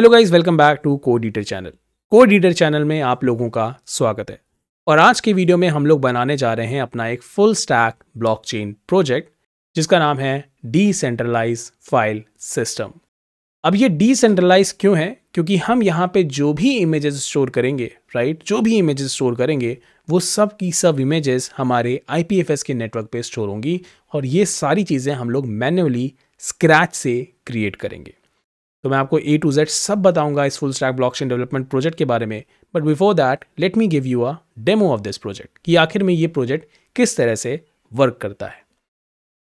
Hello guys welcome back to code eater channel code eater channel में आप लोगों का स्वागत है और आज के वीडियो में हम लोग बनाने जा रहे हैं अपना एक फुल स्टैक ब्लॉकचेन प्रोजेक्ट जिसका नाम है डिसेंट्रलाइज फाइल सिस्टम अब ये डिसेंट्रलाइज क्यों है क्योंकि हम यहाँ पे जो भी इमेजेस स्टोर करेंगे राइट जो भी इमेजेस स्टोर करेंगे वो सब की सब इमेजेस हमारे आई के नेटवर्क पे स्टोर होंगी और ये सारी चीज़ें हम लोग मैन्युअली स्क्रैच से क्रिएट करेंगे तो मैं आपको ए टू जेड सब बताऊंगा इस full stack blockchain development project के बारे में but before that let me give you a demo of this project कि आखिर में ये प्रोजेक्ट किस तरह से वर्क करता है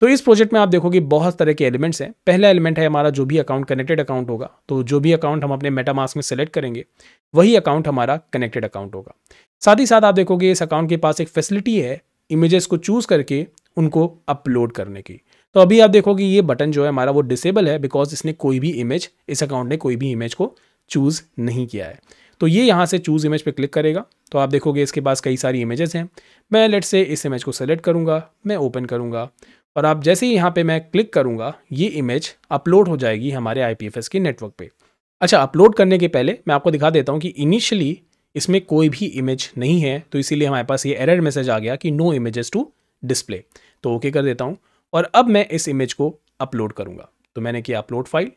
तो इस प्रोजेक्ट में आप देखोगे बहुत तरह के एलिमेंट्स हैं पहला एलिमेंट है हमारा जो भी अकाउंट कनेक्टेड अकाउंट होगा तो जो भी अकाउंट हम अपने मेटामास्क में सेलेक्ट करेंगे वही अकाउंट हमारा कनेक्टेड अकाउंट होगा साथ ही साथ आप देखोगे इस अकाउंट के पास एक फैसिलिटी है इमेजेस को चूज करके उनको अपलोड करने की तो अभी आप देखोगे ये बटन जो है हमारा वो डिसेबल है बिकॉज इसने कोई भी इमेज इस अकाउंट ने कोई भी इमेज को चूज़ नहीं किया है तो ये यहाँ से चूज़ इमेज पे क्लिक करेगा तो आप देखोगे इसके पास कई सारी इमेजेस हैं मैं लेट से इस इमेज को सेलेक्ट करूँगा मैं ओपन करूँगा और आप जैसे ही यहाँ पे मैं क्लिक करूँगा ये इमेज अपलोड हो जाएगी हमारे आई के नेटवर्क पर अच्छा अपलोड करने के पहले मैं आपको दिखा देता हूँ कि इनिशियली इसमें कोई भी इमेज नहीं है तो इसीलिए हमारे पास ये एरर मैसेज आ गया कि नो इमेजेस टू डिस्प्ले तो ओके okay कर देता हूँ और अब मैं इस इमेज को अपलोड करूंगा तो मैंने किया अपलोड फाइल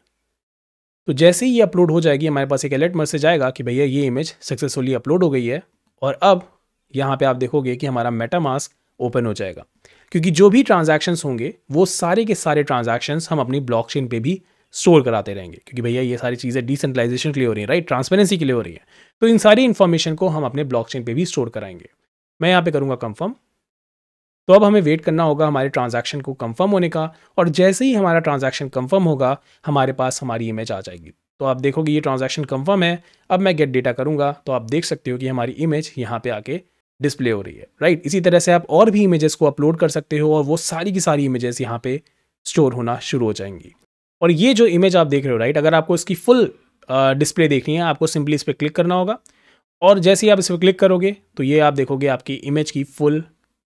तो जैसे ही ये अपलोड हो जाएगी हमारे पास एक अलर्ट मैसेज आएगा कि भैया ये इमेज सक्सेसफुली अपलोड हो गई है और अब यहाँ पे आप देखोगे कि हमारा मेटा मास्क ओपन हो जाएगा क्योंकि जो भी ट्रांजेक्शन होंगे वो सारे के सारे ट्रांजेक्शन हम अपनी ब्लॉकचेन पे भी स्टोर कराते रहेंगे क्योंकि भैया ये सारी चीज़ें डिसेंट्रलाइजेशन के लिए हो रही है राइट ट्रांसपेरेंसी के लिए हो रही है तो इन सारी इन्फॉर्मेशन को हम अपने ब्लॉक पे भी स्टोर कराएंगे मैं यहाँ पर करूँगा कन्फर्म तो अब हमें वेट करना होगा हमारे ट्रांजैक्शन को कंफर्म होने का और जैसे ही हमारा ट्रांजैक्शन कंफर्म होगा हमारे पास हमारी इमेज आ जाएगी तो आप देखोगे ये ट्रांजैक्शन कंफर्म है अब मैं गेट डेटा करूँगा तो आप देख सकते हो कि हमारी इमेज यहाँ पे आके डिस्प्ले हो रही है राइट इसी तरह से आप और भी इमेजेस को अपलोड कर सकते हो और वो सारी की सारी इमेजेस यहाँ पे स्टोर होना शुरू हो जाएंगी और ये जो इमेज आप देख रहे हो राइट अगर आपको इसकी फुल डिस्प्ले देखनी है आपको सिंपली इस पर क्लिक करना होगा और जैसे ही आप इस पर क्लिक करोगे तो ये आप देखोगे आपकी इमेज की फुल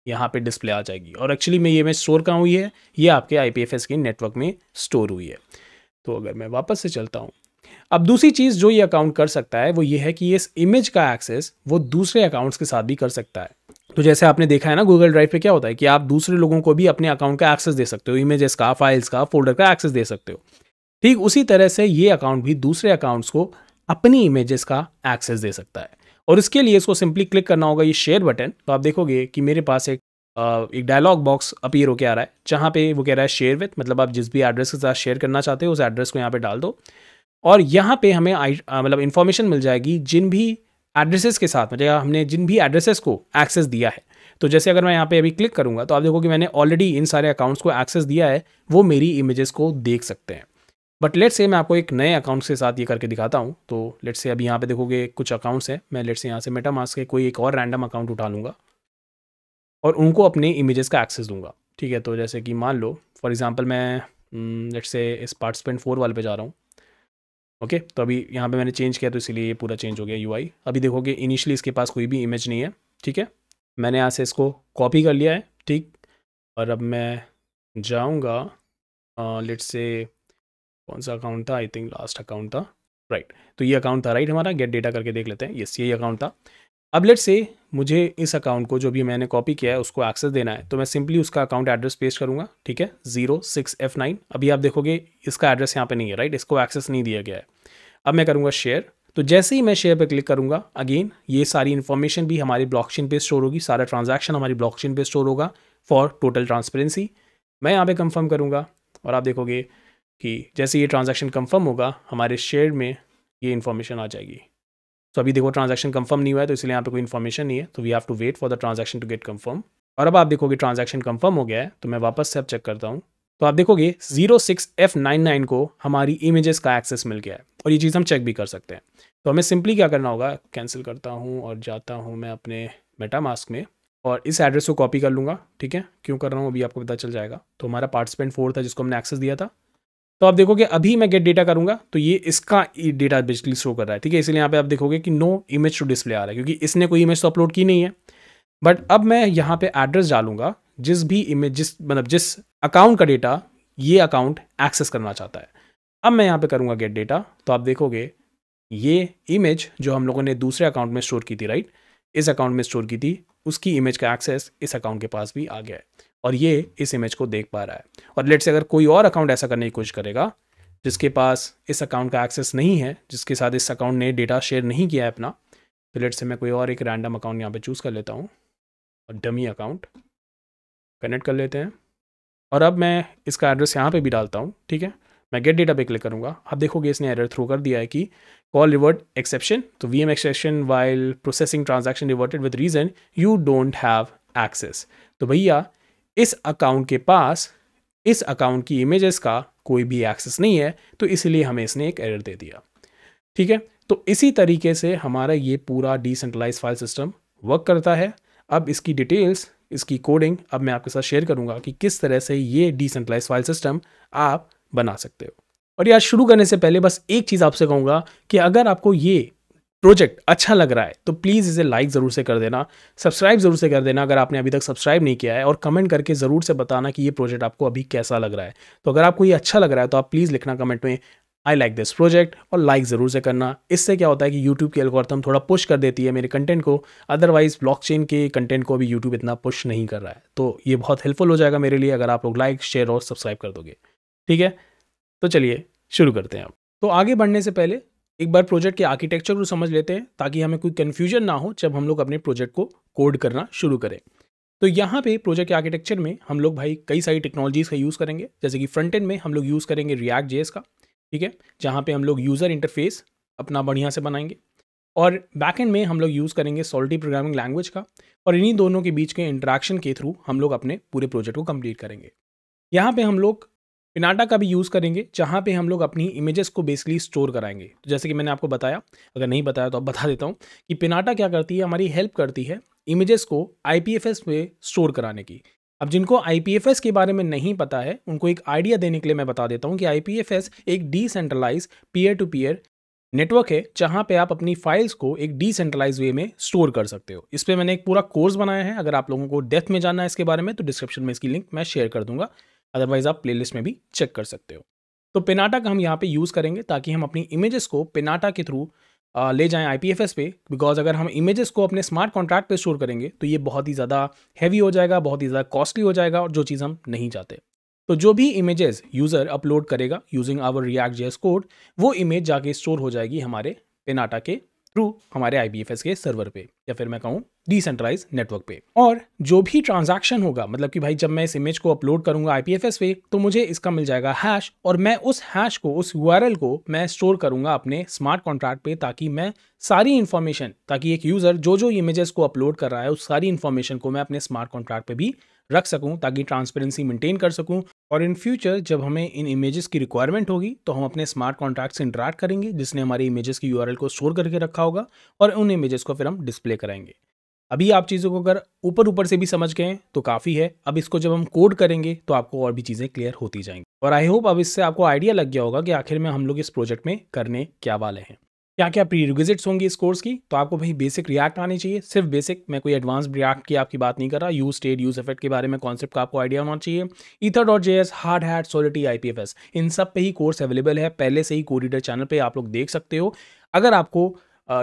यहाँ पे डिस्प्ले आ जाएगी और एक्चुअली मैं ये मैं स्टोर कहाँ हुई है ये आपके आई के नेटवर्क में स्टोर हुई है तो अगर मैं वापस से चलता हूँ अब दूसरी चीज़ जो ये अकाउंट कर सकता है वो ये है कि इस इमेज का एक्सेस वो दूसरे अकाउंट्स के साथ भी कर सकता है तो जैसे आपने देखा है ना गूगल ड्राइव पे क्या होता है कि आप दूसरे लोगों को भी अपने अकाउंट का एक्सेस दे सकते हो इमेजेस का फाइल्स का फोल्डर का एक्सेस दे सकते हो ठीक उसी तरह से ये अकाउंट भी दूसरे अकाउंट्स को अपनी इमेजेस का एक्सेस दे सकता है और इसके लिए इसको सिंपली क्लिक करना होगा ये शेयर बटन तो आप देखोगे कि मेरे पास एक एक डायलॉग बॉक्स अपीयर होकर आ रहा है जहाँ पे वो कह रहा है शेयर विथ मतलब आप जिस भी एड्रेस के साथ शेयर करना चाहते हो उस एड्रेस को यहाँ पे डाल दो और यहाँ पे हमें मतलब इन्फॉर्मेशन मिल जाएगी जिन भी एड्रेसेस के साथ मतलब हमने जिन भी एड्रेसेस को एक्सेस दिया है तो जैसे अगर मैं यहाँ पे अभी क्लिक करूँगा तो आप देखो कि मैंने ऑलरेडी इन सारे अकाउंट्स को एक्सेस दिया है वो मेरी इमेजेस को देख सकते हैं बट लेट्स से मैं आपको एक नए अकाउंट्स के साथ ये करके दिखाता हूँ तो लेट्स से अभी यहाँ पे देखोगे कुछ अकाउंट्स हैं मैं लेट्स से यहाँ से मेटा मास्क के कोई एक और रैंडम अकाउंट उठा लूँगा और उनको अपने इमेजेस का एक्सेस दूंगा ठीक है तो जैसे कि मान लो फॉर एग्जांपल मैं लेट्स हम्म, से इस पार्टिसिपेंट फोर वाले पे जा रहा हूँ ओके तो अभी यहाँ पर मैंने चेंज किया तो इसीलिए ये पूरा चेंज हो गया यू अभी देखोगे इनिशियली इसके पास कोई भी इमेज नहीं है ठीक है मैंने यहाँ से इसको कॉपी कर लिया है ठीक और अब मैं जाऊँगा लेट से कौन सा अकाउंट था आई थिंक लास्ट अकाउंट था राइट right. तो ये अकाउंट था राइट right, हमारा गेट डेटा करके देख लेते हैं यस यही अकाउंट था अब लेट से मुझे इस अकाउंट को जो भी मैंने कॉपी किया है उसको एक्सेस देना है तो मैं सिंपली उसका अकाउंट एड्रेस पेस्ट करूंगा ठीक है जीरो सिक्स एफ नाइन अभी आप देखोगे इसका एड्रेस यहाँ पे नहीं है राइट इसको एक्सेस नहीं दिया गया है अब मैं करूँगा शेयर तो जैसे ही मैं शेयर पर क्लिक करूँगा अगेन ये सारी इन्फॉर्मेशन भी हमारी ब्लॉक पे स्टोर होगी सारा ट्रांजेक्शन हमारी ब्लॉक पे स्टोर होगा फॉर टोटल ट्रांसपेरेंसी मैं यहाँ पर कंफर्म करूँगा और आप देखोगे कि जैसे ये ट्रांजेक्शन कंफर्म होगा हमारे शेयर में ये इन्फॉर्मेशन आ जाएगी तो so अभी देखो ट्रांजेक्शन कंफर्म नहीं हुआ है तो इसलिए यहाँ पे कोई इन्फॉर्मेशन नहीं है तो we have to wait for the transaction to get confirm और अब आप देखोगे ट्रांजेक्शन कंफर्म हो गया है तो मैं वापस से अब चेक करता हूँ तो आप देखोगे zero six F nine nine को हमारी इमेजेस का एक्सेस मिल गया है और ये चीज़ हम चेक भी कर सकते हैं तो हमें सिंपली क्या करना होगा कैंसिल करता हूँ और जाता हूँ मैं अपने मेटा मास्क में और इस एड्रेस को कॉपी कर लूँगा ठीक है क्यों कर रहा हूँ अभी आपको पता चल जाएगा तो हमारा पार्टिसिपेंट फोर था जिसको हमने एक्सेस दिया था तो आप देखोगे अभी मैं गेट डेटा करूंगा तो ये इसका डेटा बेसिकली शो कर रहा है ठीक है इसलिए यहाँ पे आप देखोगे कि नो इमेज टू डिस्प्ले आ रहा है क्योंकि इसने कोई इमेज तो अपलोड की नहीं है बट अब मैं यहाँ पे एड्रेस डालूंगा जिस भी इमेज जिस मतलब जिस अकाउंट का डेटा ये अकाउंट एक्सेस करना चाहता है अब मैं यहाँ पे करूँगा गेट डेटा तो आप देखोगे ये इमेज जो हम लोगों ने दूसरे अकाउंट में स्टोर की थी राइट इस अकाउंट में स्टोर की थी उसकी इमेज का एक्सेस इस अकाउंट के पास भी आ गया है और ये इस इमेज को देख पा रहा है और लेट से अगर कोई और अकाउंट ऐसा करने की कोशिश करेगा जिसके पास इस अकाउंट का एक्सेस नहीं है जिसके साथ इस अकाउंट ने डेटा शेयर नहीं किया है अपना तो लेट से मैं कोई और एक रैंडम अकाउंट यहाँ पे चूज़ कर लेता हूँ और डमी अकाउंट कनेक्ट कर लेते हैं और अब मैं इसका एड्रेस यहाँ पे भी डालता हूँ ठीक है मैं गेट डेटा पे क्लिक करूँगा आप देखोगे इसने एरर थ्रो कर दिया है कि कॉल रिवर्ट एक्सेप्शन तो V M exception while processing transaction reverted with reason you don't have access तो भैया इस अकाउंट के पास इस अकाउंट की इमेजेस का कोई भी एक्सेस नहीं है तो इसलिए हमें इसने एक एरर दे दिया ठीक है तो इसी तरीके से हमारा ये पूरा डिसेंट्रलाइज फाइल सिस्टम वर्क करता है अब इसकी डिटेल्स इसकी कोडिंग अब मैं आपके साथ शेयर करूंगा कि किस तरह से ये डिसेंट्रलाइज फाइल सिस्टम आप बना सकते हो और यार शुरू करने से पहले बस एक चीज़ आपसे कहूँगा कि अगर आपको ये प्रोजेक्ट अच्छा लग रहा है तो प्लीज़ इसे लाइक ज़रूर से कर देना सब्सक्राइब ज़रूर से कर देना अगर आपने अभी तक सब्सक्राइब नहीं किया है और कमेंट करके ज़रूर से बताना कि ये प्रोजेक्ट आपको अभी कैसा लग रहा है तो अगर आपको ये अच्छा लग रहा है तो आप प्लीज़ लिखना कमेंट में आई लाइक दिस प्रोजेक्ट और लाइक ज़रूर से करना इससे क्या होता है कि यूट्यूब की एल्गोरिथम थोड़ा पुश कर देती है मेरे कंटेंट को अदरवाइज ब्लॉक के कंटेंट को अभी यूट्यूब इतना पुश नहीं कर रहा है तो ये बहुत हेल्पफुल हो जाएगा मेरे लिए अगर आप लोग लाइक शेयर और सब्सक्राइब कर दोगे ठीक है तो चलिए शुरू करते हैं आप तो आगे बढ़ने से पहले एक बार प्रोजेक्ट के आर्किटेक्चर को समझ लेते हैं ताकि हमें कोई कन्फ्यूजन ना हो जब हम लोग अपने प्रोजेक्ट को कोड करना शुरू करें तो यहाँ पे प्रोजेक्ट के आर्किटेक्चर में हम लोग भाई कई सारी टेक्नोलॉजीज़ का यूज़ करेंगे जैसे कि फ्रंट एंड में हम लोग यूज़ करेंगे रिएक्ट जेस का ठीक है जहाँ पे हम लोग यूज़र इंटरफेस अपना बढ़िया से बनाएंगे और बैक एंड में हम लोग यूज़ करेंगे सॉल्टी प्रोग्रामिंग लैंग्वेज का और इन्हीं दोनों के बीच के इंट्रैक्शन के थ्रू हम लोग अपने पूरे प्रोजेक्ट को कम्प्लीट करेंगे यहाँ पे हम लोग पिनाटा का भी यूज़ करेंगे जहाँ पे हम लोग अपनी इमेजेस को बेसिकली स्टोर कराएंगे तो जैसे कि मैंने आपको बताया अगर नहीं बताया तो अब बता देता हूँ कि पिनाटा क्या करती है हमारी हेल्प करती है इमेजेस को आई में स्टोर कराने की अब जिनको आई के बारे में नहीं पता है उनको एक आइडिया देने के लिए मैं बता देता हूँ कि आई एक decentralize peer to peer network है जहाँ पे आप अपनी फाइल्स को एक डिसेंट्रलाइज वे में स्टोर कर सकते हो इस पर मैंने एक पूरा कोर्स बनाया है अगर आप लोगों को डेप्थ में जानना है इसके बारे में तो डिस्क्रिप्शन में इसकी लिंक मैं शेयर कर दूंगा अदरवाइज आप प्लेलिस्ट में भी चेक कर सकते हो तो पेनाटा का हम यहाँ पे यूज़ करेंगे ताकि हम अपनी इमेजेस को पिनाटा के थ्रू ले जाएं आईपीएफएस पे बिकॉज अगर हम इमेजेस को अपने स्मार्ट कॉन्ट्रैक्ट पे स्टोर करेंगे तो ये बहुत ही ज़्यादा हैवी हो जाएगा बहुत ही ज़्यादा कॉस्टली हो जाएगा और जो चीज़ हम नहीं चाहते तो जो भी इमेजेस यूज़र अपलोड करेगा using our React JS code वो इमेज जाके स्टोर हो जाएगी हमारे पिनाटा के थ्रू हमारे आई के सर्वर पे या फिर मैं कहूँ डिसेंट्रलाइज नेटवर्क पे और जो भी ट्रांजैक्शन होगा मतलब कि भाई जब मैं इस इमेज को अपलोड करूंगा आईपीएफएस पे तो मुझे इसका मिल जाएगा हैश और मैं उस हैश को उस यूआरएल को मैं स्टोर करूंगा अपने स्मार्ट कॉन्ट्रैक्ट पे ताकि मैं सारी इन्फॉर्मेशन ताकि एक यूजर जो जो इमेजेस को अपलोड कर रहा है उस सारी इन्फॉर्मेशन को मैं अपने स्मार्ट कॉन्ट्रैक्ट पे भी रख सकूं ताकि ट्रांसपेरेंसी मेंटेन कर सकूं और इन फ्यूचर जब हमें इन इमेजेस की रिक्वायरमेंट होगी तो हम अपने स्मार्ट कॉन्ट्रैक्ट से इंटरेक्ट करेंगे जिसने हमारे इमेजेस की यूआरएल को स्टोर करके रखा होगा और उन इमेजेस को फिर हम डिस्प्ले कराएंगे अभी आप चीज़ों को अगर ऊपर ऊपर से भी समझ गए तो काफ़ी है अब इसको जब हम कोड करेंगे तो आपको और भी चीज़ें क्लियर होती जाएंगी और आई होप अब इससे आपको आइडिया लग गया होगा कि आखिर में हम लोग इस प्रोजेक्ट में करने क्या वाले हैं क्या क्या प्री रिविजिट्स होंगे इस कोर्स की तो आपको भाई बेसिक रिएक्ट आनी चाहिए सिर्फ बेसिक मैं कोई एडवांस रिएक्ट की आपकी बात नहीं कर रहा यूज स्टेट यूज इफेक्ट के बारे में कॉन्सेप्ट का आपको आइडिया होना चाहिए ether dot J S hardhat solidity आई इन सब पे ही कोर्स अवेलेबल है पहले से ही कोरिडर चैनल पर आप लोग देख सकते हो अगर आपको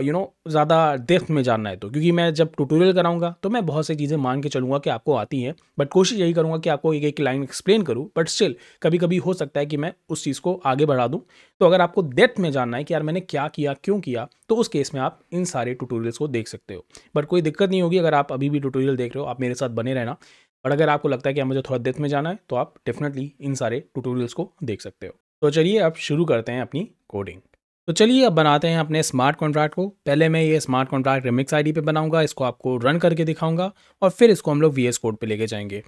यू नो ज़्यादा डेफ में जानना है तो क्योंकि मैं जब ट्यूटोरियल कराऊंगा तो मैं बहुत सी चीज़ें मान के चलूँगा कि आपको आती हैं बट कोशिश यही करूँगा कि आपको एक एक लाइन एक्सप्लेन करूँ बट स्टिल कभी कभी हो सकता है कि मैं उस चीज़ को आगे बढ़ा दूँ तो अगर आपको डेप्थ में जानना है कि यार मैंने क्या किया क्यों किया तो उस केस में आप इन सारे ट्यूटोरियल्स को देख सकते हो बट कोई दिक्कत नहीं होगी अगर आप अभी भी ट्यूटोरियल देख रहे हो आप मेरे साथ बने रहना और अगर आपको लगता है कि मुझे थोड़ा डेप्थ में जाना है तो आप डेफिनेटली इन सारे ट्यूटोरियल्स को देख सकते हो तो चलिए आप शुरू करते हैं अपनी कोडिंग तो चलिए अब बनाते हैं अपने स्मार्ट कॉन्ट्रैक्ट को पहले मैं ये स्मार्ट कॉन्ट्रैक्ट रिमिक्स आईडी पे बनाऊंगा इसको आपको रन करके दिखाऊंगा और फिर इसको हम लोग वी कोड पे लेके जाएंगे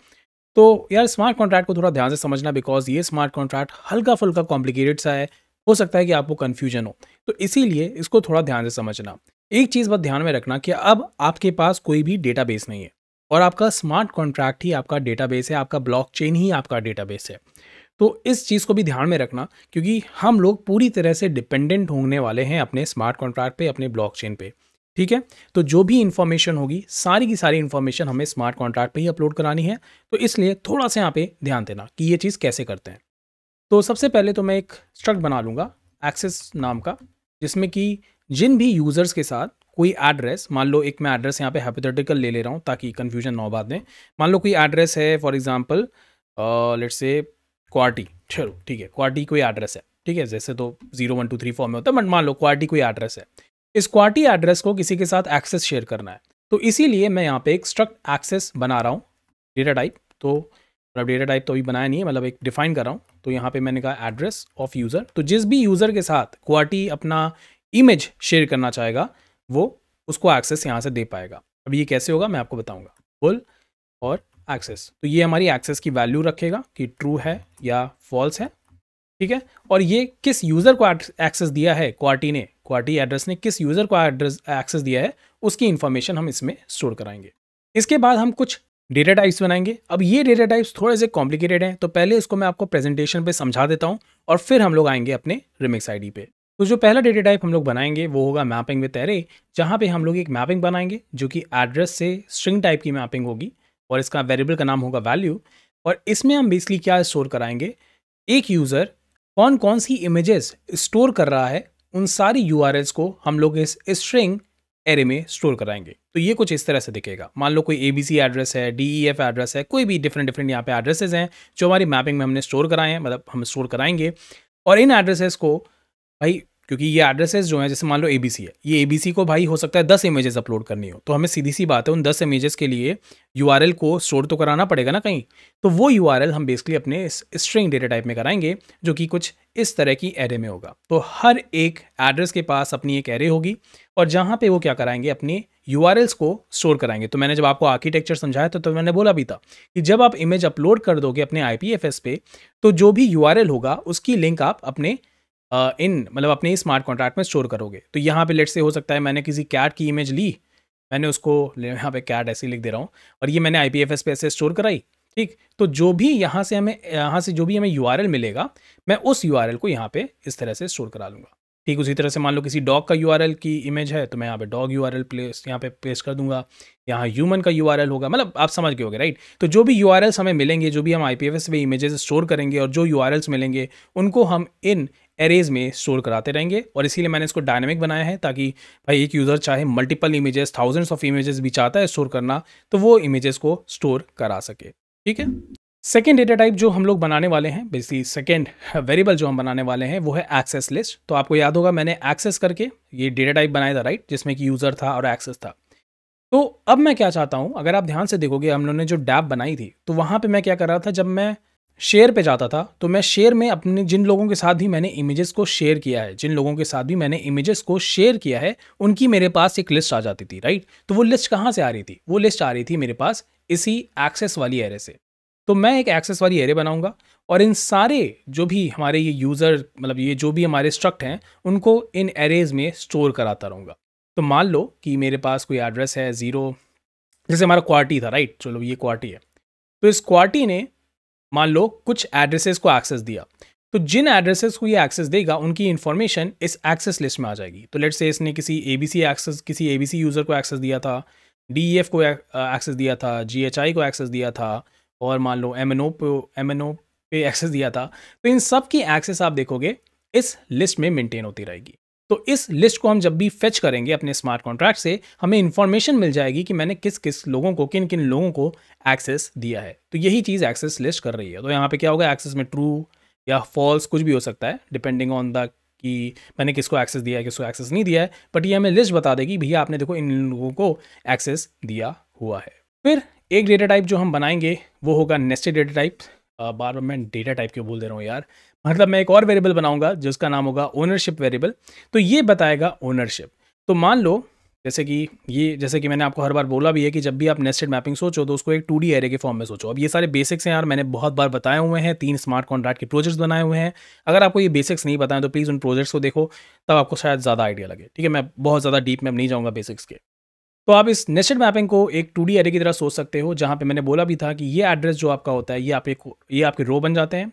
तो यार स्मार्ट कॉन्ट्रैक्ट को थोड़ा ध्यान से समझना बिकॉज ये स्मार्ट कॉन्ट्रैक्ट हल्का फुल्का कॉम्प्लिकेटेड सा है हो सकता है कि आपको कन्फ्यूजन हो तो इसीलिए इसको थोड़ा ध्यान से समझना एक चीज़ बस ध्यान में रखना कि अब आपके पास कोई भी डेटा नहीं है और आपका स्मार्ट कॉन्ट्रैक्ट ही आपका डेटा है आपका ब्लॉक ही आपका डेटा है तो इस चीज़ को भी ध्यान में रखना क्योंकि हम लोग पूरी तरह से डिपेंडेंट होने वाले हैं अपने स्मार्ट कॉन्ट्रैक्ट पे अपने ब्लॉकचेन पे ठीक है तो जो भी इन्फॉर्मेशन होगी सारी की सारी इन्फॉर्मेशन हमें स्मार्ट कॉन्ट्रैक्ट पे ही अपलोड करानी है तो इसलिए थोड़ा सा यहाँ पे ध्यान देना कि ये चीज़ कैसे करते हैं तो सबसे पहले तो मैं एक स्ट्रक्ट बना लूँगा एक्सेस नाम का जिसमें कि जिन भी यूज़र्स के साथ कोई एड्रेस मान लो एक मैं एड्रेस यहाँ पे हाइपोथेटिकल ले ले रहा हूँ ताकि कन्फ्यूजन ना हो बाद में मान लो कोई एड्रेस है for example let say qwerty चलो ठीक है क्वार्टी कोई एड्रेस है ठीक है जैसे तो zero one two three form में होता है बट मान लो क्वार्टी कोई एड्रेस है इस क्वार्टी एड्रेस को किसी के साथ एक्सेस शेयर करना है तो इसीलिए मैं यहाँ पे एक स्ट्रक्ट एक्सेस बना रहा हूँ डेटा टाइप तो मतलब डेटा टाइप तो अभी बनाया नहीं है मतलब एक डिफाइन कर रहा हूँ तो यहाँ पे मैंने कहा एड्रेस ऑफ यूज़र तो जिस भी यूज़र के साथ क्वार्टी अपना इमेज शेयर करना चाहेगा वो उसको एक्सेस यहाँ से दे पाएगा अब ये कैसे होगा मैं आपको बताऊँगा बोल और एक्सेस तो ये हमारी एक्सेस की वैल्यू रखेगा कि ट्रू है या फॉल्स है ठीक है और ये किस यूज़र को एक्सेस दिया है क्वार्टी ने क्वार्टी एड्रेस ने किस यूज़र को एड्रेस एक्सेस दिया है उसकी इन्फॉर्मेशन हम इसमें स्टोर कराएंगे इसके बाद हम कुछ डेटा टाइप्स बनाएंगे अब ये डेटा टाइप्स थोड़े से कॉम्प्लिकेटेड हैं तो पहले इसको मैं आपको प्रेजेंटेशन पे समझा देता हूँ और फिर हम लोग आएंगे अपने रिमिक्स आईडी पे तो जो पहला डेटा टाइप हम लोग बनाएंगे वो होगा मैपिंग विथ एरे जहाँ पे हम लोग एक मैपिंग बनाएंगे जो कि एड्रेस से स्ट्रिंग टाइप की मैपिंग होगी और इसका वेरिएबल का नाम होगा वैल्यू और इसमें हम बेसिकली क्या स्टोर कराएंगे एक यूज़र कौन कौन सी इमेजेस स्टोर कर रहा है उन सारी यू को हम लोग इस स्ट्रिंग एरे में स्टोर कराएंगे तो ये कुछ इस तरह से दिखेगा मान लो कोई ए बी सी एड्रेस है डी ई एफ एड्रेस है कोई भी डिफरेंट डिफरेंट यहाँ पे एड्रेसेस हैं जो हमारी मैपिंग में हमने स्टोर कराए हैं मतलब हम स्टोर कराएंगे और इन एड्रेसेस को भाई क्योंकि ये एड्रेसेस जो हैं जैसे मान लो ए है ये ए को भाई हो सकता है दस इमेजेस अपलोड करनी हो तो हमें सीधी सी बात है उन दस इमेजेस के लिए यू को स्टोर तो कराना पड़ेगा ना कहीं तो वो यू हम बेसिकली अपने स्ट्रिंग डेटा टाइप में कराएंगे जो कि कुछ इस तरह की एरे में होगा तो हर एक एड्रेस के पास अपनी एक एरे होगी और जहाँ पर वो क्या कराएंगे अपनी यू को स्टोर कराएंगे तो मैंने जब आपको आर्किटेक्चर समझाया तो, तो मैंने बोला भी था कि जब आप इमेज अपलोड कर दोगे अपने आई पे तो जो भी यू होगा उसकी लिंक आप अपने इन मतलब अपने ही स्मार्ट कॉन्ट्रैक्ट में स्टोर करोगे तो यहाँ पे लेट से हो सकता है मैंने किसी कैट की इमेज ली मैंने उसको यहाँ पे कैट ऐसे लिख दे रहा हूँ और ये मैंने आई पी एफ एस पे ऐसे स्टोर कराई ठीक तो जो भी यहाँ से हमें यहाँ से जो भी हमें यू मिलेगा मैं उस यू को यहाँ पे इस तरह से स्टोर करा लूँगा ठीक उसी तरह से मान लो किसी डॉग का यू की इमेज है तो मैं यहाँ पे dog U R L place यहाँ पे पेस्ट कर दूंगा यहाँ ह्यूमन का यू होगा मतलब आप समझ गए होगे राइट तो जो भी यू हमें मिलेंगे जो भी हम आई पी एफ एस पे इमेजेस स्टोर करेंगे और जो यू मिलेंगे उनको हम इन एरेज में स्टोर कराते रहेंगे और इसीलिए मैंने इसको डायनेमिक बनाया है ताकि भाई एक यूज़र चाहे multiple images thousands of images भी चाहता है स्टोर करना तो वो इमेजेस को स्टोर करा सके ठीक है सेकेंड डेटा टाइप जो हम लोग बनाने वाले हैं बेसिकली सेकेंड वेरिएबल जो हम बनाने वाले हैं वो है एक्सेस लिस्ट तो आपको याद होगा मैंने एक्सेस करके ये डेटा टाइप बनाया था राइट जिसमें कि यूज़र था और एक्सेस था तो अब मैं क्या चाहता हूँ अगर आप ध्यान से देखोगे हम लोगों ने जो डैप बनाई थी तो वहाँ पर मैं क्या कर रहा था जब मैं शेयर पे जाता था तो मैं शेयर में अपने जिन लोगों के साथ भी मैंने इमेजेस को शेयर किया है जिन लोगों के साथ भी मैंने इमेजेस को शेयर किया है उनकी मेरे पास एक लिस्ट आ जाती थी राइट तो वो लिस्ट कहाँ से आ रही थी वो लिस्ट आ रही थी मेरे पास इसी एक्सेस वाली एरे से तो मैं एक एक्सेस वाली एरे बनाऊंगा और इन सारे जो भी हमारे ये यूज़र मतलब ये जो भी हमारे स्ट्रक्ट हैं उनको इन एरेज में स्टोर कराता रहूँगा तो मान लो कि मेरे पास कोई एड्रेस है ज़ीरो जैसे हमारा क्वार्टी था राइट चलो ये क्वार्टी है तो इस क्वार्टी ने मान लो कुछ एड्रेसेस को एक्सेस दिया तो जिन एड्रेसेस को ये एक्सेस देगा उनकी इन्फॉर्मेशन इस एक्सेस लिस्ट में आ जाएगी तो लेट से इसने किसी ए बी सी एक्सेस किसी ए बी सी यूज़र को एक्सेस दिया था डी ई एफ को एक्सेस दिया था जी एच आई को एक्सेस दिया था और मान लो एम एन ओ पे एम एन ओ पे एक्सेस दिया था तो इन सब की एक्सेस आप देखोगे इस लिस्ट में मेंटेन होती रहेगी तो इस लिस्ट को हम जब भी फेच करेंगे अपने स्मार्ट कॉन्ट्रैक्ट से हमें इन्फॉर्मेशन मिल जाएगी कि मैंने किस किस लोगों को किन किन लोगों को एक्सेस दिया है तो यही चीज़ एक्सेस लिस्ट कर रही है तो यहाँ पे क्या होगा एक्सेस में ट्रू या फॉल्स कुछ भी हो सकता है डिपेंडिंग ऑन द कि मैंने किसको एक्सेस दिया है किसको एक्सेस नहीं दिया है बट ये हमें लिस्ट बता देगी भैया आपने देखो इन लोगों को एक्सेस दिया हुआ है फिर एक डेटा टाइप जो हम बनाएंगे वो होगा नेस्टेड डेटा टाइप बार बार मैं डेटा टाइप क्यों बोल दे रहा हूँ यार मतलब मैं एक और वेरिएबल बनाऊंगा जिसका नाम होगा ओनरशिप वेरिएबल तो ये बताएगा ओनरशिप तो मान लो जैसे कि ये जैसे कि मैंने आपको हर बार बोला भी है कि जब भी आप नेस्टेड मैपिंग सोचो तो उसको एक टू डी एरे के फॉर्म में सोचो अब ये सारे बेसिक्स हैं यार मैंने बहुत बार बताए हुए हैं तीन स्मार्ट कॉन्ट्रैक्ट के प्रोजेक्ट्स बनाए हुए हैं अगर आपको ये बेसिक्स नहीं बताएं तो प्लीज़ उन प्रोजेक्ट्स को देखो तब आपको शायद ज़्यादा आइडिया लगे ठीक है मैं बहुत ज़्यादा डीप में नहीं जाऊँगा बेसिक्स के तो आप इस नेस्टेड मैपिंग को एक टू डी एरे की तरह सोच सकते हो जहाँ पर मैंने बोला भी था कि ये एड्रेस जो आपका होता है ये आप एक ये आपके रो बन जाते हैं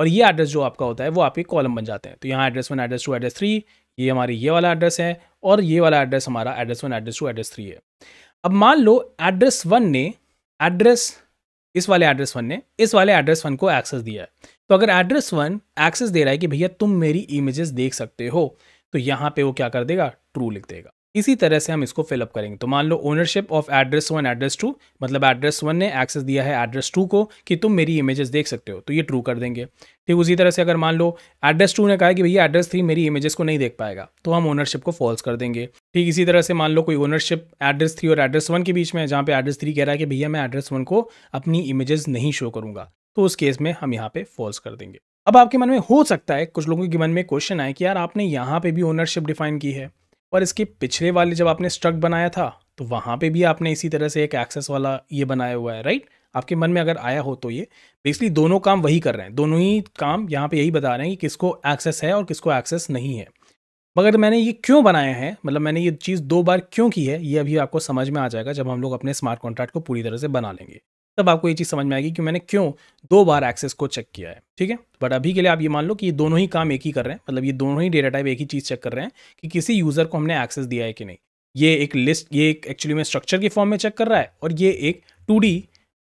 और ये एड्रेस जो आपका होता है वो आपके कॉलम बन जाते हैं तो यहाँ address one address two address three ये हमारी ये वाला एड्रेस है और ये वाला एड्रेस हमारा address one address two address three है अब मान लो एड्रेस वन ने एड्रेस इस वाले एड्रेस वन ने इस वाले एड्रेस वन को एक्सेस दिया है तो अगर एड्रेस वन एक्सेस दे रहा है कि भैया तुम मेरी इमेजेस देख सकते हो तो यहाँ पे वो क्या कर देगा ट्रू लिख देगा इसी तरह से हम इसको फिलअप करेंगे तो मान लो ownership of address one address two मतलब एड्रेस वन ने एक्सेस दिया है एड्रेस टू को कि तुम मेरी इमेजेस देख सकते हो तो ये ट्रू कर देंगे ठीक उसी तरह से अगर मान लो एड्रेस टू ने कहा कि भैया एड्रेस थ्री मेरी इमेजेस को नहीं देख पाएगा तो हम ओनरशिप को फॉल्स कर देंगे ठीक इसी तरह से मान लो कोई ओनरशिप एड्रेस थ्री और एड्रेस वन के बीच में जहाँ पे एड्रेस थ्री कह रहा है कि भैया मैं एड्रेस वन को अपनी इमेजेस नहीं शो करूंगा तो उस केस में हम यहाँ पे फॉल्स कर देंगे अब आपके मन में हो सकता है कुछ लोगों के मन में क्वेश्चन आए कि यार आपने यहाँ पे भी ओनरशिप डिफाइन की है और इसके पिछले वाले जब आपने स्ट्रक्ट बनाया था तो वहाँ पे भी आपने इसी तरह से एक एक्सेस वाला ये बनाया हुआ है राइट आपके मन में अगर आया हो तो ये बेसिकली दोनों काम वही कर रहे हैं दोनों ही काम यहाँ पे यही बता रहे हैं कि किसको एक्सेस है और किसको एक्सेस नहीं है मगर मैंने ये क्यों बनाया है मतलब मैंने ये चीज़ दो बार क्यों की है ये अभी आपको समझ में आ जाएगा जब हम लोग अपने स्मार्ट कॉन्ट्रैक्ट को पूरी तरह से बना लेंगे तब आपको ये चीज़ समझ में आएगी कि मैंने क्यों दो बार एक्सेस को चेक किया है ठीक है बट अभी के लिए आप ये मान लो कि ये दोनों ही काम एक ही कर रहे हैं मतलब ये दोनों ही डेटा टाइप एक ही चीज़ चेक कर रहे हैं कि किसी यूज़र को हमने एक्सेस दिया है कि नहीं ये एक लिस्ट ये एक एक्चुअली में स्ट्रक्चर के फॉर्म में चेक कर रहा है और ये एक टू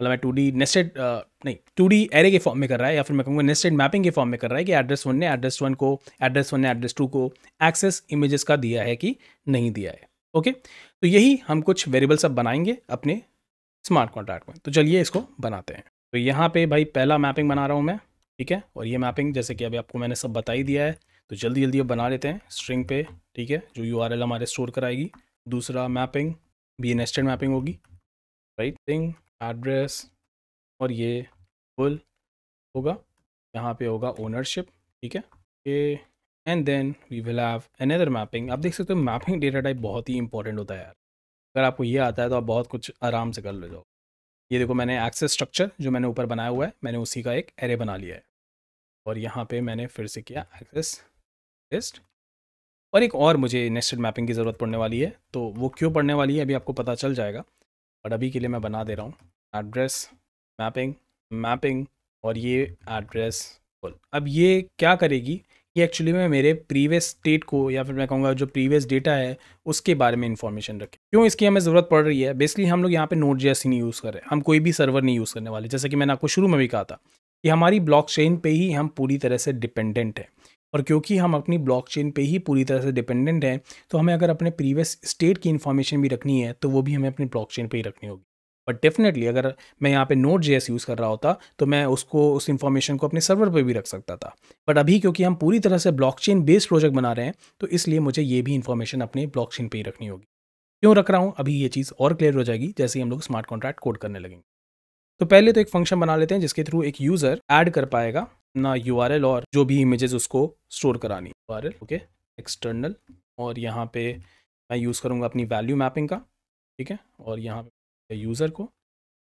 मतलब मैं टू डी नेस्टेड नहीं टू डी एरे के फॉर्म में कर रहा है या फिर मैं कहूँगा नेस्टेड मैपिंग के फॉर्म में कर रहा है कि एड्रेस वन ने एड्रेस वन को एड्रेस वन ने एड्रेस टू को एक्सेस इमेजेस का दिया है कि नहीं दिया है ओके तो यही हम कुछ वेरिएबल्स अब बनाएंगे अपने स्मार्ट कॉन्ट्रैक्ट में तो चलिए इसको बनाते हैं तो यहाँ पे भाई पहला मैपिंग बना रहा हूँ मैं ठीक है और ये मैपिंग जैसे कि अभी आपको मैंने सब बता ही दिया है तो जल्दी जल्दी अब बना लेते हैं स्ट्रिंग पे ठीक है जो यू हमारे स्टोर कराएगी दूसरा मैपिंग बी नेस्टेड मैपिंग होगी राइट थिंग एड्रेस और ये फुल होगा यहाँ पे होगा ओनरशिप ठीक है ये and then we will have another mapping आप देख सकते हो मैपिंग डेटा टाइप बहुत ही इंपॉर्टेंट होता है यार अगर आपको ये आता है तो आप बहुत कुछ आराम से कर ले जाओ ये देखो मैंने एक्सेस स्ट्रक्चर जो मैंने ऊपर बनाया हुआ है मैंने उसी का एक एरे बना लिया है और यहाँ पे मैंने फिर से किया एक्सेस लिस्ट और एक और मुझे नेस्टेड मैपिंग की ज़रूरत पड़ने वाली है तो वो क्यों पड़ने वाली है अभी आपको पता चल जाएगा बट अभी के लिए मैं बना दे रहा हूँ एड्रेस मैपिंग मैपिंग और ये एड्रेस फुल अब ये क्या करेगी ये एक्चुअली में मेरे प्रीवियस स्टेट को या फिर मैं कहूँगा जो प्रीवियस डेटा है उसके बारे में इन्फॉर्मेशन रखें क्यों इसकी हमें ज़रूरत पड़ रही है बेसिकली हम लोग यहाँ पे नोट जैसी नहीं यूज़ कर रहे हम कोई भी सर्वर नहीं यूज़ करने वाले जैसे कि मैंने आपको शुरू में भी कहा था कि हमारी ब्लॉक चेन पर ही हम पूरी तरह से डिपेंडेंट हैं और क्योंकि हम अपनी ब्लॉक चेन ही पूरी तरह से डिपेंडेंट हैं तो हमें अगर अपने प्रीवियस स्टेट की इन्फॉर्मेशन भी रखनी है तो वो भी हमें अपनी ब्लॉक चेन ही रखनी होगी बट डेफिनेटली अगर मैं यहाँ पे नोट जे यूज़ कर रहा होता तो मैं उसको उस इन्फॉर्मेशन को अपने सर्वर पर भी रख सकता था बट अभी क्योंकि हम पूरी तरह से ब्लॉकचेन बेस्ड प्रोजेक्ट बना रहे हैं तो इसलिए मुझे ये भी इन्फॉर्मेशन अपने ब्लॉकचेन पर ही रखनी होगी क्यों रख रहा हूँ अभी ये चीज़ और क्लियर हो जाएगी जैसे ही हम लोग स्मार्ट कॉन्ट्रैक्ट कोड करने लगेंगे तो पहले तो एक फंक्शन बना लेते हैं जिसके थ्रू एक यूज़र ऐड कर पाएगा ना यू और जो भी इमेजेस उसको स्टोर करानी यू ओके एक्सटर्नल और यहाँ पे मैं यूज़ करूँगा अपनी वैल्यू मैपिंग का ठीक है और यहाँ पे यूज़र को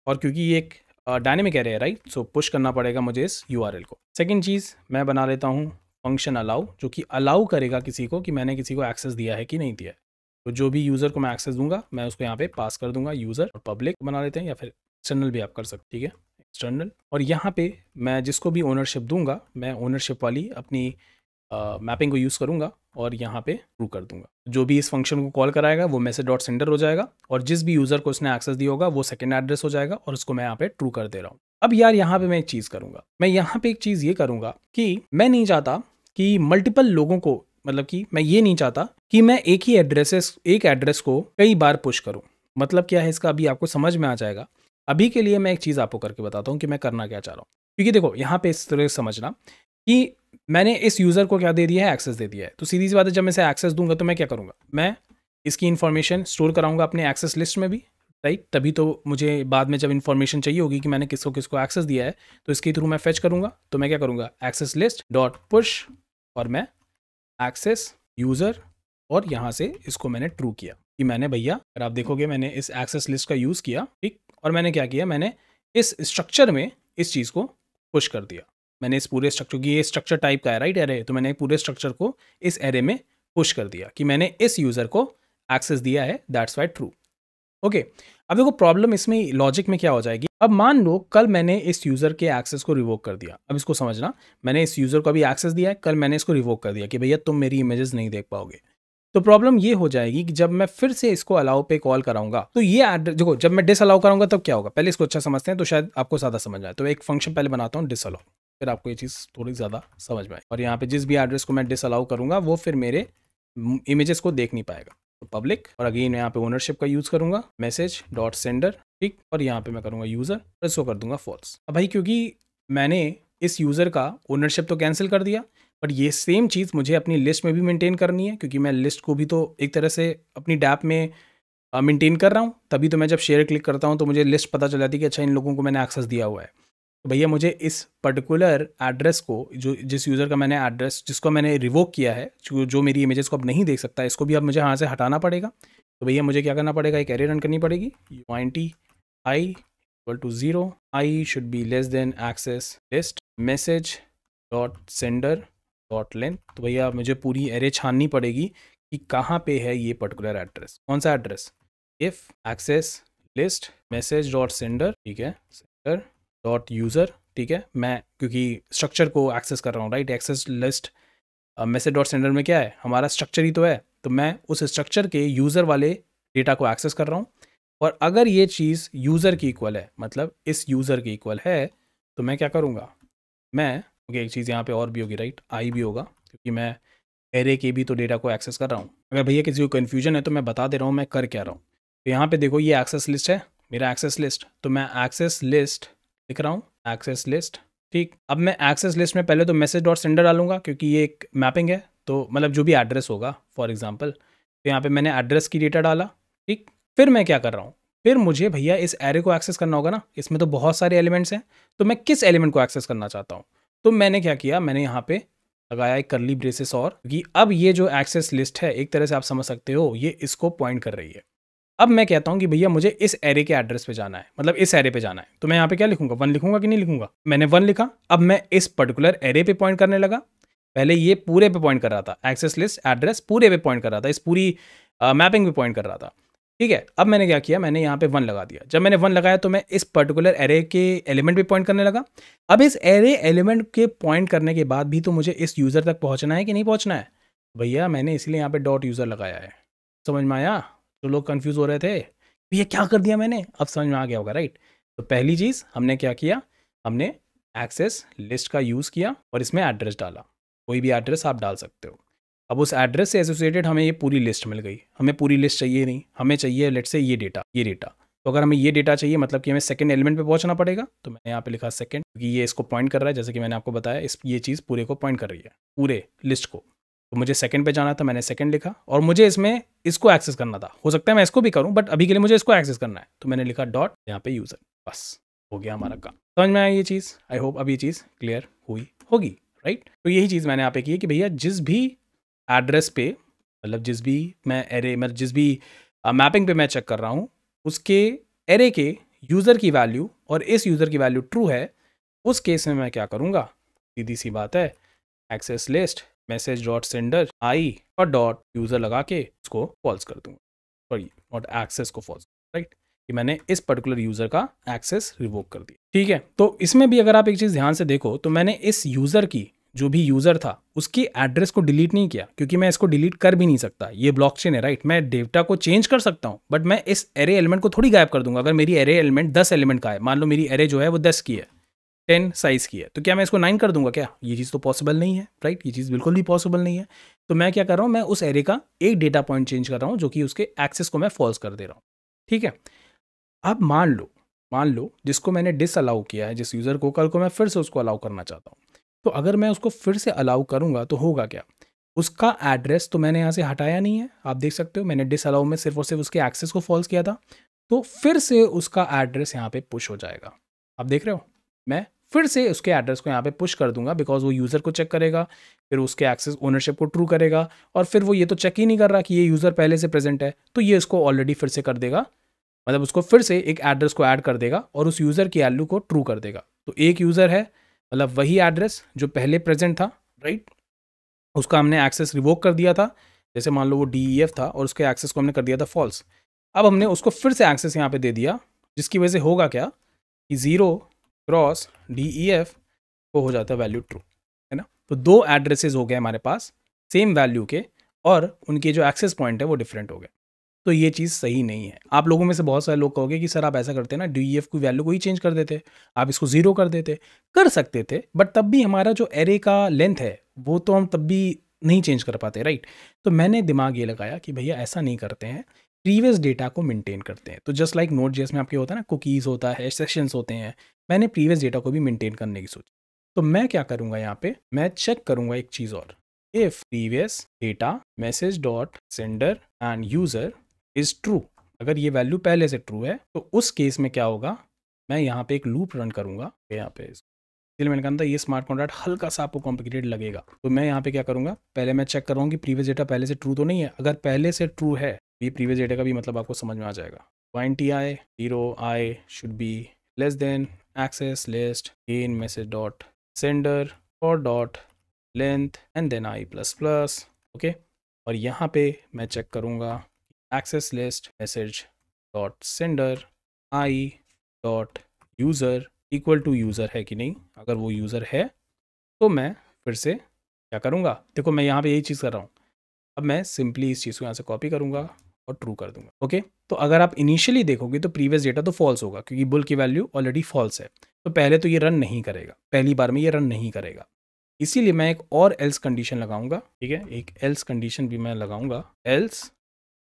और क्योंकि ये एक डायनेमिक एरे है राइट सो पुश करना पड़ेगा मुझे इस यू को सेकेंड चीज़ मैं बना लेता हूँ फंक्शन अलाउ जो कि अलाउ करेगा किसी को कि मैंने किसी को एक्सेस दिया है कि नहीं दिया है तो जो भी यूज़र को मैं एक्सेस दूंगा मैं उसको यहाँ पे पास कर दूंगा यूज़र और पब्लिक बना लेते हैं या फिर एक्सटर्नल भी आप कर सकते ठीक है एक्सटर्नल और यहाँ पे मैं जिसको भी ओनरशिप दूंगा मैं ओनरशिप वाली अपनी मैपिंग को यूज़ करूँगा और यहाँ पे प्रूव कर दूंगा जो भी इस फंक्शन को कॉल कराएगा वो मैसेज डॉट सेंडर हो जाएगा और जिस भी यूज़र को इसने एक्सेस दिया होगा वो सेकेंड एड्रेस हो जाएगा और उसको मैं यहाँ पे ट्रू कर दे रहा हूँ अब यार यहाँ पे मैं एक चीज़ करूँगा मैं यहाँ पे एक चीज़ ये करूँगा कि मैं नहीं चाहता कि मल्टीपल लोगों को मतलब कि मैं ये नहीं चाहता कि मैं एक ही एड्रेसेस एक एड्रेस को कई बार पुश करूँ मतलब क्या है इसका अभी आपको समझ में आ जाएगा अभी के लिए मैं एक चीज़ आपको करके बताता हूँ कि मैं करना क्या चाह रहा हूँ क्योंकि देखो यहाँ पे इस तरह समझना कि मैंने इस यूज़र को क्या दे दिया है एक्सेस दे दिया है तो सीधी सी बात है जब मैं इसे एक्सेस दूंगा तो मैं क्या करूँगा मैं इसकी इन्फॉर्मेशन स्टोर कराऊंगा अपने एक्सेस लिस्ट में भी राइट तभी तो मुझे बाद में जब इन्फॉर्मेशन चाहिए होगी कि मैंने किसको किसको एक्सेस दिया है तो इसके थ्रू मैं फेच करूँगा तो मैं क्या करूँगा एक्सेस लिस्ट डॉट पुश और मैं एक्सेस यूज़र और यहाँ से इसको मैंने ट्रू किया कि मैंने भैया अगर आप देखोगे मैंने इस एक्सेस लिस्ट का यूज़ किया ठीक और मैंने क्या किया मैंने इस स्ट्रक्चर में इस चीज़ को पुश कर दिया मैंने इस पूरे स्ट्रक्चर की ये स्ट्रक्चर टाइप का है राइट एरे तो मैंने पूरे स्ट्रक्चर को इस एरे में पुश कर दिया कि मैंने इस यूज़र को एक्सेस दिया है दैट्स वाई ट्रू ओके अब देखो प्रॉब्लम इसमें लॉजिक में क्या हो जाएगी अब मान लो कल मैंने इस यूज़र के एक्सेस को रिवोक कर दिया अब इसको समझना मैंने इस यूज़र को अभी एक्सेस दिया है कल मैंने इसको रिवोक कर दिया कि भैया तुम मेरी इमेजेस नहीं देख पाओगे तो प्रॉब्लम ये हो जाएगी कि जब मैं फिर से इसको अलाउ पे कॉल कराऊंगा तो ये एड्रेस देखो जब मैं डिस अलाउ कराऊंगा तब क्या होगा पहले इसको अच्छा समझते हैं तो शायद आपको ज़्यादा समझ आए तो एक फंक्शन पहले बनाता हूँ डिस अलाउ फिर आपको ये चीज़ थोड़ी ज़्यादा समझ में आए और यहाँ पे जिस भी एड्रेस को मैं डिसअलाउ करूँगा वो फिर मेरे इमेजेस को देख नहीं पाएगा तो पब्लिक और अगेन मैं यहाँ पे ओनरशिप का यूज़ करूँगा मैसेज डॉट सेंडर ठीक और यहाँ पे मैं करूँगा यूज़र और इसको कर दूंगा फॉल्स अब भाई क्योंकि मैंने इस यूज़र का ओनरशिप तो कैंसिल कर दिया बट ये सेम चीज़ मुझे अपनी लिस्ट में भी मेनटेन करनी है क्योंकि मैं लिस्ट को भी तो एक तरह से अपनी डैप में मेनटेन कर रहा हूँ तभी तो मैं जब शेयर क्लिक करता हूँ तो मुझे लिस्ट पता चल जाती है कि अच्छा इन लोगों को मैंने एक्सेस दिया हुआ है तो भैया मुझे इस पर्टिकुलर एड्रेस को जो जिस यूज़र का मैंने एड्रेस जिसको मैंने रिवोक किया है जो, जो मेरी इमेजेस को अब नहीं देख सकता इसको भी अब मुझे यहाँ से हटाना पड़ेगा तो भैया मुझे क्या करना पड़ेगा एक एरे रन करनी पड़ेगी U N T I equal to zero I should be less than access list message dot sender dot length तो भैया मुझे पूरी एरे छाननी पड़ेगी कि कहाँ पे है ये पर्टिकुलर एड्रेस कौन सा address if access list message dot sender ठीक है सेंडर डॉट यूज़र ठीक है मैं क्योंकि स्ट्रक्चर को एक्सेस कर रहा हूँ right access list message dot sender में क्या है हमारा स्ट्रक्चर ही तो है तो मैं उस स्ट्रक्चर के यूज़र वाले डेटा को एक्सेस कर रहा हूँ और अगर ये चीज़ यूज़र की इक्वल है मतलब इस यूज़र की इक्वल है तो मैं क्या करूँगा मैं ओके एक चीज़ यहाँ पे और भी होगी राइट आई भी होगा क्योंकि मैं एरे के भी तो डेटा को एक्सेस कर रहा हूँ अगर भैया किसी को कन्फ्यूजन है तो मैं बता दे रहा हूँ मैं कर क्या रहा हूँ तो यहाँ पर देखो ये एक्सेस लिस्ट है मेरा एक्सेस लिस्ट तो मैं एक्सेस लिस्ट लिख रहा हूँ एक्सेस लिस्ट ठीक अब मैं एक्सेस लिस्ट में पहले तो मैसेज डॉट सेंडर डालूंगा क्योंकि ये एक मैपिंग है तो मतलब जो भी एड्रेस होगा फॉर एग्जाम्पल तो यहाँ पे मैंने एड्रेस की डेटा डाला ठीक फिर मैं क्या कर रहा हूँ फिर मुझे भैया इस एरे को एक्सेस करना होगा ना इसमें तो बहुत सारे एलिमेंट्स हैं तो मैं किस एलिमेंट को एक्सेस करना चाहता हूँ तो मैंने क्या किया मैंने यहाँ पे लगाया एक करली ब्रेसेस और क्योंकि अब ये जो एक्सेस लिस्ट है एक तरह से आप समझ सकते हो ये इसको पॉइंट कर रही है अब मैं कहता हूँ कि भैया मुझे इस एरे के एड्रेस पे जाना है मतलब इस एरे पे जाना है तो मैं यहाँ पे क्या लिखूंगा वन लिखूंगा कि नहीं लिखूंगा मैंने वन लिखा अब मैं इस पर्टिकुलर एरे पे पॉइंट करने लगा पहले ये पूरे पे पॉइंट कर रहा था एक्सेस लिस्ट एड्रेस पूरे पे पॉइंट कर रहा था इस पूरी मैपिंग पे पॉइंट कर रहा था ठीक है अब मैंने क्या किया मैंने यहाँ पे वन लगा दिया जब मैंने वन लगाया तो मैं इस पर्टिकुलर एरे के एलिमेंट पे पॉइंट करने लगा अब इस एरे एलिमेंट के पॉइंट करने के बाद भी तो मुझे इस यूज़र तक पहुँचना है कि नहीं पहुँचना है भैया मैंने इसलिए यहाँ पे डॉट यूज़र लगाया है समझ में आया तो लोग कन्फ्यूज़ हो रहे थे तो ये क्या कर दिया मैंने अब समझ में आ गया होगा राइट तो पहली चीज़ हमने क्या किया हमने एक्सेस लिस्ट का यूज़ किया और इसमें एड्रेस डाला कोई भी एड्रेस आप डाल सकते हो अब उस एड्रेस से एसोसिएटेड हमें ये पूरी लिस्ट मिल गई हमें पूरी लिस्ट चाहिए नहीं हमें चाहिए लेट से ये डेटा ये डेटा तो अगर हमें ये डेटा चाहिए मतलब कि हमें सेकंड एलिमेंट पे पहुंचना पड़ेगा तो मैंने यहाँ पे लिखा सेकंड क्योंकि ये इसको पॉइंट कर रहा है जैसे कि मैंने आपको बताया इस ये चीज़ पूरे को पॉइंट कर रही है पूरे लिस्ट को तो मुझे सेकंड पे जाना था मैंने सेकंड लिखा और मुझे इसमें इसको एक्सेस करना था हो सकता है मैं इसको भी करूं बट अभी के लिए मुझे इसको एक्सेस करना है तो मैंने लिखा डॉट यहाँ पे यूज़र बस हो गया हमारा काम समझ में आया ये चीज़ आई होप अब ये चीज़ क्लियर हुई होगी राइट तो यही चीज़ मैंने यहाँ पे की है कि भैया जिस भी एड्रेस पे मतलब जिस भी मैं एरे मतलब जिस भी मैपिंग पे मैं चेक कर रहा हूँ उसके एरे के यूज़र की वैल्यू और इस यूज़र की वैल्यू ट्रू है उस केस में मैं क्या करूँगा सीधी सी बात है access list message dot sender I और डॉट यूजर लगा के उसको फॉल्स कर दूंगा सॉरी नॉट एक्सेस को फॉल्स राइट कि मैंने इस पर्टिकुलर यूज़र का एक्सेस रिवोक कर दिया ठीक है तो इसमें भी अगर आप एक चीज़ ध्यान से देखो तो मैंने इस यूज़र की जो भी यूज़र था उसकी एड्रेस को डिलीट नहीं किया क्योंकि मैं इसको डिलीट कर भी नहीं सकता ये ब्लॉकचेन है राइट मैं डेटा को चेंज कर सकता हूँ बट मैं इस एरे एलिमेंट को थोड़ी गायब कर दूंगा अगर मेरी एरे एलिमेंट दस एलिमेंट का है मान लो मेरी एरे जो है वो दस की है टेन साइज़ की है तो क्या मैं इसको नाइन कर दूंगा क्या ये चीज़ तो पॉसिबल नहीं है राइट ये चीज़ बिल्कुल भी पॉसिबल नहीं है तो मैं क्या कर रहा हूँ मैं उस एरे का एक डेटा पॉइंट चेंज कर रहा हूँ जो कि उसके एक्सेस को मैं फॉल्स कर दे रहा हूँ ठीक है अब मान लो मान लो जिसको मैंने डिस अलाउ किया है जिस यूज़र को कल को मैं फिर से उसको अलाउ करना चाहता हूँ तो अगर मैं उसको फिर से अलाउ करूँगा तो होगा क्या उसका एड्रेस तो मैंने यहाँ से हटाया नहीं है आप देख सकते हो मैंने डिस अलाउ में सिर्फ और सिर्फ उसके एक्सेस को फॉल्स किया था तो फिर से उसका एड्रेस यहाँ पे पुश हो जाएगा आप देख रहे हो मैं फिर से उसके एड्रेस को यहाँ पे पुश कर दूंगा बिकॉज वो यूज़र को चेक करेगा फिर उसके एक्सेस ओनरशिप को ट्रू करेगा और फिर वो ये तो चेक ही नहीं कर रहा कि ये यूज़र पहले से प्रेजेंट है तो ये इसको ऑलरेडी फिर से कर देगा मतलब उसको फिर से एक एड्रेस को ऐड कर देगा और उस यूज़र की वैल्यू को ट्रू कर देगा तो एक यूज़र है मतलब वही एड्रेस जो पहले प्रेजेंट था राइट उसका हमने एक्सेस रिवोक कर दिया था जैसे मान लो वो डी e था और उसके एक्सेस को हमने कर दिया था फॉल्स अब हमने उसको फिर से एक्सेस यहाँ पे दे दिया जिसकी वजह से होगा क्या कि zero cross D E F वो हो जाता है वैल्यू ट्रू है ना तो दो एड्रेसेस हो गए हमारे पास सेम वैल्यू के और उनके जो एक्सेस पॉइंट है वो डिफरेंट हो गए तो ये चीज़ सही नहीं है आप लोगों में से बहुत सारे लोग कहोगे कि सर आप ऐसा करते हैं ना डी एफ e की वैल्यू को ही चेंज कर देते आप इसको ज़ीरो कर देते कर सकते थे बट तब भी हमारा जो एरे का लेंथ है वो तो हम तब भी नहीं चेंज कर पाते राइट तो मैंने दिमाग ये लगाया कि भैया ऐसा नहीं करते हैं प्रीवियस डेटा को मेंटेन करते हैं तो जस्ट लाइक नोट जेस में आपके होता है ना कुकीज़ होता है सेशंस होते हैं मैंने प्रीवियस डेटा को भी मेंटेन करने की सोची तो मैं क्या करूँगा यहाँ पे मैं चेक करूँगा एक चीज़ और if previous data message dot sender and user is true अगर ये वैल्यू पहले से ट्रू है तो उस केस में क्या होगा मैं यहाँ पे एक लूप रन करूँगा यहाँ पे इसलिए मैंने कहा था ये स्मार्ट कॉन्ट्रैक्ट हल्का सा आपको कॉम्प्लिकेटेड लगेगा तो मैं यहाँ पे क्या करूँगा पहले मैं चेक करूँगा कि प्रीवियस डेटा पहले से ट्रू तो नहीं है अगर पहले से ट्रू है ये प्रीवियस डेटा का भी मतलब आपको समझ में आ जाएगा point T I zero I should be less than access list in message dot sender और dot length and then I plus plus okay और यहाँ पे मैं चेक करूँगा access list message dot sender I dot user equal to user है कि नहीं अगर वो यूज़र है तो मैं फिर से क्या करूँगा देखो मैं यहाँ पे यही चीज़ कर रहा हूँ अब मैं सिंपली इस चीज़ को यहाँ से कॉपी करूँगा और ट्रू कर दूंगा ओके तो अगर आप इनिशियली देखोगे तो प्रीवियस डेटा तो फॉल्स होगा क्योंकि बुल की वैल्यू ऑलरेडी फॉल्स है तो पहले तो ये रन नहीं करेगा पहली बार में ये रन नहीं करेगा इसीलिए मैं एक और एल्स कंडीशन लगाऊंगा ठीक है एक एल्स कंडीशन भी मैं लगाऊंगा एल्स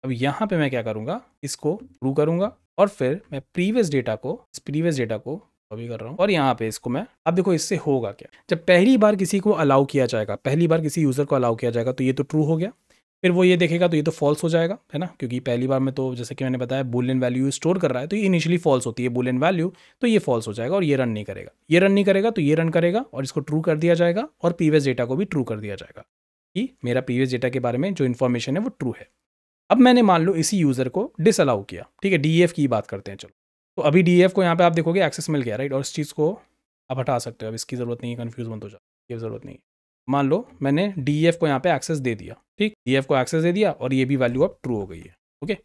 अब यहाँ पे मैं क्या करूँगा इसको ट्रू करूँगा और फिर मैं प्रीवियस डेटा को इस प्रीवियस डेटा को अभी कर रहा हूँ और यहाँ पे इसको मैं अब देखो इससे होगा क्या जब पहली बार किसी को अलाउ किया जाएगा पहली बार किसी यूज़र को अलाउ किया जाएगा तो ये तो ट्रू हो गया फिर वो ये देखेगा तो ये तो फॉल्स हो जाएगा है ना क्योंकि पहली बार में तो जैसे कि मैंने बताया बुलियन वैल्यू स्टोर कर रहा है तो ये इनिशियली फॉल्स होती है बुलियन वैल्यू तो ये फॉल्स हो जाएगा और ये रन नहीं करेगा ये रन नहीं करेगा तो ये रन करेगा और इसको ट्रू कर दिया जाएगा और पीवीएस डेटा को भी ट्रू कर दिया जाएगा कि मेरा पीवीएस डेटा के बारे में जो इन्फॉर्मेशन है वो ट्रू है अब मैंने मान लो इसी यूज़र को डिसअलाउ किया ठीक है डी e की बात करते हैं चलो तो अभी डी e को यहाँ पर आप देखोगे एक्सेस मिल गया राइट और इस चीज़ को आप हटा सकते हो अब इसकी ज़रूरत नहीं है कन्फ्यूज मत हो जाए ये ज़रूरत नहीं है मान लो मैंने डी e को यहाँ पे एक्सेस दे दिया ठीक डी e को एक्सेस दे दिया और ये भी वैल्यू अब ट्रू हो गई है ओके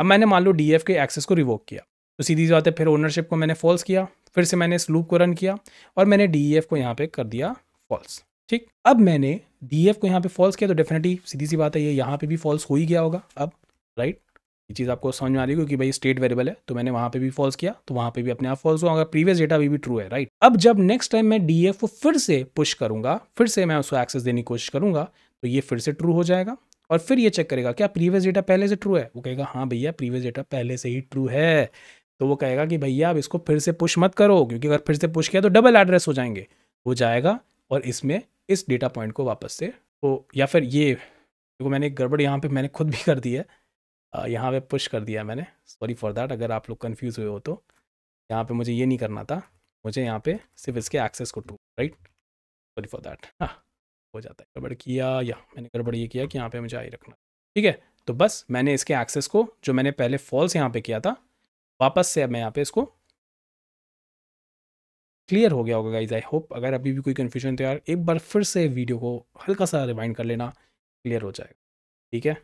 अब मैंने मान लो डी e के एक्सेस को रिवोक किया तो सीधी बात है फिर ओनरशिप को मैंने फॉल्स किया फिर से मैंने स्लूप को रन किया और मैंने डी को यहाँ पे कर दिया फॉल्स ठीक अब मैंने डी को यहाँ पे फॉल्स किया तो डेफिनेटली सीधी सी बात है ये यहाँ पे भी फॉल्स हो ही गया होगा अब राइट ये चीज़ आपको समझ में आ रही है क्योंकि भाई स्टेट वेरिएबल है तो मैंने वहाँ पे भी फॉल्स किया तो वहाँ पे भी अपने आप फॉल्स हुआ अगर प्रीवियस डेटा अभी भी ट्रू है राइट अब जब नेक्स्ट टाइम मैं डी को फिर से पुश करूँगा फिर से मैं उसको एक्सेस देने की कोशिश करूँगा तो ये फिर से ट्रू हो जाएगा और फिर ये चेक करेगा क्या प्रीवियस डेटा पहले से ट्रू है वो कहेगा हाँ भैया प्रीवियस डेटा पहले से ही ट्रू है तो वो कहेगा कि भैया आप इसको फिर से पुश मत करो क्योंकि अगर फिर से पुश किया तो डबल एड्रेस हो जाएंगे हो जाएगा और इसमें इस डेटा पॉइंट को वापस से तो या फिर ये देखो मैंने एक गड़बड़ यहाँ पे मैंने खुद भी कर दी है यहाँ पे पुश कर दिया मैंने सॉरी फॉर दैट अगर आप लोग कन्फ्यूज़ हुए हो तो यहाँ पे मुझे ये नहीं करना था मुझे यहाँ पे सिर्फ इसके एक्सेस को true right sorry for that हाँ हो जाता है गड़बड़ किया या मैंने गड़बड़ ये किया कि यहाँ पे मुझे आई रखना ठीक है तो बस मैंने इसके एक्सेस को जो मैंने पहले फॉल्स यहाँ पे किया था वापस से अब मैं यहाँ पे इसको क्लियर हो गया होगा गाइज आई होप अगर अभी भी कोई कन्फ्यूजन तो यार एक बार फिर से वीडियो को हल्का सा रिमाइंड कर लेना क्लियर हो जाएगा ठीक है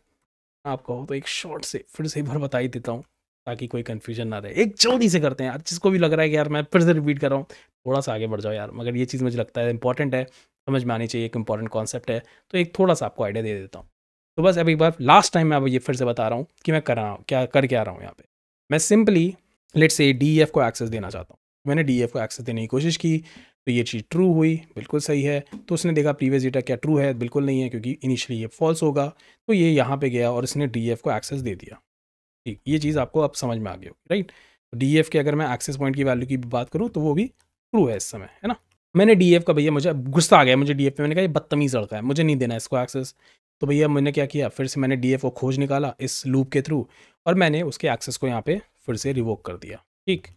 आपको कहो तो एक शॉर्ट से फिर से एक बार बता ही देता हूँ ताकि कोई कन्फ्यूजन ना रहे एक जल्दी से करते हैं यार जिसको भी लग रहा है कि यार मैं फिर से रिपीट कर रहा हूँ थोड़ा सा आगे बढ़ जाओ यार मगर ये चीज़ मुझे लगता है इंपॉर्टेंट है समझ में आनी चाहिए एक इंपॉर्टेंट कॉन्सेप्ट है तो एक थोड़ा सा आपको आइडिया दे देता हूँ तो बस अब एक बार लास्ट टाइम मैं अब ये फिर से बता रहा हूँ कि मैं कर रहा हूँ क्या करके आ रहा हूँ यहाँ पे मैं सिंपली लेट से डी को एक्सेस देना चाहता हूँ मैंने डी e को एक्सेस देने की कोशिश की तो ये चीज़ ट्रू हुई बिल्कुल सही है तो उसने देखा प्रीवियस डेटा क्या ट्रू है बिल्कुल नहीं है क्योंकि इनिशियली ये फॉल्स होगा तो ये यहाँ पे गया और इसने डी e को एक्सेस दे दिया ठीक ये चीज़ आपको अब समझ में आ गई होगी राइट तो डी e के अगर मैं एक्सेस पॉइंट की वैल्यू की बात करूँ तो वो भी ट्रू है इस समय है ना मैंने डी e का भैया मुझे गुस्सा आ गया मुझे डी पे मैंने कहा ये बदतमीज़ लड़का है मुझे नहीं देना इसको एक्सेस तो भैया मैंने क्या किया फिर से मैंने डी को खोज निकाला इस लूप के थ्रू और मैंने उसके एक्सेस को यहाँ पर फिर से रिवोक कर दिया ठीक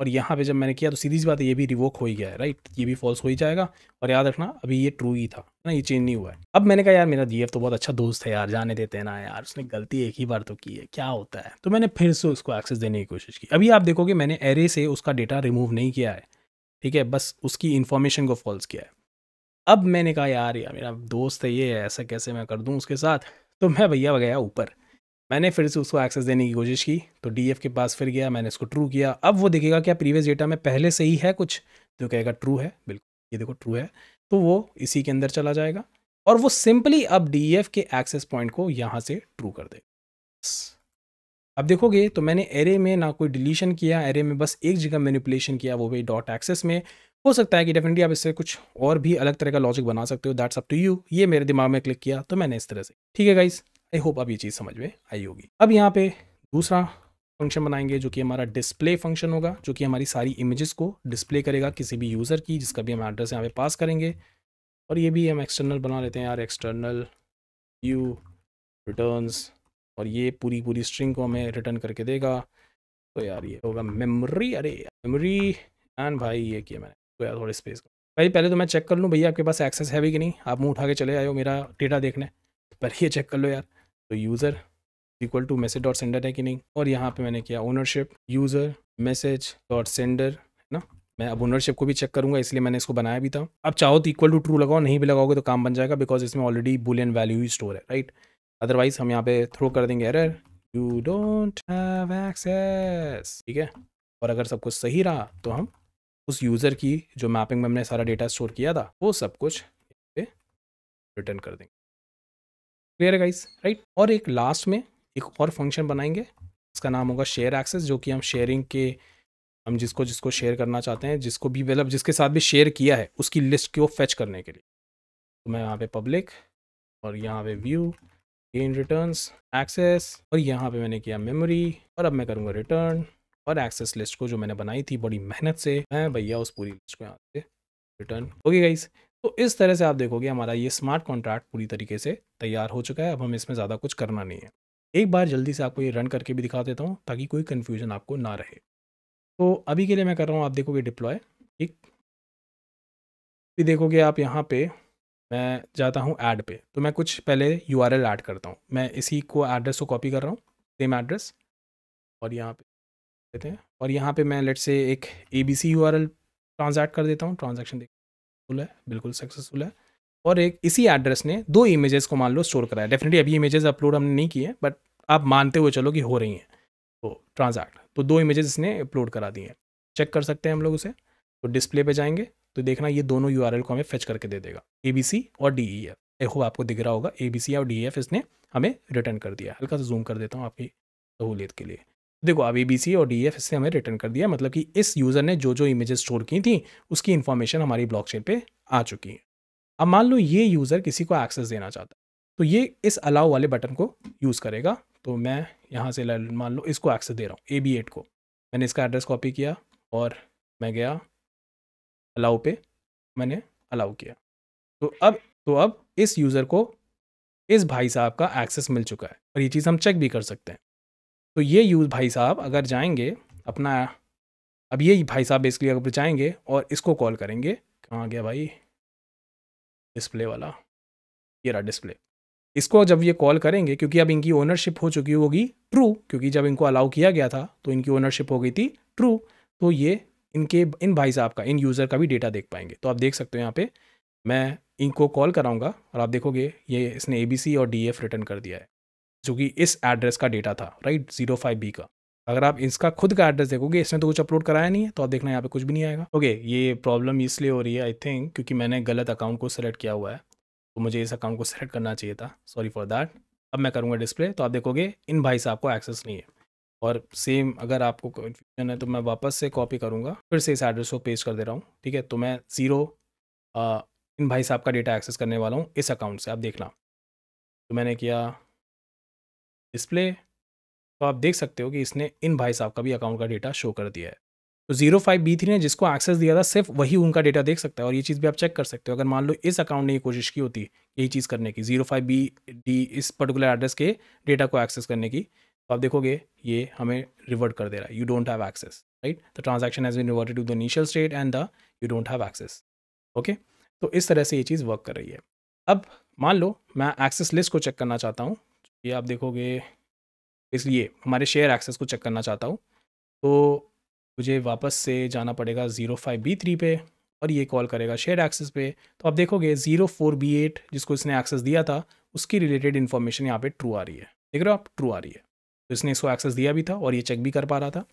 और यहाँ पे जब मैंने किया तो सीधी सी बात है ये भी रिवोक हो ही गया है राइट ये भी फॉल्स हो ही जाएगा और याद रखना अभी ये ट्रू ही था ना ये चेंज नहीं हुआ है अब मैंने कहा यार मेरा जीएफ तो बहुत अच्छा दोस्त है यार जाने देते हैं ना यार उसने गलती एक ही बार तो की है क्या होता है तो मैंने फिर से उसको एक्सेस देने की कोशिश की अभी आप देखोगे मैंने एरे से उसका डेटा रिमूव नहीं किया है ठीक है बस उसकी इन्फॉर्मेशन को फॉल्स किया है अब मैंने कहा यार यार मेरा दोस्त है ये ऐसा कैसे मैं कर दूँ उसके साथ तो मैं भैया गया ऊपर मैंने फिर से उसको एक्सेस देने की कोशिश की तो डी के पास फिर गया मैंने इसको ट्रू किया अब वो देखेगा क्या प्रीवियस डेटा में पहले से ही है कुछ तो कहेगा ट्रू है बिल्कुल ये देखो ट्रू है तो वो इसी के अंदर चला जाएगा और वो सिंपली अब डी के एक्सेस पॉइंट को यहाँ से ट्रू कर दे अब देखोगे तो मैंने एरे में ना कोई डिलीशन किया एरे में बस एक जगह मैनिपुलेशन किया वो भी डॉट एक्सेस में हो सकता है कि डेफिनेटली आप इससे कुछ और भी अलग तरह का लॉजिक बना सकते हो दैट्स अप टू यू ये मेरे दिमाग में क्लिक किया तो मैंने इस तरह से ठीक है गाइज़ आई होप अब ये चीज़ समझ में आई होगी अब यहाँ पे दूसरा फंक्शन बनाएंगे जो कि हमारा डिस्प्ले फंक्शन होगा जो कि हमारी सारी इमेजेस को डिस्प्ले करेगा किसी भी यूज़र की जिसका भी हम एड्रेस यहाँ पे पास करेंगे और ये भी हम एक्सटर्नल बना लेते हैं यार एक्सटर्नल यू रिटर्न्स और ये पूरी पूरी स्ट्रिंग को हमें रिटर्न करके देगा तो यार ये होगा मेमोरी अरे मेमोरी एंड भाई ये किया मैंने तो यार थोड़ी स्पेस भाई पहले तो मैं चेक कर लूँ भैया आपके पास एक्सेस है भी कि नहीं आप मुँह उठा के चले आए हो मेरा डेटा देखने पर तो पहले ये चेक कर लो यार तो user equal to message dot sender है कि नहीं और यहाँ पे मैंने किया ownership user message dot sender है ना मैं अब ओनरशिप को भी चेक करूँगा इसलिए मैंने इसको बनाया भी था अब चाहो तो इक्वल टू ट्रू लगाओ नहीं भी लगाओगे तो काम बन जाएगा बिकॉज इसमें ऑलरेडी बुलियन वैल्यू ही स्टोर है राइट अदरवाइज हम यहाँ पे थ्रो कर देंगे error you don't have access ठीक है और अगर सब कुछ सही रहा तो हम उस यूज़र की जो मैपिंग में हमने सारा डेटा स्टोर किया था वो सब कुछ पे रिटर्न कर देंगे क्लियर है गाइस राइट और एक लास्ट में एक और फंक्शन बनाएंगे इसका नाम होगा शेयर एक्सेस जो कि हम शेयरिंग के हम जिसको जिसको शेयर करना चाहते हैं जिसको भी मतलब जिसके साथ भी शेयर किया है उसकी लिस्ट को फेच करने के लिए तो मैं यहाँ पे पब्लिक और यहाँ पे व्यू इन रिटर्न एक्सेस और यहाँ पे मैंने किया मेमोरी और अब मैं करूँगा रिटर्न और एक्सेस लिस्ट को जो मैंने बनाई थी बड़ी मेहनत से मैं भैया उस पूरी लिस्ट को यहाँ से रिटर्न ओके गाइस तो इस तरह से आप देखोगे हमारा ये स्मार्ट कॉन्ट्रैक्ट पूरी तरीके से तैयार हो चुका है अब हमें इसमें ज़्यादा कुछ करना नहीं है एक बार जल्दी से आपको ये रन करके भी दिखा देता हूँ ताकि कोई कन्फ्यूजन आपको ना रहे तो अभी के लिए मैं कर रहा हूँ आप देखोगे डिप्लॉय ठीक फिर देखोगे आप यहाँ पे मैं जाता हूँ ऐड पे तो मैं कुछ पहले यू आर एल ऐड करता हूँ मैं इसी को एड्रेस को कॉपी कर रहा हूँ सेम एड्रेस और यहाँ पे देते हैं और यहाँ पे मैं लेट से एक A B C U R L transact कर देता हूँ ट्रांजेक्शन देख सक्सेसफुल है बिल्कुल सक्सेसफुल है और एक इसी एड्रेस ने दो इमेजेस को मान लो स्टोर कराया डेफिनेटली अभी इमेजेस अपलोड हमने नहीं किए बट आप मानते हुए चलो कि हो रही हैं तो ट्रांजैक्ट तो दो इमेजेस इसने अपलोड करा दी हैं चेक कर सकते हैं हम लोग उसे तो डिस्प्ले पे जाएंगे तो देखना ये दोनों यू को हमें फेच करके दे देगा ए और डी ई एफ आई आपको दिख रहा होगा ए और डी e इसने हमें रिटर्न कर दिया हल्का सा जूम कर देता हूँ आपकी सहूलियत के लिए देखो अब ए और डी एफ e इससे हमें रिटर्न कर दिया मतलब कि इस यूज़र ने जो जो इमेजेस स्टोर की थी उसकी इन्फॉर्मेशन हमारी ब्लॉकचेन पे आ चुकी है अब मान लो ये यूज़र किसी को एक्सेस देना चाहता है तो ये इस अलाउ वाले बटन को यूज़ करेगा तो मैं यहाँ से मान लो इसको एक्सेस दे रहा हूँ ए बी एट को मैंने इसका एड्रेस कॉपी किया और मैं गया अलाउ पे मैंने अलाउ किया तो अब तो अब इस यूज़र को इस भाई साहब का एक्सेस मिल चुका है और ये चीज़ हम चेक भी कर सकते हैं तो ये यूज़ भाई साहब अगर जाएंगे अपना अब ये भाई साहब बेसिकली अगर जाएंगे और इसको कॉल करेंगे कहाँ गया भाई डिस्प्ले वाला ये रहा डिस्प्ले इसको जब ये कॉल करेंगे क्योंकि अब इनकी ओनरशिप हो चुकी होगी ट्रू क्योंकि जब इनको अलाउ किया गया था तो इनकी ओनरशिप हो गई थी ट्रू तो ये इनके इन भाई साहब का इन यूज़र का भी डेटा देख पाएंगे तो आप देख सकते हो यहाँ पे मैं इनको कॉल कराऊंगा और आप देखोगे ये इसने ए और डी रिटर्न कर दिया है जो कि इस एड्रेस का डेटा था राइट जीरो फाइव बी का अगर आप इसका खुद का एड्रेस देखोगे इसने तो कुछ अपलोड कराया नहीं है तो आप देखना यहाँ पे कुछ भी नहीं आएगा ओके okay, ये प्रॉब्लम इसलिए हो रही है आई थिंक क्योंकि मैंने गलत अकाउंट को सेलेक्ट किया हुआ है तो मुझे इस अकाउंट को सेलेक्ट करना चाहिए था सॉरी फॉर दैट अब मैं करूँगा डिस्प्ले तो आप देखोगे इन भाई साहब को एक्सेस नहीं है और सेम अगर आपको कन्फ्यूजन है तो मैं वापस से कॉपी करूँगा फिर से इस एड्रेस को पेश कर दे रहा हूँ ठीक है तो मैं ज़ीरो इन भाई साहब का डेटा एक्सेस करने वाला हूँ इस अकाउंट से आप देखना तो मैंने किया डिस्प्ले तो आप देख सकते हो कि इसने इन भाई साहब का भी अकाउंट का डेटा शो कर दिया है तो जीरो फाइव बी थ्री ने जिसको एक्सेस दिया था सिर्फ वही उनका डेटा देख सकता है और ये चीज़ भी आप चेक कर सकते हो अगर मान लो इस अकाउंट ने ये कोशिश की होती यही चीज़ करने की जीरो फाइव बी डी इस पर्टिकुलर एड्रेस के डेटा को एक्सेस करने की तो आप देखोगे ये हमें रिवर्ट कर दे रहा है you don't have access right the transaction has been reverted to the initial state and the you don't have access okay तो इस तरह से ये चीज़ वर्क कर रही है अब मान लो मैं एक्सेस लिस्ट को चेक करना चाहता हूँ ये आप देखोगे इसलिए हमारे शेयर एक्सेस को चेक करना चाहता हूँ तो मुझे वापस से जाना पड़ेगा ज़ीरो फाइव बी थ्री पे और ये कॉल करेगा शेयर एक्सेस पे तो आप देखोगे ज़ीरो फोर बी एट जिसको इसने एक्सेस दिया था उसकी रिलेटेड इन्फॉर्मेशन यहाँ पे ट्रू आ रही है देख रहे हो आप ट्रू आ रही है तो इसने इसको एक्सेस दिया भी था और ये चेक भी कर पा रहा था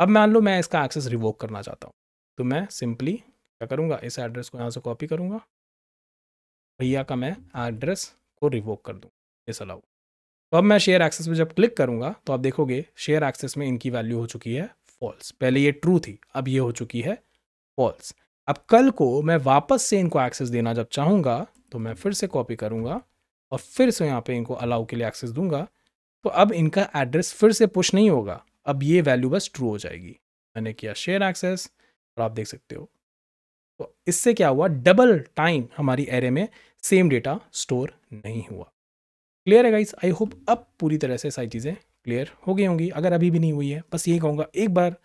अब मान लो मैं इसका एक्सेस रिवोक करना चाहता हूँ तो मैं सिंपली क्या करूँगा इस एड्रेस को यहाँ से कॉपी करूँगा भैया का मैं एड्रेस को रिवोक कर दूँ इस अलाउ तो अब मैं शेयर एक्सेस में जब क्लिक करूंगा तो आप देखोगे शेयर एक्सेस में इनकी वैल्यू हो चुकी है फॉल्स पहले ये ट्रू थी अब ये हो चुकी है फॉल्स अब कल को मैं वापस से इनको एक्सेस देना जब चाहूंगा तो मैं फिर से कॉपी करूंगा और फिर से यहाँ पे इनको अलाउ के लिए एक्सेस दूंगा तो अब इनका एड्रेस फिर से पुश नहीं होगा अब ये वैल्यू बस ट्रू हो जाएगी मैंने किया शेयर एक्सेस और आप देख सकते हो तो इससे क्या हुआ डबल टाइम हमारी एरे में सेम डेटा स्टोर नहीं हुआ क्लियर है गाइस आई होप अब पूरी तरह से सारी चीज़ें क्लियर हो गई होंगी अगर अभी भी नहीं हुई है बस यही कहूँगा एक बार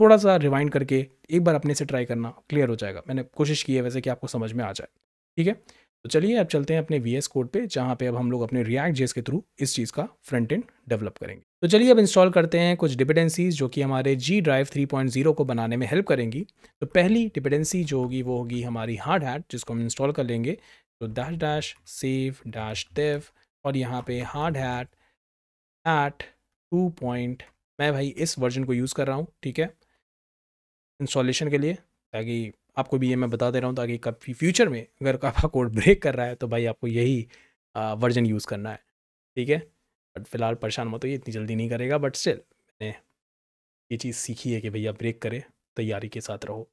थोड़ा सा रिवाइंड करके एक बार अपने से ट्राई करना क्लियर हो जाएगा मैंने कोशिश की है वैसे कि आपको समझ में आ जाए ठीक है तो चलिए अब चलते हैं अपने वी एस कोड पर जहाँ पर अब हम लोग अपने रिएक्ट जेस के थ्रू इस चीज़ का फ्रंट एंड डेवलप करेंगे तो चलिए अब इंस्टॉल करते हैं कुछ डिपेंडेंसीज जो कि हमारे जी ड्राइव 3.0 को बनाने में हेल्प करेंगी तो पहली डिपेंडेंसी जो होगी वो होगी हमारी हार्ड हैट जिसको हम इंस्टॉल कर लेंगे तो dash dash save dash dev और यहाँ पे hardhat at two point मैं भाई इस वर्जन को यूज़ कर रहा हूँ ठीक है इंस्टॉलेशन के लिए ताकि आपको भी ये मैं बता दे रहा हूँ ताकि कभी फ्यूचर में अगर आपका कोड ब्रेक कर रहा है तो भाई आपको यही वर्जन यूज़ करना है ठीक है बट फिलहाल परेशान मत हो ये इतनी जल्दी नहीं करेगा बट स्टिल मैंने ये चीज़ सीखी है कि भैया ब्रेक करें तैयारी के साथ रहो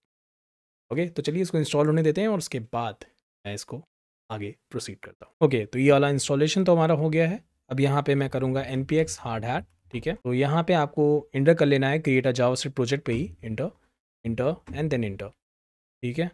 ओके तो चलिए इसको इंस्टॉल होने देते हैं और उसके बाद मैं इसको आगे प्रोसीड करता हूँ ओके तो ये वाला इंस्टॉलेशन तो हमारा हो गया है अब यहाँ पे मैं करूँगा N P X hardhat ठीक है तो यहाँ पे आपको इंटर कर लेना है क्रिएट अ जावा प्रोजेक्ट पे ही enter enter and then enter ठीक है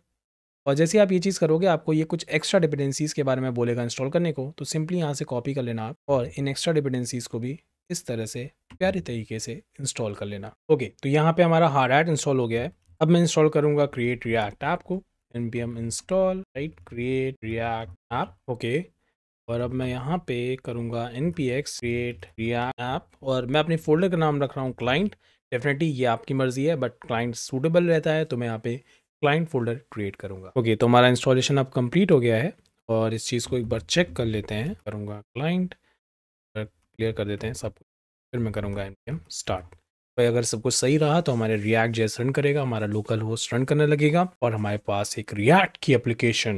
और जैसे आप ये चीज़ करोगे आपको ये कुछ एक्स्ट्रा डिपेंडेंसीज़ के बारे में बोलेगा इंस्टॉल करने को तो सिंपली यहाँ से कॉपी कर लेना आप और इन एक्स्ट्रा डिपेंडेंसीज़ को भी इस तरह से प्यारे तरीके से इंस्टॉल कर लेना ओके तो यहाँ पे हमारा हार्ड हैट इंस्टॉल हो गया है अब मैं इंस्टॉल करूँगा क्रिएट रिएक्ट ऐप को npm install right create react app okay और अब मैं यहाँ पे करूँगा N P X create app और मैं अपने फोल्डर का नाम रख रहा हूँ क्लाइंट डेफिनेटली ये आपकी मर्जी है बट क्लाइंट सूटेबल रहता है तो मैं यहाँ पे क्लाइंट फोल्डर क्रिएट करूँगा ओके okay, तो हमारा इंस्टॉलेशन अब कंप्लीट हो गया है और इस चीज़ को एक बार चेक कर लेते हैं करूँगा क्लाइंट क्लियर कर देते हैं सब फिर मैं करूँगा एन स्टार्ट भाई अगर सब कुछ सही रहा तो हमारे रिएक्ट जैसे रन करेगा हमारा लोकल होस्ट रन करने लगेगा और हमारे पास एक रिएक्ट की एप्लीकेशन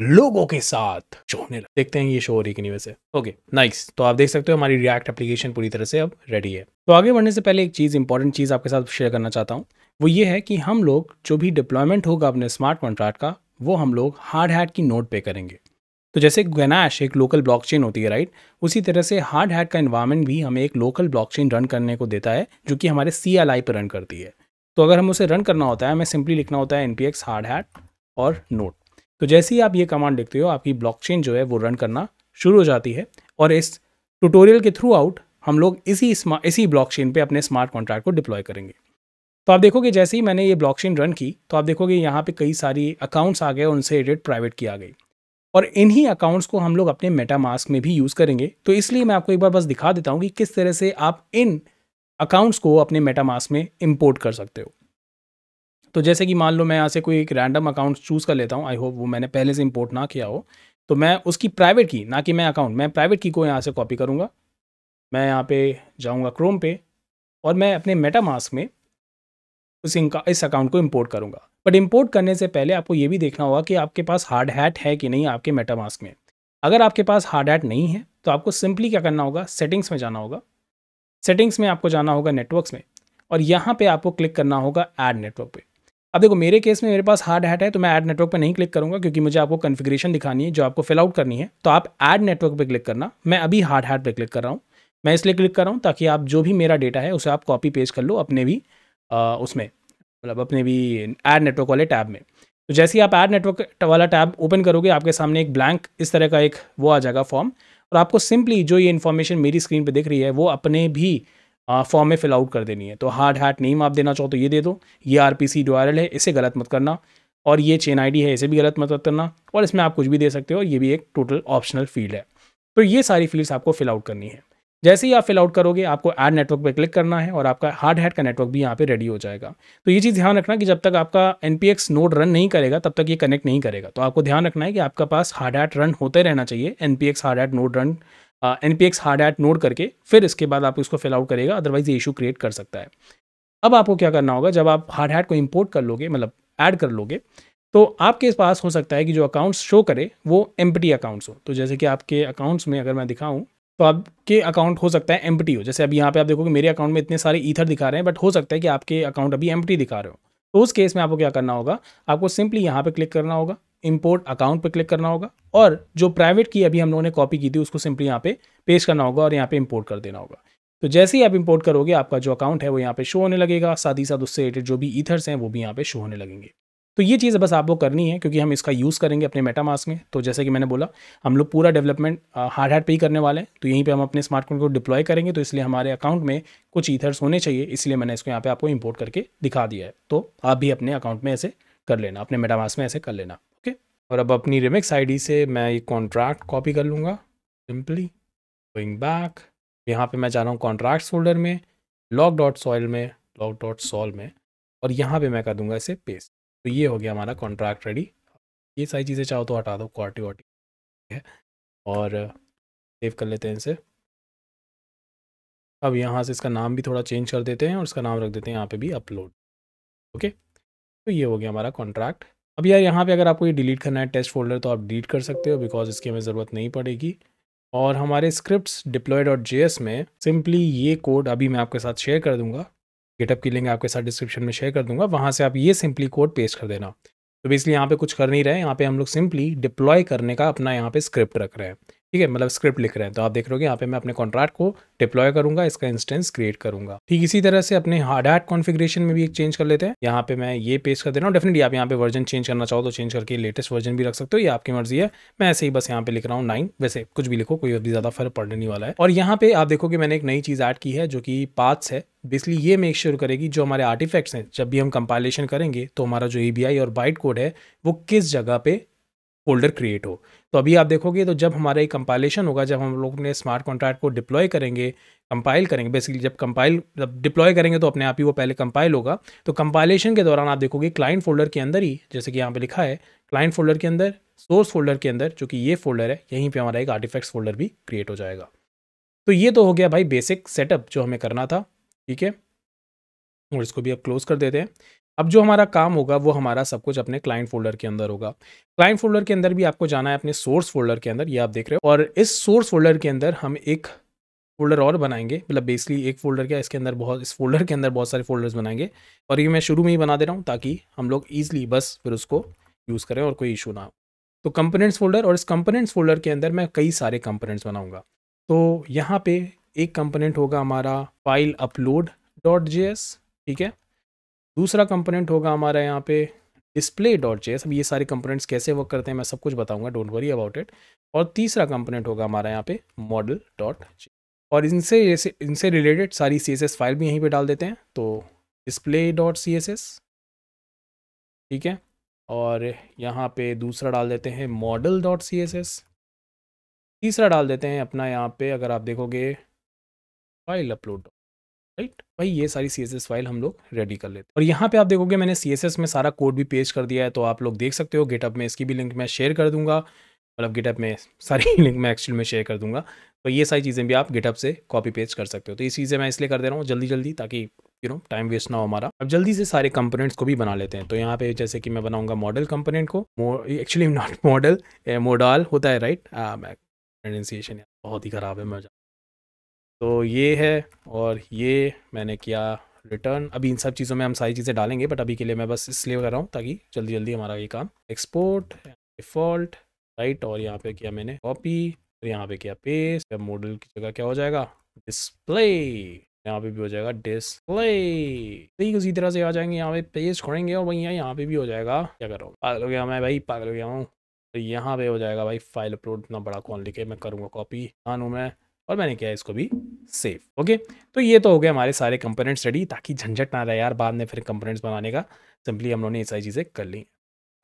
लोगों के साथ जो होने देखते हैं ये शो हो रही कि नहीं वैसे ओके नाइस तो आप देख सकते हो हमारी रिएक्ट एप्लीकेशन पूरी तरह से अब रेडी है तो आगे बढ़ने से पहले एक चीज़ इंपॉर्टेंट चीज़ आपके साथ शेयर करना चाहता हूँ वो ये है कि हम लोग जो भी डिप्लॉयमेंट होगा अपने स्मार्ट कॉन्ट्रैक्ट का वो हम लोग हार्ड हैट की नोट पे करेंगे तो जैसे गनाश एक लोकल ब्लॉकचेन होती है राइट उसी तरह से हार्ड हैट का इन्वायरमेंट भी हमें एक लोकल ब्लॉकचेन रन करने को देता है जो कि हमारे सी एल आई पर रन करती है तो अगर हम उसे रन करना होता है हमें सिंपली लिखना होता है N P X hardhat और नोट तो जैसे ही आप ये कमांड लिखते हो आपकी ब्लॉकचेन जो है वो रन करना शुरू हो जाती है और इस ट्यूटोरियल के थ्रू आउट हम लोग इसी इसी ब्लॉकचेन पे अपने स्मार्ट कॉन्ट्रैक्ट को डिप्लॉय करेंगे तो आप देखोगे जैसे ही मैंने ये ब्लॉकचेन रन की तो आप देखोगे यहाँ पे कई सारी अकाउंट्स आ गए और उनसे एडिट प्राइवेट किया गई और इन्हीं अकाउंट्स को हम लोग अपने मेटा मास्क में भी यूज़ करेंगे तो इसलिए मैं आपको एक बार बस दिखा देता हूँ कि किस तरह से आप इन अकाउंट्स को अपने मेटा मास्क में इम्पोर्ट कर सकते हो तो जैसे कि मान लो मैं यहाँ से कोई एक रैंडम अकाउंट चूज़ कर लेता हूँ आई होप वो मैंने पहले से इम्पोर्ट ना किया हो तो मैं उसकी प्राइवेट की ना कि मैं अकाउंट मैं प्राइवेट की को यहाँ से कॉपी करूँगा मैं यहाँ पे जाऊँगा क्रोम पे और मैं अपने मेटा मास्क में उस इनका इस अकाउंट को इम्पोर्ट करूँगा बट इम्पोर्ट करने से पहले आपको ये भी देखना होगा कि आपके पास हार्ड हैट है कि नहीं आपके मेटामास्क में अगर आपके पास हार्ड हैट नहीं है तो आपको सिंपली क्या करना होगा सेटिंग्स में जाना होगा सेटिंग्स में आपको जाना होगा नेटवर्क्स में और यहाँ पे आपको क्लिक करना होगा ऐड नेटवर्क पे अब देखो मेरे केस में मेरे पास हार्ड हैट है तो मैं ऐड नेटवर्क पे नहीं क्लिक करूँगा क्योंकि मुझे आपको कन्फिग्रेशन दिखानी है जो आपको फिल आउट करनी है तो आप ऐड नेटवर्क पे क्लिक करना मैं अभी हार्ड हैट पे क्लिक कर रहा हूँ मैं इसलिए क्लिक कर रहा हूँ ताकि आप जो भी मेरा डेटा है उसे आप कॉपी पेज कर लो अपने भी आ, उसमें मतलब अपने भी एड नेटवर्क वाले टैब में तो जैसे ही आप एड नेटवर्क वाला टैब ओपन करोगे आपके सामने एक ब्लैंक इस तरह का एक वो आ जाएगा फॉर्म और आपको सिंपली जो ये इन्फॉर्मेशन मेरी स्क्रीन पे दिख रही है वो अपने भी फॉर्म में फिल आउट कर देनी है तो हार्ड हैट नेम आप देना चाहो तो ये दे दो ये आर पी सी है इसे गलत मत करना और ये चेन आईडी है इसे भी गलत मत करना और इसमें आप कुछ भी दे सकते हो ये भी एक टोटल ऑप्शनल फील्ड है तो ये सारी फील्ड्स आपको फिल आउट करनी है जैसे ही आप फिल आउट करोगे आपको ऐड नेटवर्क पर क्लिक करना है और आपका हार्ड हैट का नेटवर्क भी यहाँ पे रेडी हो जाएगा तो ये चीज़ ध्यान रखना कि जब तक आपका एन नोड रन नहीं करेगा तब तक ये कनेक्ट नहीं करेगा तो आपको ध्यान रखना है कि आपका पास हार्ड ऐट रन होते रहना चाहिए N P X hardhat node run N P X hardhat node करके फिर इसके बाद आप इसको फिल आउट करेगा अदरवाइज ये इशू क्रिएट कर सकता है अब आपको क्या करना होगा जब आप हार्ड हैड को इम्पोर्ट कर लोगे मतलब ऐड कर लोगे तो आपके पास हो सकता है कि जो अकाउंट्स शो करे वो एम्पटी अकाउंट्स हो तो जैसे कि आपके अकाउंट्स में अगर मैं दिखाऊँ तो आपके अकाउंट हो सकता है एम हो जैसे अभी यहाँ पे आप देखोगे मेरे अकाउंट में इतने सारे ईथर दिखा रहे हैं बट हो सकता है कि आपके अकाउंट अभी एम दिखा रहे हो तो उस केस में आपको क्या करना होगा आपको सिंपली यहाँ पे क्लिक करना होगा इम्पोर्ट अकाउंट पे क्लिक करना होगा और जो प्राइवेट की अभी हम लोगों ने कॉपी की थी उसको सिंपली यहाँ पे पेश करना होगा और यहाँ पे इम्पोर्ट कर देना होगा तो जैसे ही आप इम्पोर्ट करोगे आपका जो अकाउंट है वो यहाँ पे शो होने लगेगा साथ ही साथ उससे रिलेटेड जो भी ईथर्स हैं वो भी यहाँ पे शो होने लगेंगे तो ये चीज़ बस आपको करनी है क्योंकि हम इसका यूज़ करेंगे अपने मेटामास्क में तो जैसे कि मैंने बोला हम लोग पूरा डेवलपमेंट हार्ड हार्ड पे ही करने वाले हैं तो यहीं पे हम अपने स्मार्टफोन को डिप्लॉय करेंगे तो इसलिए हमारे अकाउंट में कुछ ईथर्स होने चाहिए इसलिए मैंने इसको यहाँ पर आपको इम्पोर्ट करके दिखा दिया है तो आप भी अपने अकाउंट में ऐसे कर लेना अपने मेटामास में ऐसे कर लेना ओके और अब अपनी रिमिक्स आई से मैं ये कॉन्ट्रैक्ट कॉपी कर लूँगा सिंपली गोइंग बैक यहाँ पर मैं जा रहा हूँ कॉन्ट्रैक्ट फोल्डर में लॉक डॉट सॉयल में लॉक डॉट सॉल में और यहाँ पर मैं कर दूँगा इसे पेस्ट तो ये हो गया हमारा कॉन्ट्रैक्ट रेडी ये सारी चीज़ें चाहो तो हटा दो क्वार्टी वाटी है और सेव कर लेते हैं इसे अब यहाँ से इसका नाम भी थोड़ा चेंज कर देते हैं और इसका नाम रख देते हैं यहाँ पे भी अपलोड ओके तो ये हो गया हमारा कॉन्ट्रैक्ट अब यार यहाँ पे अगर आपको ये डिलीट करना है टेस्ट फोल्डर तो आप डिलीट कर सकते हो बिकॉज इसकी हमें ज़रूरत नहीं पड़ेगी और हमारे स्क्रिप्ट डिप्लॉय डॉट जे में सिंपली ये कोड अभी मैं आपके साथ शेयर कर दूँगा गेटअप की लिंक आपके साथ डिस्क्रिप्शन में शेयर कर दूंगा वहाँ से आप ये सिंपली कोड पेस्ट कर देना तो बेसिकली यहाँ पे कुछ कर नहीं रहे यहाँ पे हम लोग सिंपली डिप्लॉय करने का अपना यहाँ पे स्क्रिप्ट रख रहे हैं ठीक है मतलब स्क्रिप्ट लिख रहे हैं तो आप देख रहे हो यहाँ पे मैं अपने कॉन्ट्रैक्ट को डिप्लॉय करूंगा इसका इंस्टेंस क्रिएट करूंगा ठीक इसी तरह से अपने हार्ड कॉन्फ़िगरेशन कॉन्फिग्रेशन में भी एक चेंज कर लेते हैं यहाँ पे मैं ये पेस्ट कर दे रहा हूँ डेफिनेटली आप यहाँ पे वर्जन चेंज करना चाहो तो चेंज करके लेटेस्ट वर्जन भी रख सकते हो ये आपकी मर्जी है मैं ऐसे ही बस यहाँ पे लिख रहा हूँ नाइन वैसे कुछ भी लिखो कोई अभी ज्यादा फर्क पड़ने नहीं वाला है और यहाँ पे आप देखो कि मैंने एक नई चीज ऐड की है जो की पाथ्स है बेसिकली ये मेक श्योर करेगी जो हमारे आर्टिफैक्ट्स हैं जब भी हम कंपाइलेशन करेंगे तो हमारा जो ए और बाइट कोड है वो किस जगह पे फोल्डर क्रिएट हो तो अभी आप देखोगे तो जब हमारा एक कंपाइलेशन होगा जब हम लोग ने स्मार्ट कॉन्ट्रैक्ट को डिप्लॉय करेंगे कंपाइल करेंगे बेसिकली जब कंपाइल जब डिप्लॉय करेंगे तो अपने आप ही वो पहले कंपाइल होगा तो कंपाइलेशन के दौरान आप देखोगे क्लाइंट फोल्डर के अंदर ही जैसे कि यहाँ पर लिखा है क्लाइंट फोल्डर के अंदर सोर्स फोल्डर के अंदर जो कि ये फोल्डर है यहीं पर हमारा एक आर्टिफेक्ट फोल्डर भी क्रिएट हो जाएगा तो ये तो हो गया भाई बेसिक सेटअप जो हमें करना था ठीक है और इसको भी अब क्लोज कर देते हैं अब जो हमारा काम होगा वो हमारा सब कुछ अपने क्लाइंट फोल्डर के अंदर होगा क्लाइंट फोल्डर के अंदर भी आपको जाना है अपने सोर्स फोल्डर के अंदर ये आप देख रहे हो और इस सोर्स फोल्डर के अंदर हम एक फोल्डर और बनाएंगे मतलब बेसिकली एक फोल्डर क्या इसके अंदर बहुत इस फोल्डर के अंदर बहुत सारे फोल्डर्स बनाएंगे और ये मैं शुरू में ही बना दे रहा हूँ ताकि हम लोग ईजिली बस फिर उसको यूज़ करें और कोई इशू ना हो तो कंपोनेंट्स फोल्डर और इस कंपोनेंट्स फोल्डर के अंदर मैं कई सारे कंपोनेंट्स बनाऊंगा तो यहाँ पे एक कंपोनेंट होगा हमारा फाइल अपलोड डॉट जे ठीक है दूसरा कंपोनेंट होगा हमारा यहाँ पे डिस्प्ले डॉट जे अब ये सारे कंपोनेंट्स कैसे वर्क करते हैं मैं सब कुछ बताऊंगा डोंट वरी अबाउट इट और तीसरा कंपोनेंट होगा हमारा यहाँ पे मॉडल डॉट जे और इनसे जैसे इनसे रिलेटेड सारी सी फाइल भी यहीं पे डाल देते हैं तो डिस्प्ले डॉट सी ठीक है और यहाँ पे दूसरा डाल देते हैं मॉडल डॉट सी तीसरा डाल देते हैं अपना यहाँ पे अगर आप देखोगे फाइल अपलोड राइट भाई ये सारी सी फाइल हम लोग रेडी कर लेते हैं और यहाँ पे आप देखोगे मैंने सी में सारा कोड भी पेश कर दिया है तो आप लोग देख सकते हो गेटअप में इसकी भी लिंक मैं शेयर कर दूंगा मतलब गेटअप में सारी लिंक मैं एक्चुअल में शेयर कर दूंगा तो ये सारी चीज़ें भी आप गेटअप से कॉपी पेज कर सकते हो तो ये चीज़ें मैं इसलिए कर दे रहा हूँ जल्दी जल्दी ताकि यू नो टाइम वेस्ट ना हो हमारा अब जल्दी से सारे कंपोनेंट्स को भी बना लेते हैं तो यहाँ पे जैसे कि मैं बनाऊंगा मॉडल कंपोनेंट को एक्चुअली नॉट मॉडल मोडाल होता है राइट प्रोनाउंसिएशन बहुत ही खराब है मैं तो ये है और ये मैंने किया रिटर्न अभी इन सब चीज़ों में हम सारी चीज़ें डालेंगे बट अभी के लिए मैं बस इसलिए कर रहा हूँ ताकि जल्दी जल्दी हमारा ये काम एक्सपोर्ट डिफ़ॉल्ट राइट और यहाँ पे किया मैंने कॉपी और यहाँ पे किया पेस्ट या मॉडल की जगह क्या हो जाएगा डिस्प्ले यहाँ पे भी हो जाएगा डिस्प्ले तो सही उसी तरह से आ जाएंगे यहाँ पे पेस्ट खोड़ेंगे और वहीं यहाँ पे भी हो जाएगा क्या कर रहा हूँ पागल हो गया मैं भाई पागल हो गया हूँ तो यहाँ पे हो जाएगा भाई फाइल अपलोड इतना बड़ा कौन लिखे मैं करूँगा कॉपी कानू हाँ, मैं और मैंने किया इसको भी सेव ओके तो ये तो हो गए हमारे सारे कंपोनेंट्स रेडी ताकि झंझट ना रहे यार बाद में फिर कंपोनेंट्स बनाने का सिंपली हम लोगों ने ये सारी चीज़ें कर ली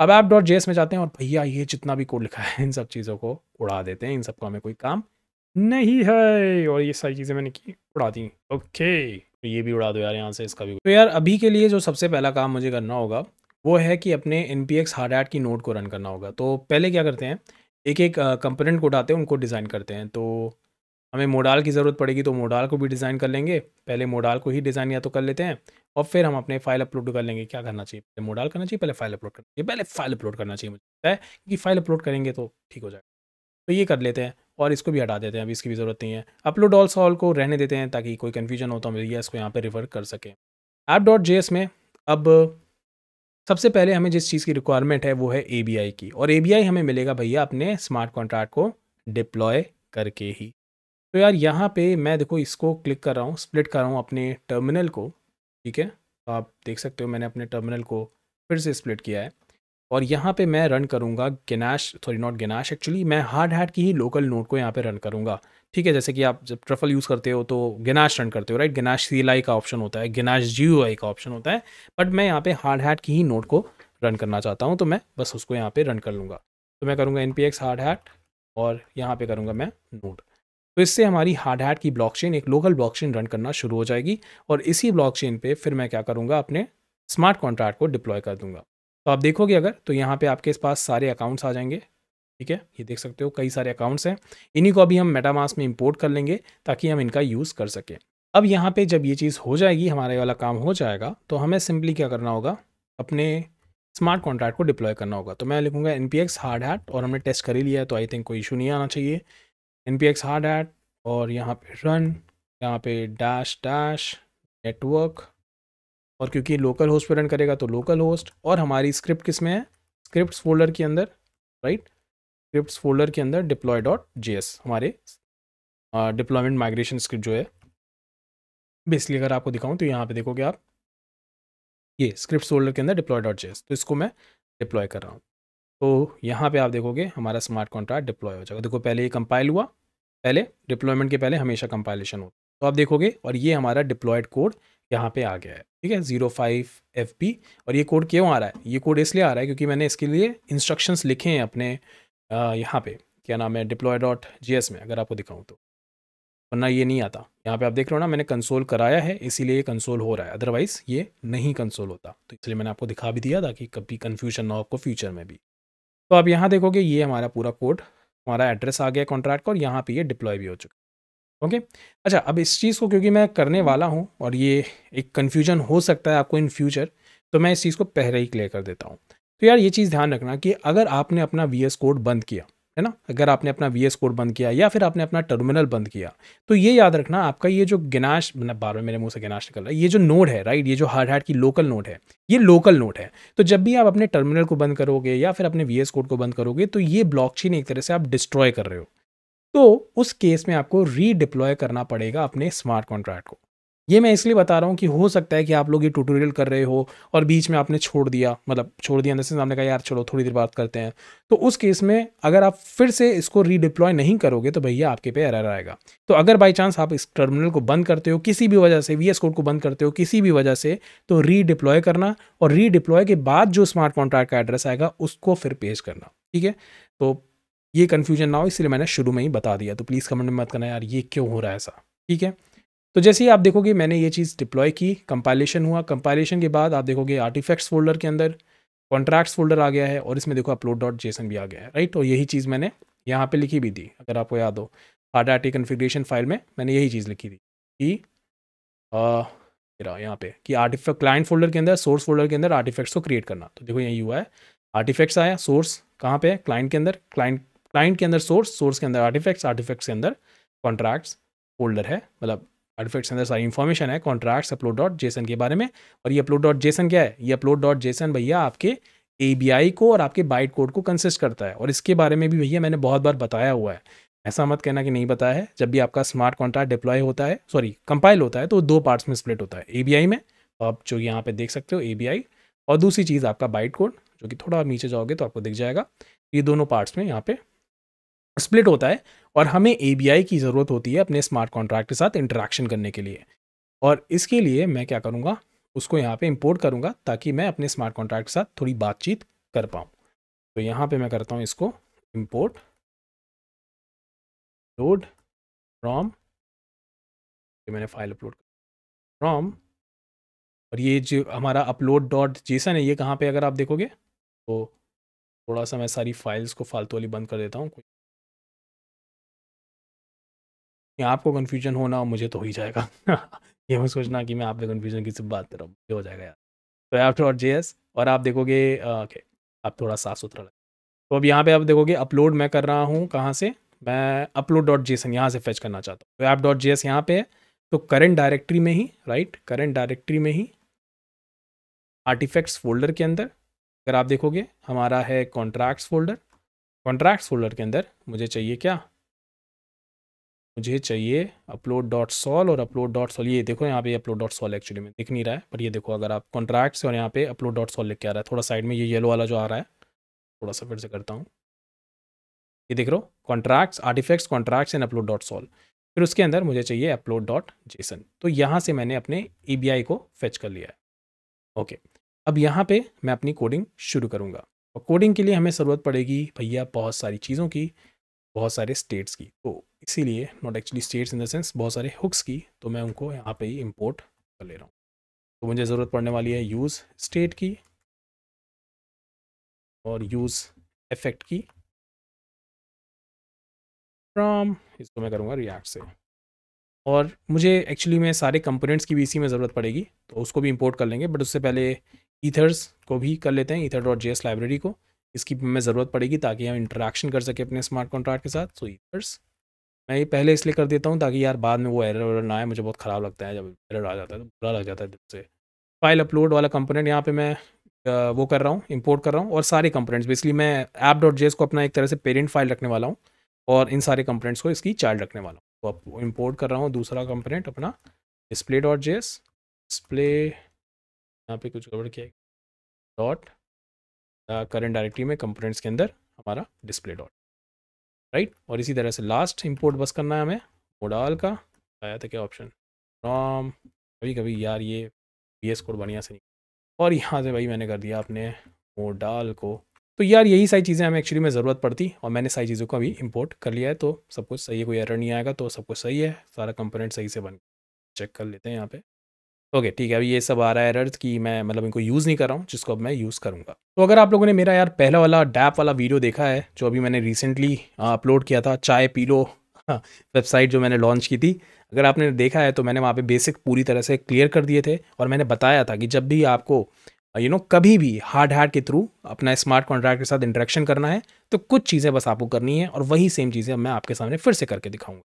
अब ऐप डॉट जेएस में जाते हैं और भैया ये जितना भी कोड लिखा है इन सब चीज़ों को उड़ा देते हैं इन सब को हमें कोई काम नहीं है और ये सारी चीज़ें मैंने की उड़ा दी ओके तो ये भी उड़ा दो यार यहाँ से इसका भी तो यार अभी के लिए जो सबसे पहला काम मुझे करना होगा वो है कि अपने N P X hardhat की नोट को रन करना होगा तो पहले क्या करते हैं एक एक कंपोनेंट को उठाते हैं उनको डिज़ाइन करते हैं तो हमें मोडाल की ज़रूरत पड़ेगी तो मोडाल को भी डिज़ाइन कर लेंगे पहले मोडाल को ही डिज़ाइन या तो कर लेते हैं और फिर हम अपने फाइल अपलोड कर लेंगे क्या करना चाहिए पहले मोडाल करना चाहिए पहले फाइल अपलोड करना चाहिए पहले फाइल अपलोड करना चाहिए मुझे लगता है क्योंकि फाइल अपलोड करेंगे तो ठीक हो जाएगा तो ये कर लेते हैं और इसको भी हटा देते हैं अभी इसकी भी ज़रूरत नहीं है अपलोड ऑल सॉल को रहने देते हैं ताकि कोई कन्फ्यूजन हो तो हम ये इसको यहाँ पर रिफर कर सकें ऐप डॉट जे में अब सबसे पहले हमें जिस चीज़ की रिक्वायरमेंट है वो है ए की और ए हमें मिलेगा भैया अपने स्मार्ट कॉन्ट्रैक्ट को डिप्लॉय करके ही तो यार यहाँ पे मैं देखो इसको क्लिक कर रहा हूँ स्प्लिट कर रहा हूँ अपने टर्मिनल को ठीक है तो आप देख सकते हो मैंने अपने टर्मिनल को फिर से स्प्लिट किया है और यहाँ पे मैं रन करूँगा ganache sorry not ganache actually मैं हार्ड हैड की ही लोकल नोट को यहाँ पे रन करूँगा ठीक है जैसे कि आप जब ट्रफल यूज़ करते हो तो गनाश रन करते हो राइट गनाश सी का ऑप्शन होता है गनाश जी का ऑप्शन होता है बट मैं यहाँ पर हार्ड हैड की ही नोट को रन करना चाहता हूँ तो मैं बस उसको यहाँ पर रन कर लूँगा तो मैं करूँगा एन हार्ड हैट और यहाँ पर करूँगा मैं नोट तो इससे हमारी हार्ड हैट की ब्लॉक चेन एक लोकल ब्लॉक चेन रन करना शुरू हो जाएगी और इसी ब्लॉक चेन पर फिर मैं क्या करूँगा अपने स्मार्ट कॉन्ट्रैक्ट को डिप्लॉय कर दूंगा तो आप देखोगे अगर तो यहाँ पे आपके पास सारे अकाउंट्स आ जाएंगे ठीक है ये देख सकते हो कई सारे अकाउंट्स हैं इन्हीं को अभी हम मेटामास में इम्पोर्ट कर लेंगे ताकि हम इनका यूज़ कर सकें अब यहाँ पर जब ये चीज़ हो जाएगी हमारे वाला काम हो जाएगा तो हमें सिंपली क्या करना होगा अपने स्मार्ट कॉन्ट्रैक्ट को डिप्लॉय करना होगा तो मैं लिखूंगा N P X hardhat और हमने टेस्ट कर ही लिया है तो आई थिंक कोई इशू नहीं आना चाहिए N P X hardhat और यहाँ पे रन यहाँ पे डैश डैश नेटवर्क और क्योंकि लोकल होस्ट पे रन करेगा तो लोकल होस्ट और हमारी स्क्रिप्ट किस में है स्क्रिप्ट फोल्डर के अंदर राइट स्क्रिप्ट फोल्डर के अंदर डिप्लॉय डॉट जे हमारे डिप्लॉयमेंट माइग्रेशन स्क्रिप्ट जो है बेसिकली अगर आपको दिखाऊं तो यहाँ पे देखोगे आप ये स्क्रिप्ट फोल्डर के अंदर डिप्लॉय डॉट जे तो इसको मैं डिप्लॉय कर रहा हूँ तो यहाँ पे आप देखोगे हमारा स्मार्ट कॉन्ट्रैक्ट डिप्लॉय हो जाएगा देखो पहले ये कंपाइल हुआ पहले डिप्लॉयमेंट के पहले हमेशा कंपाइलेशन होता है तो आप देखोगे और ये हमारा डिप्लॉयड कोड यहाँ पे आ गया है ठीक है जीरो फाइव एफ बी और ये कोड क्यों आ रहा है ये कोड इसलिए आ रहा है क्योंकि मैंने इसके लिए इंस्ट्रक्शन लिखे हैं अपने यहाँ पे क्या नाम है डिप्लॉय डॉट जी एस में अगर आपको दिखाऊँ तो वरना ये नहीं आता यहाँ पे आप देख रहे हो ना मैंने कंसोल कराया है इसीलिए ये कंसोल हो रहा है अदरवाइज ये नहीं कंसोल होता तो इसलिए मैंने आपको दिखा भी दिया था कि कभी कन्फ्यूजन ना हो आपको फ्यूचर में भी तो आप यहाँ देखोगे ये हमारा पूरा कोड हमारा एड्रेस आ गया कॉन्ट्रैक्ट का और यहाँ पे ये डिप्लॉय भी हो चुका ओके okay? अच्छा अब इस चीज़ को क्योंकि मैं करने हम्म। वाला हूँ और ये एक कन्फ्यूजन हो सकता है आपको इन फ्यूचर तो मैं इस चीज़ को पहले ही क्लियर कर देता हूँ तो यार ये चीज़ ध्यान रखना कि अगर आपने अपना वी कोड बंद किया है ना अगर आपने अपना वी एस कोड बंद किया या फिर आपने अपना टर्मिनल बंद किया तो ये याद रखना आपका ये जो गिनाश बार में मेरे मुंह से गिनाश निकल रहा है ये जो नोड है राइट ये जो हार्ड हार्ड की लोकल नोड है ये लोकल नोड है तो जब भी आप अपने टर्मिनल को बंद करोगे या फिर अपने वी एस कोड को बंद करोगे तो ये ब्लॉकचेन एक तरह से आप डिस्ट्रॉय कर रहे हो तो उस केस में आपको रीडिप्लॉय करना पड़ेगा अपने स्मार्ट कॉन्ट्रैक्ट को ये मैं इसलिए बता रहा हूँ कि हो सकता है कि आप लोग ये ट्यूटोरियल कर रहे हो और बीच में आपने छोड़ दिया मतलब छोड़ दिया अंदर से कहा यार चलो थोड़ी देर बात करते हैं तो उस केस में अगर आप फिर से इसको रीडिप्लॉय नहीं करोगे तो भैया आपके पे एरर आएगा तो अगर बाई चांस आप इस टर्मिनल को बंद करते हो किसी भी वजह से वी एस कोड को बंद करते हो किसी भी वजह से तो रीडिप्लॉय करना और रीडिप्लॉय के बाद जो स्मार्ट कॉन्ट्रैक्ट का एड्रेस आएगा उसको फिर पेश करना ठीक है तो ये कन्फ्यूजन ना हो इसलिए मैंने शुरू में ही बता दिया तो प्लीज़ कमेंट में मत करना यार ये क्यों हो रहा है ऐसा ठीक है तो जैसे ही आप देखोगे मैंने ये चीज़ डिप्लॉय की कंपाइलेशन हुआ कंपाइलेशन के बाद आप देखोगे आर्टिफैक्ट्स फोल्डर के अंदर कॉन्ट्रैक्ट्स फोल्डर आ गया है और इसमें देखो अपलोड डॉट जेसन भी आ गया है राइट और यही चीज़ मैंने यहाँ पे लिखी भी थी अगर आपको याद हो hardhat configuration file में मैंने यही चीज़ लिखी थी कि यहाँ पे कि आर्टिफैक्ट क्लाइंट फोल्डर के अंदर सोर्स फोल्डर के अंदर आर्टिफैक्ट्स को क्रिएट करना तो देखो यही हुआ है आर्टिफैक्ट्स आया सोर्स कहाँ पे है क्लाइंट के अंदर क्लाइंट क्लाइंट के अंदर सोर्स सोर्स के अंदर आर्टिफैक्ट्स आर्टिफैक्ट्स के अंदर कॉन्ट्रैक्ट्स फोल्डर है मतलब आर्टिफैक्ट्स अंदर सारी इन्फॉर्मेशन है कॉन्ट्रैक्ट्स अपलोड डॉट जेसन के बारे में और ये अपलोड डॉट जेसन क्या है ये अपलोड डॉट जेसन भैया आपके ए को और आपके बाइट कोड को कंसिस्ट करता है और इसके बारे में भी भैया मैंने बहुत बार बताया हुआ है ऐसा मत कहना कि नहीं बताया है जब भी आपका स्मार्ट कॉन्ट्रैक्ट डिप्लॉय होता है सॉरी कंपाइल होता है तो दो पार्ट्स में स्प्लिट होता है ए में तो आप जो यहाँ पे देख सकते हो ए और दूसरी चीज़ आपका बाइट कोड जो कि थोड़ा नीचे जाओगे तो आपको दिख जाएगा ये दोनों पार्ट्स में यहाँ पे स्प्लिट होता है और हमें ए की ज़रूरत होती है अपने स्मार्ट कॉन्ट्रैक्ट के साथ इंटरेक्शन करने के लिए और इसके लिए मैं क्या करूँगा उसको यहाँ पे इंपोर्ट करूँगा ताकि मैं अपने स्मार्ट कॉन्ट्रैक्ट के साथ थोड़ी बातचीत कर पाऊँ तो यहाँ पे मैं करता हूँ इसको इंपोर्ट लोड फ्रॉम तो मैंने फाइल अपलोड फ्रॉम और ये जो हमारा अपलोड डॉट जेसन है ये कहाँ पे अगर आप देखोगे तो थोड़ा सा मैं सारी फाइल्स को फालतू वाली बंद कर देता हूँ आपको कन्फ्यूजन होना मुझे तो हो ही जाएगा ये मैं सोचना कि मैं आपके कन्फ्यूजन की सिर्फ बात कर रहा हूँ ये हो जाएगा यार तो आफ्टर और जे और आप देखोगे ओके आप थोड़ा साफ सुथरा लगे तो अब यहाँ पे आप देखोगे अपलोड मैं कर रहा हूँ कहाँ से मैं अपलोड डॉट जी एस यहाँ से फेच करना चाहता हूँ तो ऐप डॉट जी एस यहाँ पे है तो करेंट डायरेक्टरी में ही राइट करेंट डायरेक्टरी में ही आर्टिफैक्ट्स फोल्डर के अंदर अगर आप देखोगे हमारा है कॉन्ट्रैक्ट्स फोल्डर कॉन्ट्रैक्ट्स फोल्डर के अंदर मुझे चाहिए क्या मुझे चाहिए अपलोड डॉट सॉल और अपलोड डॉट सॉल ये देखो यहाँ पे अपलोड डॉट सॉल एक्चुअली में दिख नहीं रहा है पर ये देखो अगर आप से और यहाँ पे अपलोड डॉट सॉल लिख के आ रहा है थोड़ा साइड में ये येलो वाला जो आ रहा है थोड़ा सा फिर से करता हूँ ये देख लो contracts artifacts contracts and upload dot sol फिर उसके अंदर मुझे चाहिए अपलोड डॉट जेसन तो यहाँ से मैंने अपने ई e को फेच कर लिया है ओके अब यहाँ पे मैं अपनी कोडिंग शुरू करूँगा और कोडिंग के लिए हमें ज़रूरत पड़ेगी भैया बहुत सारी चीज़ों की बहुत सारे स्टेट्स की तो इसीलिए not actually states in the sense बहुत सारे हुक्स की तो मैं उनको यहाँ पे ही इंपोर्ट कर ले रहा हूँ तो मुझे ज़रूरत पड़ने वाली है यूज़ स्टेट की और यूज़ इफेक्ट की फ्राम इसको मैं करूँगा रिएक्ट से और मुझे एक्चुअली में सारे कंपोनेंट्स की भी इसी में ज़रूरत पड़ेगी तो उसको भी इंपोर्ट कर लेंगे बट उससे पहले ईथर्स को भी कर लेते हैं ईथर डॉट जे लाइब्रेरी को इसकी हमें ज़रूरत पड़ेगी ताकि हम इंटरेक्शन कर सके अपने स्मार्ट कॉन्ट्रैक्ट के साथ सो यूजर्स मैं ये पहले इसलिए कर देता हूँ ताकि यार बाद में वो एरर वरर ना आए मुझे बहुत ख़राब लगता है जब एरर आ जाता है तो बुरा लग जाता है दिल से फाइल अपलोड वाला कंपोनेंट यहाँ पे मैं वो कर रहा हूँ इंपोर्ट कर रहा हूँ और सारे कंपोनेंट्स बेसिकली मैं ऐप डॉट जेस को अपना एक तरह से पेरेंट फाइल रखने वाला हूँ और इन सारे कंपोनेंट्स को इसकी चाइल्ड रखने वाला हूँ तो अब इम्पोर्ट कर रहा हूँ दूसरा कंपोनेंट अपना डिस्प्ले डॉट जेस डिस्प्ले यहाँ पे कुछ गड़बड़ किया डॉट करंट डायरेक्टरी में कंपोनेंट्स के अंदर हमारा डिस्प्ले डॉट राइट और इसी तरह से लास्ट इंपोर्ट बस करना है हमें मोडाल का आया था क्या ऑप्शन फ्रॉम कभी कभी यार ये बी एस कोड बढ़िया से नहीं और यहाँ से भाई मैंने कर दिया अपने मोडाल को तो यार यही सारी चीज़ें हमें एक्चुअली में ज़रूरत पड़ती और मैंने सारी चीज़ों को अभी इंपोर्ट कर लिया है तो सब कुछ सही है कोई एरर नहीं आएगा तो सब कुछ सही है सारा कंपोनेंट सही से बन चेक कर लेते हैं यहाँ पे ओके ठीक है अब ये सब आ रहा है एरर्स कि मैं मतलब इनको यूज़ नहीं कर रहा हूँ जिसको अब मैं यूज़ करूँगा तो अगर आप लोगों ने मेरा यार पहला वाला डैप वाला वीडियो देखा है जो अभी मैंने रिसेंटली अपलोड किया था चाय पी लो हाँ, वेबसाइट जो मैंने लॉन्च की थी अगर आपने देखा है तो मैंने वहाँ पे बेसिक पूरी तरह से क्लियर कर दिए थे और मैंने बताया था कि जब भी आपको यू you नो know, कभी भी हार्ड हार्ड के थ्रू अपना स्मार्ट कॉन्ट्रैक्ट के साथ इंटरेक्शन करना है तो कुछ चीज़ें बस आपको करनी है और वही सेम चीज़ें मैं आपके सामने फिर से करके दिखाऊंगा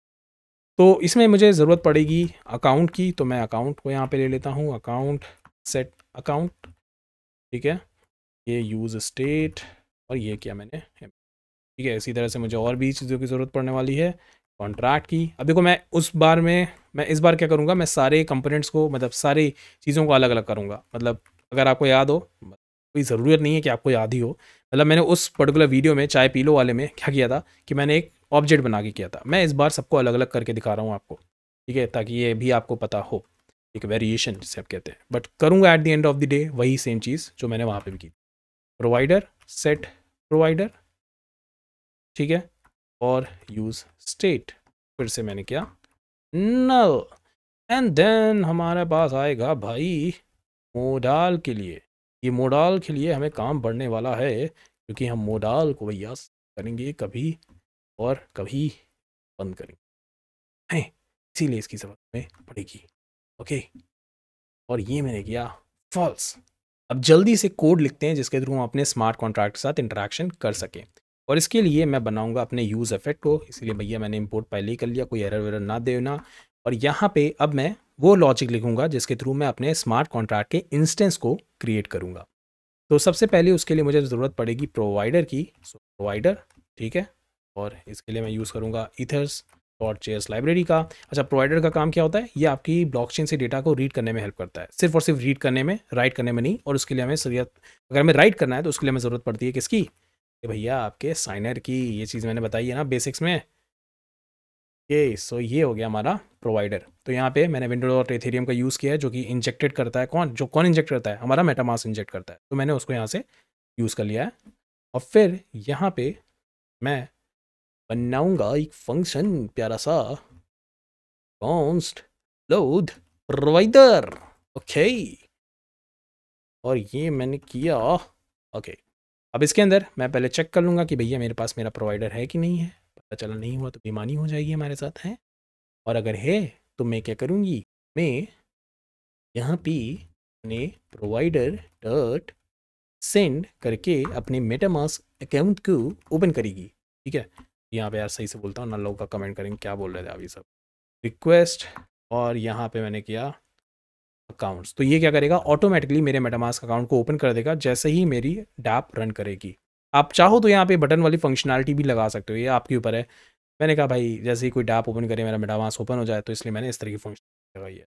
तो इसमें मुझे ज़रूरत पड़ेगी अकाउंट की तो मैं अकाउंट को यहाँ पे ले लेता हूँ अकाउंट सेट अकाउंट ठीक है ये यूज़ स्टेट और ये किया मैंने ठीक है इसी तरह से मुझे और भी चीज़ों की ज़रूरत पड़ने वाली है कॉन्ट्रैक्ट की अब देखो मैं उस बार में मैं इस बार क्या करूँगा मैं सारे कंपोनेंट्स को मतलब सारी चीज़ों को अलग अलग करूँगा मतलब अगर आपको याद हो कोई ज़रूरत नहीं है कि आपको याद ही हो मतलब मैंने उस पर्टिकुलर वीडियो में चाय पीलो वाले में क्या किया था कि मैंने एक ऑब्जेक्ट बना के किया था मैं इस बार सबको अलग अलग करके दिखा रहा हूँ आपको ठीक है ताकि ये भी आपको पता हो एक वेरिएशन जिसे आप कहते हैं बट करूँगा at the end of the day वही सेम चीज़ जो मैंने वहाँ पर भी की प्रोवाइडर सेट प्रोवाइडर ठीक है और यूज़ स्टेट फिर से मैंने किया नल एंड देन हमारे पास आएगा भाई मोडाल के लिए ये मोडाल के लिए हमें काम बढ़ने वाला है क्योंकि हम मोडाल को भैया करेंगे कभी और कभी बंद करेंगे हैं इसीलिए इसकी जरूरत में पड़ेगी ओके और ये मैंने किया फॉल्स अब जल्दी से कोड लिखते हैं जिसके थ्रू हम अपने स्मार्ट कॉन्ट्रैक्ट के साथ इंटरेक्शन कर सकें और इसके लिए मैं बनाऊंगा अपने यूज़ इफेक्ट को इसलिए भैया मैंने इंपोर्ट पहले ही कर लिया कोई एरर वेरर ना देना और यहाँ पे अब मैं वो लॉजिक लिखूंगा जिसके थ्रू मैं अपने स्मार्ट कॉन्ट्रैक्ट के इंस्टेंस को क्रिएट करूँगा तो सबसे पहले उसके लिए मुझे ज़रूरत पड़ेगी प्रोवाइडर की सो प्रोवाइडर ठीक है और इसके लिए मैं यूज़ करूँगा ईथर्स डॉट चेयर्स लाइब्रेरी का अच्छा प्रोवाइडर का काम क्या होता है ये आपकी ब्लॉकचेन से डेटा को रीड करने में हेल्प करता है सिर्फ और सिर्फ रीड करने में राइट करने में नहीं और उसके लिए हमें सरियत अगर हमें राइट करना है तो उसके लिए हमें ज़रूरत पड़ती है किसकी भैया आपके साइनर की ये चीज़ मैंने बताई है ना बेसिक्स में ये सो ये हो गया हमारा प्रोवाइडर तो यहाँ पे मैंने विंडो और एथेरियम का यूज़ किया है जो कि इंजेक्टेड करता है कौन जो कौन इंजेक्ट करता है हमारा मेटामास इंजेक्ट करता है तो मैंने उसको यहाँ से यूज़ कर लिया है और फिर यहाँ पे मैं बनाऊंगा एक फंक्शन प्यारा सा कॉन्स्ट लोड प्रोवाइडर ओके और ये मैंने किया ओके अब इसके अंदर मैं पहले चेक कर लूँगा कि भैया मेरे पास मेरा प्रोवाइडर है कि नहीं है पता चला नहीं हुआ तो बेमानी हो जाएगी हमारे साथ है और अगर है तो मैं क्या करूँगी मैं यहाँ पे अपने प्रोवाइडर डॉट सेंड करके अपने मेटामास्क अकाउंट को ओपन करेगी ठीक है यहाँ पे यार सही से बोलता हूँ ना लोगों का कमेंट करेंगे क्या बोल रहे थे अभी सब रिक्वेस्ट और यहाँ पे मैंने किया अकाउंट्स तो ये क्या करेगा ऑटोमेटिकली मेरे मेटामास्क अकाउंट को ओपन कर देगा जैसे ही मेरी डैप रन करेगी आप चाहो तो यहाँ पे बटन वाली फंक्शनैलिटी भी लगा सकते हो ये आपके ऊपर है मैंने कहा भाई जैसे ही कोई डैप ओपन करे मेरा मेटामास ओपन हो जाए तो इसलिए मैंने इस तरह की फंक्शन लगाई है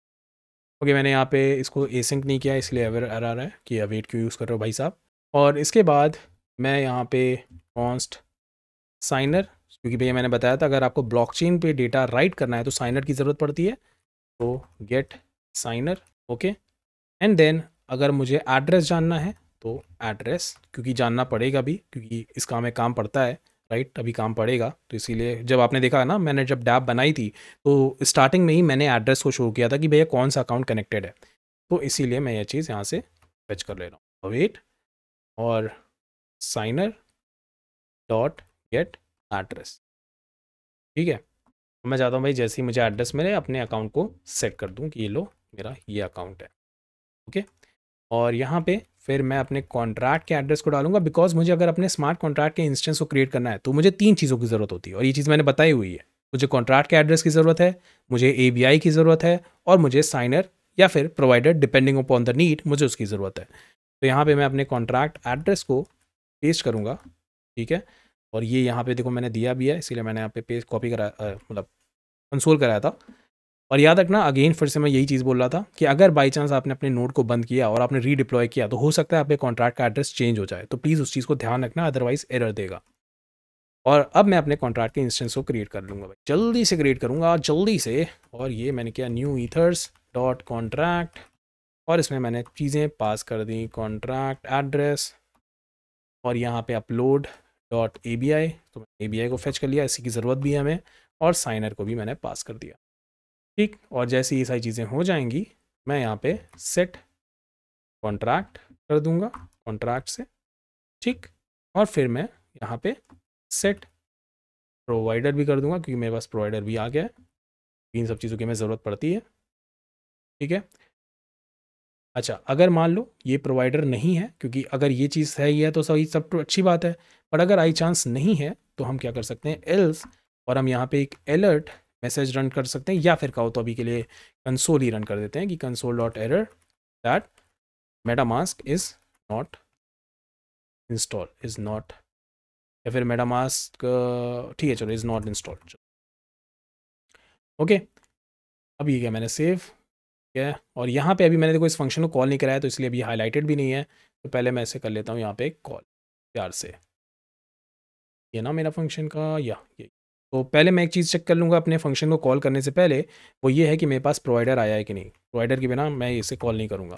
ओके मैंने यहाँ पे इसको एसिंक नहीं किया इसलिए अवेयर आ रहा है कि अवेट क्यों यूज़ कर रहे हो भाई साहब और इसके बाद मैं यहाँ पे कॉन्स्ट साइनर क्योंकि भैया मैंने बताया था अगर आपको ब्लॉकचेन पे डेटा राइट करना है तो साइनर की ज़रूरत पड़ती है तो get signer okay and then अगर मुझे एड्रेस जानना है तो एड्रेस क्योंकि जानना पड़ेगा भी क्योंकि इस काम में काम पड़ता है राइट अभी काम पड़ेगा तो इसीलिए जब आपने देखा ना मैंने जब डैब बनाई थी तो स्टार्टिंग में ही मैंने एड्रेस को शो किया था कि भैया कौन सा अकाउंट कनेक्टेड है तो इसीलिए मैं यह चीज़ यहाँ से फैच कर ले रहा हूँ वेट और साइनर डॉट गेट एड्रेस ठीक है तो मैं चाहता हूँ भाई जैसे ही मुझे एड्रेस मिले अपने अकाउंट को सेट कर दूँ कि ये लो मेरा ये अकाउंट है ओके और यहाँ पे फिर मैं अपने कॉन्ट्रैक्ट के एड्रेस को डालूंगा बिकॉज मुझे अगर अपने स्मार्ट कॉन्ट्रैक्ट के इंस्टेंस को क्रिएट करना है तो मुझे तीन चीज़ों की ज़रूरत होती है और ये चीज़ मैंने बताई हुई है मुझे कॉन्ट्रैक्ट के एड्रेस की ज़रूरत है मुझे ए की ज़रूरत है और मुझे साइनर या फिर provider depending upon the need मुझे उसकी ज़रूरत है तो यहाँ पर मैं अपने कॉन्ट्रैक्ट एड्रेस को पेस्ट करूँगा ठीक है और ये यहाँ पे देखो मैंने दिया भी है इसीलिए मैंने यहाँ पे पेज कॉपी करा मतलब कंसोल कराया था और याद रखना अगेन फिर से मैं यही चीज़ बोल रहा था कि अगर बाई चांस आपने अपने नोट को बंद किया और आपने रीडिप्लॉय किया तो हो सकता है आपके कॉन्ट्रैक्ट का एड्रेस चेंज हो जाए तो प्लीज़ उस चीज़ को ध्यान रखना अदरवाइज एरर देगा और अब मैं अपने कॉन्ट्रैक्ट के इंस्टेंस को क्रिएट कर लूँगा भाई जल्दी से क्रिएट करूँगा जल्दी से और ये मैंने किया न्यू ईथर्स डॉट कॉन्ट्रैक्ट और इसमें मैंने चीज़ें पास कर दी कॉन्ट्रैक्ट एड्रेस और यहाँ पे upload dot A B I तो मैंने ए बी आई को फेच कर लिया इसी की ज़रूरत भी है हमें और साइनर को भी मैंने पास कर दिया ठीक और जैसे ये सारी चीज़ें हो जाएंगी मैं यहाँ पे सेट कॉन्ट्रैक्ट कर दूंगा कॉन्ट्रैक्ट से ठीक और फिर मैं यहाँ पे सेट प्रोवाइडर भी कर दूंगा क्योंकि मेरे पास प्रोवाइडर भी आ गया है इन सब चीज़ों की हमें ज़रूरत पड़ती है ठीक है अच्छा अगर मान लो ये प्रोवाइडर नहीं है क्योंकि अगर ये चीज़ सही है तो सही सब तो अच्छी बात है और अगर आई चांस नहीं है तो हम क्या कर सकते हैं एल्स और हम यहाँ पे एक अलर्ट मैसेज रन कर सकते हैं या फिर कहो तो अभी के लिए कंसोल ही रन कर देते हैं कि console dot error that MetaMask is not install is not या फिर मेटा मास्क ठीक है चलो इज़ नॉट इंस्टॉल ओके अब ये क्या मैंने सेव ठीक है और यहाँ पे अभी मैंने देखो इस फंक्शन को कॉल नहीं कराया तो इसलिए अभी हाईलाइटेड भी नहीं है तो पहले मैं ऐसे कर लेता हूँ यहाँ पे कॉल प्यार से ये ना मेरा फंक्शन का या ये तो पहले मैं एक चीज़ चेक कर लूँगा अपने फंक्शन को कॉल करने से पहले वो ये है कि मेरे पास प्रोवाइडर आया है कि नहीं प्रोवाइडर के बिना मैं इसे कॉल नहीं करूँगा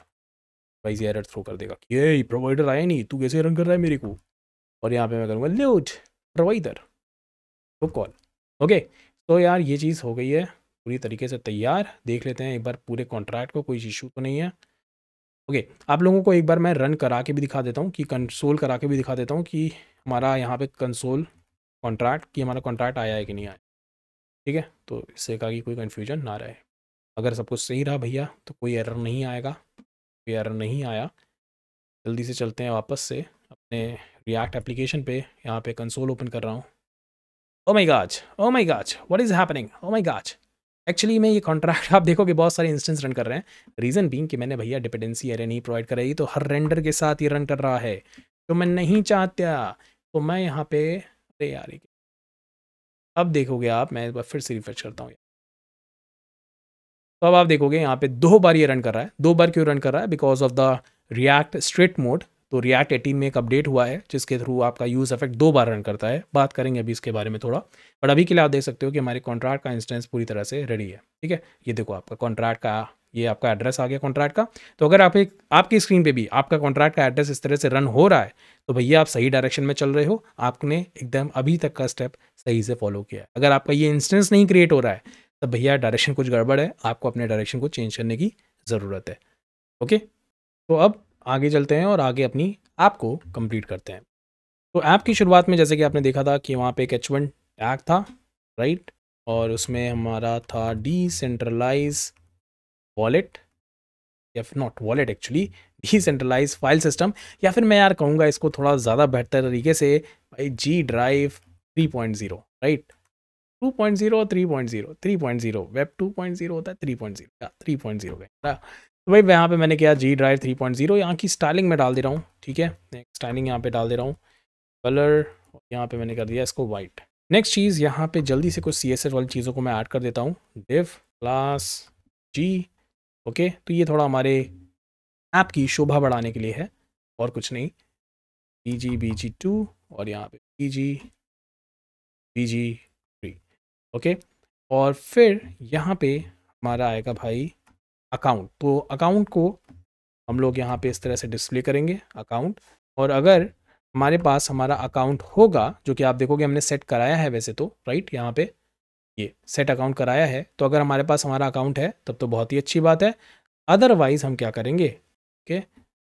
भाई ये एरर थ्रो कर देगा ये प्रोवाइडर आया नहीं तू कैसे रन कर रहा है मेरे को और यहाँ पे मैं करूँगा लेट प्रोवाइडर तो कॉल ओके तो यार ये चीज़ हो गई है पूरी तरीके से तैयार देख लेते हैं एक बार पूरे कॉन्ट्रैक्ट को कोई इशू तो नहीं है ओके okay, आप लोगों को एक बार मैं रन करा के भी दिखा देता हूँ कि कंसोल करा के भी दिखा देता हूँ कि हमारा यहाँ पे कंसोल कॉन्ट्रैक्ट कि हमारा कॉन्ट्रैक्ट आया है कि नहीं आया ठीक है तो इससे कहा कि कोई कन्फ्यूजन ना रहे अगर सब कुछ सही रहा भैया तो कोई एरर नहीं आएगा कोई एरर नहीं आया जल्दी से चलते हैं वापस से अपने रिएक्ट एप्लीकेशन पे यहाँ पे कंसोल ओपन कर रहा हूँ ओ माई गाज oh my God what is happening oh my God actually में ये कॉन्ट्रैक्ट आप देखोगे बहुत सारे इंस्टेंस रन कर रहे हैं रीज़न बींग कि मैंने भैया डिपेंडेंसी एरे नहीं प्रोवाइड कराई तो हर रेंडर के साथ ये रन कर रहा है तो मैं नहीं चाहता तो मैं यहाँ पे अरे यार अब देखोगे आप मैं एक बार फिर से रिफ्रेश करता हूँ तो अब आप देखोगे यहाँ पे दो बार ये रन कर रहा है दो बार क्यों रन कर रहा है because of the React strict mode तो रिएक्ट एटीन में एक अपडेट हुआ है जिसके थ्रू आपका यूज़ इफेक्ट दो बार रन करता है बात करेंगे अभी इसके बारे में थोड़ा बट अभी के लिए आप देख सकते हो कि हमारे कॉन्ट्रैक्ट का इंस्टेंस पूरी तरह से रेडी है ठीक है ये देखो आपका कॉन्ट्रैक्ट का ये आपका एड्रेस आ गया कॉन्ट्रैक्ट का तो अगर आप एक आपकी स्क्रीन पे भी आपका कॉन्ट्रैक्ट का एड्रेस इस तरह से रन हो रहा है तो भैया आप सही डायरेक्शन में चल रहे हो आपने एकदम अभी तक का स्टेप सही से फॉलो किया है अगर आपका ये इंस्टेंस नहीं क्रिएट हो रहा है तब तो भैया डायरेक्शन कुछ गड़बड़ है आपको अपने डायरेक्शन को चेंज करने की ज़रूरत है ओके तो अब आगे चलते हैं और आगे अपनी ऐप को कंप्लीट करते हैं तो ऐप की शुरुआत में जैसे कि आपने देखा था कि वहाँ पे एक एच वन टैग था राइट और उसमें हमारा था डिसेंट्रलाइज वॉलेट या फिर not wallet actually decentralize file system या फिर मैं यार कहूँगा इसको थोड़ा ज़्यादा बेहतर तरीके से भाई G drive three point zero right two point point zero zero three three point zero web two point zero होता है three point zero three point zero तो भाई यहाँ पे मैंने किया G drive three point zero यहाँ की स्टाइलिंग में डाल दे रहा हूँ ठीक है नेक्स्ट स्टाइलिंग यहाँ पे डाल दे रहा हूँ कलर यहाँ पे मैंने कर दिया इसको वाइट नेक्स्ट चीज़ यहाँ पे जल्दी से कुछ सी वाली चीज़ों को मैं ऐड कर देता हूँ डिव क्लास जी ओके तो ये थोड़ा हमारे ऐप की शोभा बढ़ाने के लिए है और कुछ नहीं B G B G two और यहाँ पे B G B G three okay और फिर यहाँ पे हमारा आएगा भाई अकाउंट तो अकाउंट को हम लोग यहाँ पे इस तरह से डिस्प्ले करेंगे अकाउंट और अगर हमारे पास हमारा अकाउंट होगा जो कि आप देखोगे हमने सेट कराया है वैसे तो राइट यहाँ पे ये सेट अकाउंट कराया है तो अगर हमारे पास हमारा अकाउंट है तब तो बहुत ही अच्छी बात है अदरवाइज़ हम क्या करेंगे ओके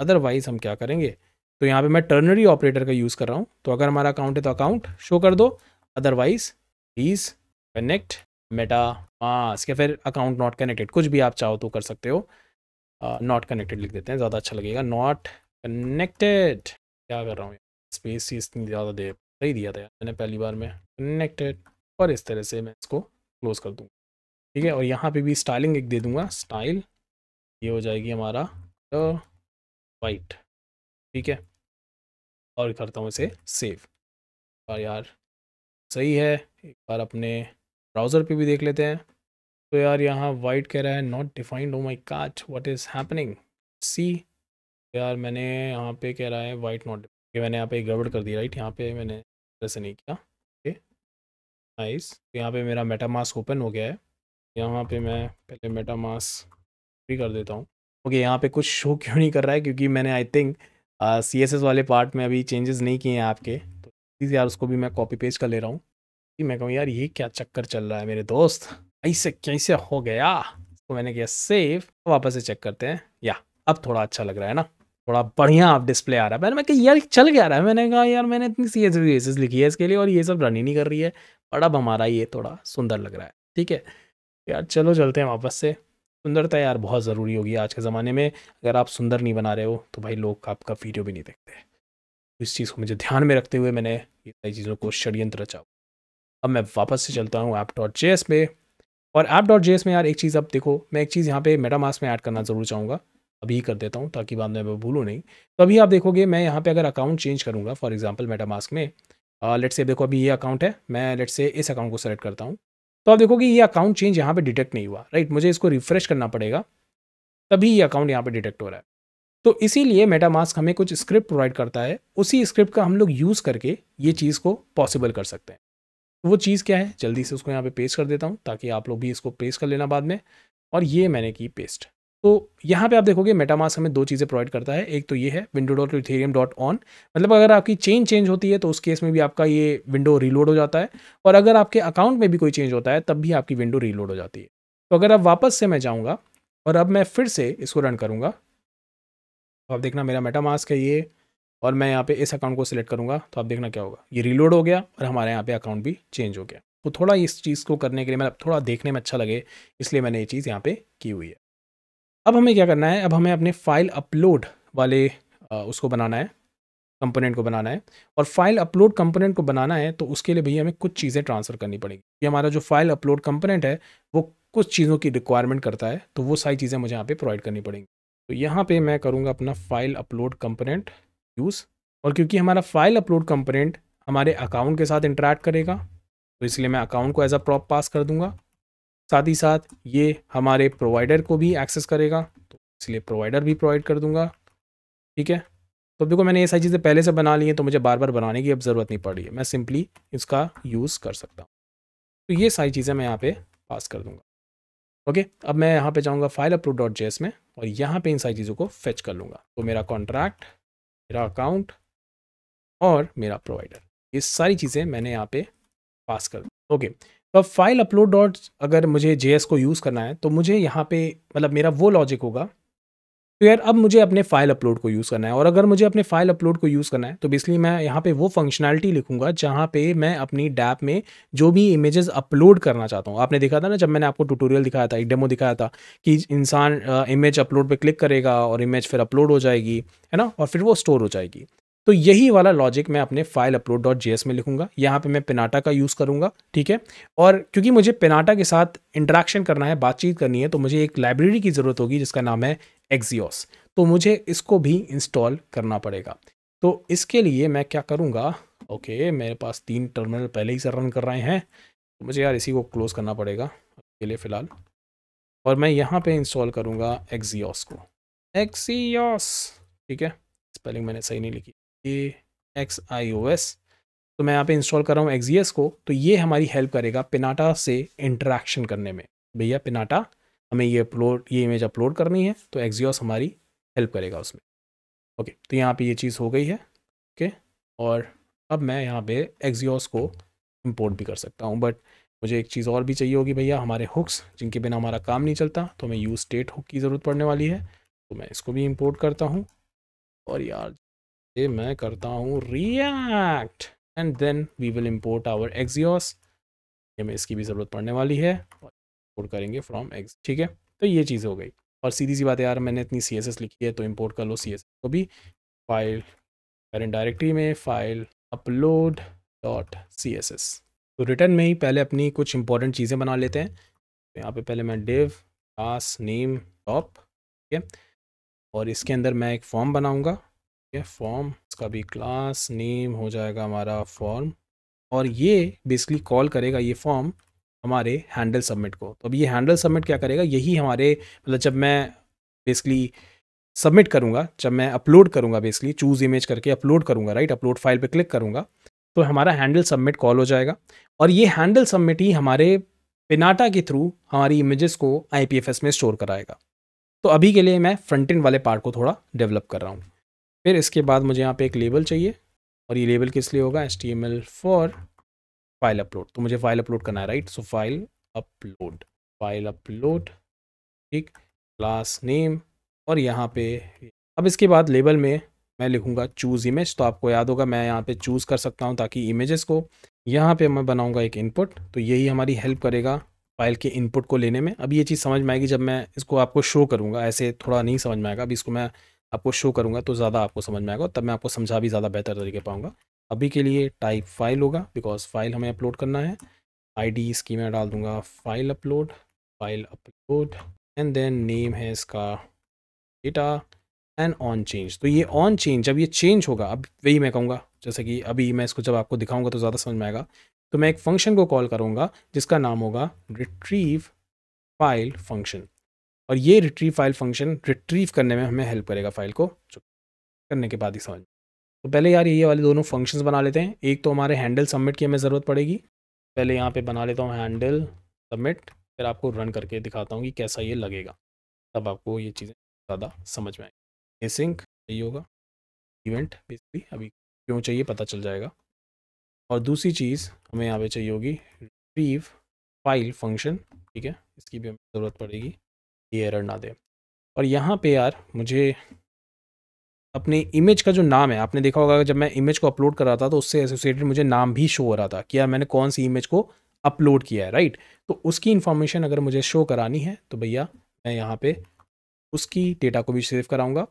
अदरवाइज़ हम क्या करेंगे तो यहाँ पे मैं टर्नरी ऑपरेटर का यूज़ कर रहा हूँ तो अगर हमारा अकाउंट है तो अकाउंट शो कर दो otherwise please connect MetaMask या फिर अकाउंट नॉट कनेक्टेड कुछ भी आप चाहो तो कर सकते हो नॉट uh, कनेक्टेड लिख देते हैं ज़्यादा अच्छा लगेगा नॉट कनेक्टेड क्या कर रहा हूँ स्पेस ही इतनी ज़्यादा दे सही दिया था यार मैंने पहली बार में कनेक्टेड और इस तरह से मैं इसको क्लोज कर दूँगा ठीक है और यहाँ पे भी स्टाइलिंग एक दे दूँगा स्टाइल ये हो जाएगी हमारा वाइट ठीक है और करता हूँ इसे सेव और यार सही है एक बार अपने ब्राउज़र पे भी देख लेते हैं तो यार यहाँ वाइट कह रहा है नॉट डिफाइंड ओ माई काट वट इज़ हैपनिंग सी यार मैंने यहाँ पे कह रहा है वाइट नॉट डिफाइंड मैंने यहाँ पे गड़बड़ कर दी राइट यहाँ पे मैंने ऐसे नहीं किया ओके नाइस तो यहाँ पे मेरा मेटा मास्क ओपन हो गया है यहाँ पे मैं पहले मेटा मास्क भी कर देता हूँ ओके यहाँ पे कुछ शो क्यों नहीं कर रहा है क्योंकि मैंने I think C S S वाले पार्ट में अभी चेंजेस नहीं किए हैं आपके तो यार उसको भी मैं कॉपी पेज कर ले रहा हूँ कि मैं कहूँ यार ये क्या चक्कर चल रहा है मेरे दोस्त ऐसे कैसे हो गया तो मैंने किया सेव वापस से चेक करते हैं या अब थोड़ा अच्छा लग रहा है ना थोड़ा बढ़िया आप डिस्प्ले आ रहा है मैंने मैं कहा यार चल गया रहा है मैंने कहा यार मैंने इतनी सी एस लिखी है इसके लिए और ये सब रन ही नहीं कर रही है पर अब हमारा ये थोड़ा सुंदर लग रहा है ठीक है यार चलो चलते हैं वापस से सुंदरता यार बहुत ज़रूरी होगी आज के ज़माने में अगर आप सुंदर नहीं बना रहे हो तो भाई लोग आपका वीडियो भी नहीं देखते इस चीज़ को मुझे ध्यान में रखते हुए मैंने ये सारी चीज़ों को षड्यंत्र रचा अब मैं वापस से चलता हूँ ऐप डॉट जे एस पे और ऐप डॉट जे एस में यार एक चीज़ अब देखो मैं एक चीज़ यहाँ पे मेटामास में ऐड करना ज़रूर चाहूँगा अभी कर देता हूँ ताकि बाद में मैं भूलूँ नहीं तो अभी आप देखोगे मैं यहाँ पे अगर अकाउंट चेंज करूँगा फॉर एग्जाम्पल मेटामास्क में लेट से देखो अभी ये अकाउंट है मैं लेट से इस अकाउंट को सेलेक्ट करता हूँ तो आप देखोगे ये अकाउंट चेंज यहाँ पर डिटेक्ट नहीं हुआ राइट मुझे इसको रिफ्रेश करना पड़ेगा तभी ये अकाउंट यहाँ पर डिटेक्ट हो रहा है तो इसीलिए मेटामास्क हमें कुछ स्क्रिप्ट प्रोवाइड करता है उसी स्क्रिप्ट का हम लोग यूज़ करके ये चीज़ को पॉसिबल कर सकते हैं वो चीज़ क्या है जल्दी से उसको यहाँ पे पेस्ट कर देता हूँ ताकि आप लोग भी इसको पेस्ट कर लेना बाद में और ये मैंने की पेस्ट तो यहाँ पे आप देखोगे मेटामास्क हमें दो चीज़ें प्रोवाइड करता है एक तो ये है window dot ethereum dot on मतलब अगर आपकी चेन चेंज होती है तो उस केस में भी आपका ये विंडो रीलोड हो जाता है और अगर आपके अकाउंट में भी कोई चेंज होता है तब भी आपकी विंडो रीलोड हो जाती है तो अगर अब वापस से मैं जाऊँगा और अब मैं फिर से इसको रन करूँगा तो आप देखना मेरा मेटामास्क है ये और मैं यहाँ पे इस अकाउंट को सिलेक्ट करूँगा तो आप देखना क्या होगा ये रीलोड हो गया और हमारे यहाँ पे अकाउंट भी चेंज हो गया तो थोड़ा इस चीज़ को करने के लिए मैं मतलब थोड़ा देखने में अच्छा लगे इसलिए मैंने ये चीज़ यहाँ पे की हुई है अब हमें क्या करना है अब हमें अपने फाइल अपलोड वाले उसको बनाना है कंपोनेंट को बनाना है और फाइल अपलोड कंपोनेंट को बनाना है तो उसके लिए भैया हमें कुछ चीज़ें ट्रांसफ़र करनी पड़ेगी ये हमारा जो फाइल अपलोड कंपोनेंट है वो कुछ चीज़ों की रिक्वायरमेंट करता है तो वो सारी चीज़ें मुझे यहाँ पे प्रोवाइड करनी पड़ेंगी तो यहाँ पे मैं करूँगा अपना फाइल अपलोड कंपोनेंट यूज़ और क्योंकि हमारा फाइल अपलोड कंपोनेंट हमारे अकाउंट के साथ इंटरेक्ट करेगा तो इसलिए मैं अकाउंट को एज अ प्रॉप पास कर दूंगा साथ ही साथ ये हमारे प्रोवाइडर को भी एक्सेस करेगा तो इसलिए प्रोवाइडर भी प्रोवाइड कर दूंगा ठीक है तो देखो मैंने ये सारी चीज़ें पहले से बना ली हैं तो मुझे बार बार बनाने की अब ज़रूरत नहीं पड़ रही है मैं सिंपली इसका यूज़ कर सकता हूँ तो ये सारी चीज़ें मैं यहाँ पे पास कर दूँगा ओके अब मैं यहाँ पे जाऊँगा फाइल अपलोड डॉट जे में और यहाँ पे इन सारी चीज़ों को फेच कर लूँगा तो मेरा कॉन्ट्रैक्ट मेरा अकाउंट और मेरा प्रोवाइडर ये सारी चीज़ें मैंने यहाँ पे पास कर दी ओके तो अब फाइल अपलोड डॉट अगर मुझे जे को यूज़ करना है तो मुझे यहाँ पे मतलब मेरा वो लॉजिक होगा तो यार अब मुझे अपने फाइल अपलोड को यूज़ करना है और अगर मुझे अपने फाइल अपलोड को यूज़ करना है तो बेसिकली मैं यहाँ पे वो फंक्शनैलिटी लिखूंगा जहाँ पे मैं अपनी डैप में जो भी इमेजेस अपलोड करना चाहता हूँ आपने देखा था ना जब मैंने आपको ट्यूटोरियल दिखाया था एक डेमो दिखाया था कि इंसान इमेज अपलोड पर क्लिक करेगा और इमेज फिर अपलोड हो जाएगी है ना और फिर वो स्टोर हो जाएगी तो यही वाला लॉजिक मैं अपने फाइल अपलोड डॉट एस में लिखूंगा यहाँ पे मैं पिनाटा का यूज़ करूँगा ठीक है और क्योंकि मुझे पिनाटा के साथ इंटरेक्शन करना है बातचीत करनी है तो मुझे एक लाइब्रेरी की ज़रूरत होगी जिसका नाम है एक्जियोस तो मुझे इसको भी इंस्टॉल करना पड़ेगा तो इसके लिए मैं क्या करूँगा ओके मेरे पास तीन टर्मिनल पहले ही से रन कर रहे हैं तो मुझे यार इसी को क्लोज़ करना पड़ेगा के लिए फ़िलहाल और मैं यहाँ पे इंस्टॉल करूँगा एक्जियोस को एक्सियोस ठीक है स्पेलिंग मैंने सही नहीं लिखी ए एक्स आई ओ एस तो मैं यहाँ पे इंस्टॉल कर रहा हूँ एक्स e को तो ये हमारी हेल्प करेगा पिनाटा से इंटरेक्शन करने में भैया पिनाटा हमें ये अपलोड ये इमेज अपलोड करनी है तो एक्जियोस e हमारी हेल्प करेगा उसमें ओके तो यहाँ पे ये चीज़ हो गई है ओके और अब मैं यहाँ पे एक्जियोस e को इंपोर्ट भी कर सकता हूँ बट मुझे एक चीज़ और भी चाहिए होगी भैया हमारे हुक्स जिनके बिना हमारा काम नहीं चलता तो हमें यूज स्टेट हुक की ज़रूरत पड़ने वाली है तो मैं इसको भी इम्पोर्ट करता हूँ और यार से मैं करता हूँ React and then we will import our axios हमें इसकी भी ज़रूरत पड़ने वाली है इम्पोर्ट करेंगे फ्रॉम एक्स ठीक है तो ये चीज़ हो गई और सीधी सी बात है यार मैंने इतनी सी लिखी है तो इम्पोर्ट कर लो सी एस को भी फाइल करेंट डायरेक्टरी में file upload dot C S S तो रिटर्न में ही पहले अपनी कुछ इंपॉर्टेंट चीज़ें बना लेते हैं तो यहाँ पे पहले मैं डिव क्लास नेम टॉप ठीक है और इसके अंदर मैं एक फॉर्म बनाऊंगा है फॉर्म इसका भी क्लास नेम हो जाएगा हमारा फॉर्म और ये बेसिकली कॉल करेगा ये फॉर्म हमारे हैंडल सबमिट को तो अब ये हैंडल सबमिट क्या करेगा यही हमारे मतलब जब मैं बेसिकली सबमिट करूँगा जब मैं अपलोड करूँगा बेसिकली चूज़ इमेज करके अपलोड करूँगा राइट अपलोड फाइल पे क्लिक करूँगा तो हमारा हैंडल सबमिट कॉल हो जाएगा और ये हैंडल सबमिट ही हमारे पिनाटा के थ्रू हमारी इमेजेस को आई में स्टोर कराएगा तो अभी के लिए मैं फ्रंट एंड वाले पार्ट को थोड़ा डेवलप कर रहा हूँ फिर इसके बाद मुझे यहाँ पे एक लेबल चाहिए और ये लेबल किस लिए होगा S T M L for file upload तो मुझे फाइल अपलोड करना है right so file upload file upload ठीक क्लास नेम और यहाँ पे अब इसके बाद लेबल में मैं लिखूँगा चूज़ इमेज तो आपको याद होगा मैं यहाँ पे चूज़ कर सकता हूँ ताकि इमेजेस को यहाँ पे मैं बनाऊँगा एक इनपुट तो यही हमारी हेल्प करेगा फाइल के इनपुट को लेने में अब ये चीज़ समझ में आएगी जब मैं इसको आपको शो करूँगा ऐसे थोड़ा नहीं समझ में आएगा अभी इसको मैं आपको शो करूँगा तो ज़्यादा आपको समझ में आएगा तब मैं आपको समझा भी ज़्यादा बेहतर तरीके पाऊँगा अभी के लिए टाइप फाइल होगा बिकॉज फाइल हमें अपलोड करना है आई डी इसकी मैं डाल दूंगा file upload file upload and then name है इसका डेटा एंड ऑन चेंज तो ये ऑन चेंज जब ये चेंज होगा अब वही मैं कहूँगा जैसे कि अभी मैं इसको जब आपको दिखाऊंगा तो ज़्यादा समझ में आएगा तो मैं एक फंक्शन को कॉल करूँगा जिसका नाम होगा रिट्रीव फाइल फंक्शन और ये रिट्रीव फाइल फंक्शन रिट्रीव करने में हमें हेल्प करेगा फाइल को करने के बाद ही समझ तो पहले यार ये वाले दोनों फंक्शंस बना लेते हैं एक तो हमारे हैंडल सबमिट की हमें ज़रूरत पड़ेगी पहले यहाँ पे बना लेता हूँ हैंडल सबमिट फिर आपको रन करके दिखाता हूँ कि कैसा ये लगेगा तब आपको ये चीज़ें ज़्यादा समझ में आएंगी एसिंक यही होगा इवेंट बेसिकली अभी क्यों चाहिए पता चल जाएगा और दूसरी चीज़ हमें यहाँ पे चाहिए होगी रिट्रीव फाइल फंक्शन ठीक है इसकी भी हमें ज़रूरत पड़ेगी ये एरर ना दे और यहाँ पे यार मुझे अपने इमेज का जो नाम है आपने देखा होगा जब मैं इमेज को अपलोड कर रहा था तो उससे एसोसिएटेड मुझे नाम भी शो हो रहा था कि यार मैंने कौन सी इमेज को अपलोड किया है राइट तो उसकी इन्फॉर्मेशन अगर मुझे शो करानी है तो भैया मैं यहाँ पर उसकी डेटा को भी सेव कराऊँगा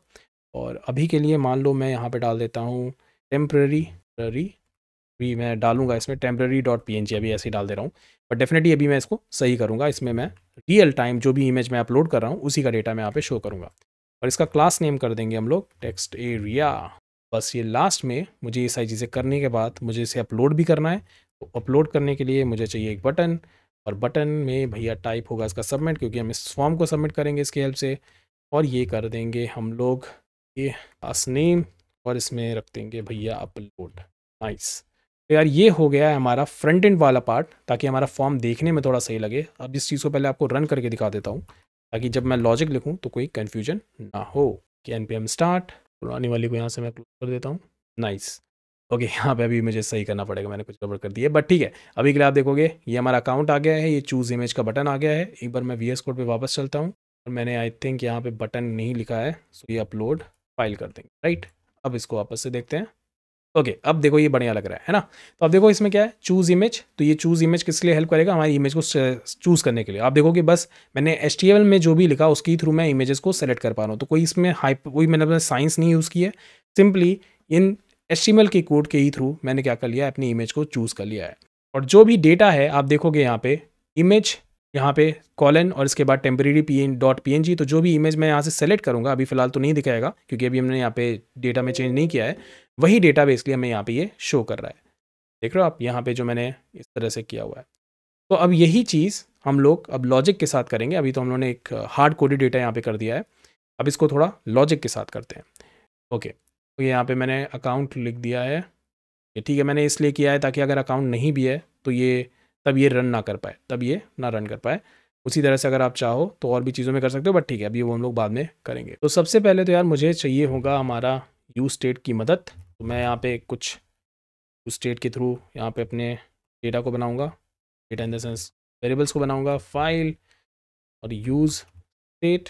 और अभी के लिए मान लो मैं यहाँ पर डाल देता हूँ टेम्प्रेरी भी मैं डालूंगा इसमें टेम्प्रेरी डॉट पी अभी ऐसे ही डाल दे रहा हूँ बट डेफिनेटली अभी मैं इसको सही करूँगा इसमें मैं रियल टाइम जो भी इमेज मैं अपलोड कर रहा हूँ उसी का डेटा मैं यहाँ पे शो करूँगा और इसका क्लास नेम कर देंगे हम लोग टेक्स्ट एरिया बस ये लास्ट में मुझे ये सारी चीज़ें करने के बाद मुझे इसे अपलोड भी करना है तो अपलोड करने के लिए मुझे चाहिए एक बटन और बटन में भैया टाइप होगा इसका सबमिट क्योंकि हम इस फॉर्म को सबमिट करेंगे इसके हेल्प से और ये कर देंगे हम लोग ये क्लास नेम और इसमें रख देंगे भैया अपलोड नाइस तो यार ये हो गया है हमारा फ्रंट एंड वाला पार्ट ताकि हमारा फॉर्म देखने में थोड़ा सही लगे अब इस चीज़ को पहले आपको रन करके दिखा देता हूँ ताकि जब मैं लॉजिक लिखूँ तो कोई कन्फ्यूजन ना हो कि एन पी एम स्टार्ट पुरानी वाली को यहाँ से मैं क्लोज कर देता हूँ नाइस ओके यहाँ पे अभी मुझे सही करना पड़ेगा मैंने कुछ गड़बड़ कर दी है बट ठीक है अभी के लिए आप देखोगे ये हमारा अकाउंट आ गया है ये चूज़ इमेज का बटन आ गया है एक बार मैं वी एस कोड पर वापस चलता हूँ और मैंने आई थिंक यहाँ पे बटन नहीं लिखा है सो ये अपलोड फाइल कर देंगे राइट अब इसको वापस से देखते हैं ओके okay, अब देखो ये बढ़िया लग रहा है है ना तो अब देखो इसमें क्या है चूज़ इमेज तो ये चूज़ इमेज किस लिए हेल्प करेगा हमारी इमेज को चूज़ करने के लिए आप देखो कि बस मैंने एस में जो भी लिखा उसके थ्रू मैं इमेजेस को सेलेक्ट कर पा रहा हूँ तो कोई इसमें हाइप कोई मैंने अपना साइंस नहीं यूज़ की है सिंपली इन एस के कोड के ही थ्रू मैंने क्या कर लिया है अपनी इमेज को चूज़ कर लिया है और जो भी डेटा है आप देखोगे यहाँ पे इमेज यहाँ पे कॉलन और इसके बाद temporary P N dot P N G तो जो भी इमेज मैं यहाँ से सेलेक्ट करूँगा अभी फिलहाल तो नहीं दिखाएगा क्योंकि अभी हमने यहाँ पे डेटा में चेंज नहीं किया है वही डेटा बेसिकली हमें यहाँ पे ये शो कर रहा है देख रहे हो आप यहाँ पे जो मैंने इस तरह से किया हुआ है तो अब यही चीज़ हम लोग अब लॉजिक के साथ करेंगे अभी तो हम लोगों ने एक हार्ड कोडेड डेटा यहाँ पे कर दिया है अब इसको थोड़ा लॉजिक के साथ करते हैं ओके तो यहाँ पे मैंने अकाउंट लिख दिया है ये ठीक है मैंने इसलिए किया है ताकि अगर अकाउंट नहीं भी है तो ये तब ये रन ना कर पाए तब ये ना रन कर पाए उसी तरह से अगर आप चाहो तो और भी चीज़ों में कर सकते हो बट ठीक है अभी ये वो हम लोग बाद में करेंगे तो सबसे पहले तो यार मुझे चाहिए होगा हमारा यू स्टेट की मदद तो मैं यहाँ पे कुछ उस स्टेट के थ्रू यहाँ पे अपने डेटा को बनाऊँगा डेटा इन देंस वेरिएबल्स को बनाऊँगा फाइल और यूज़ स्टेट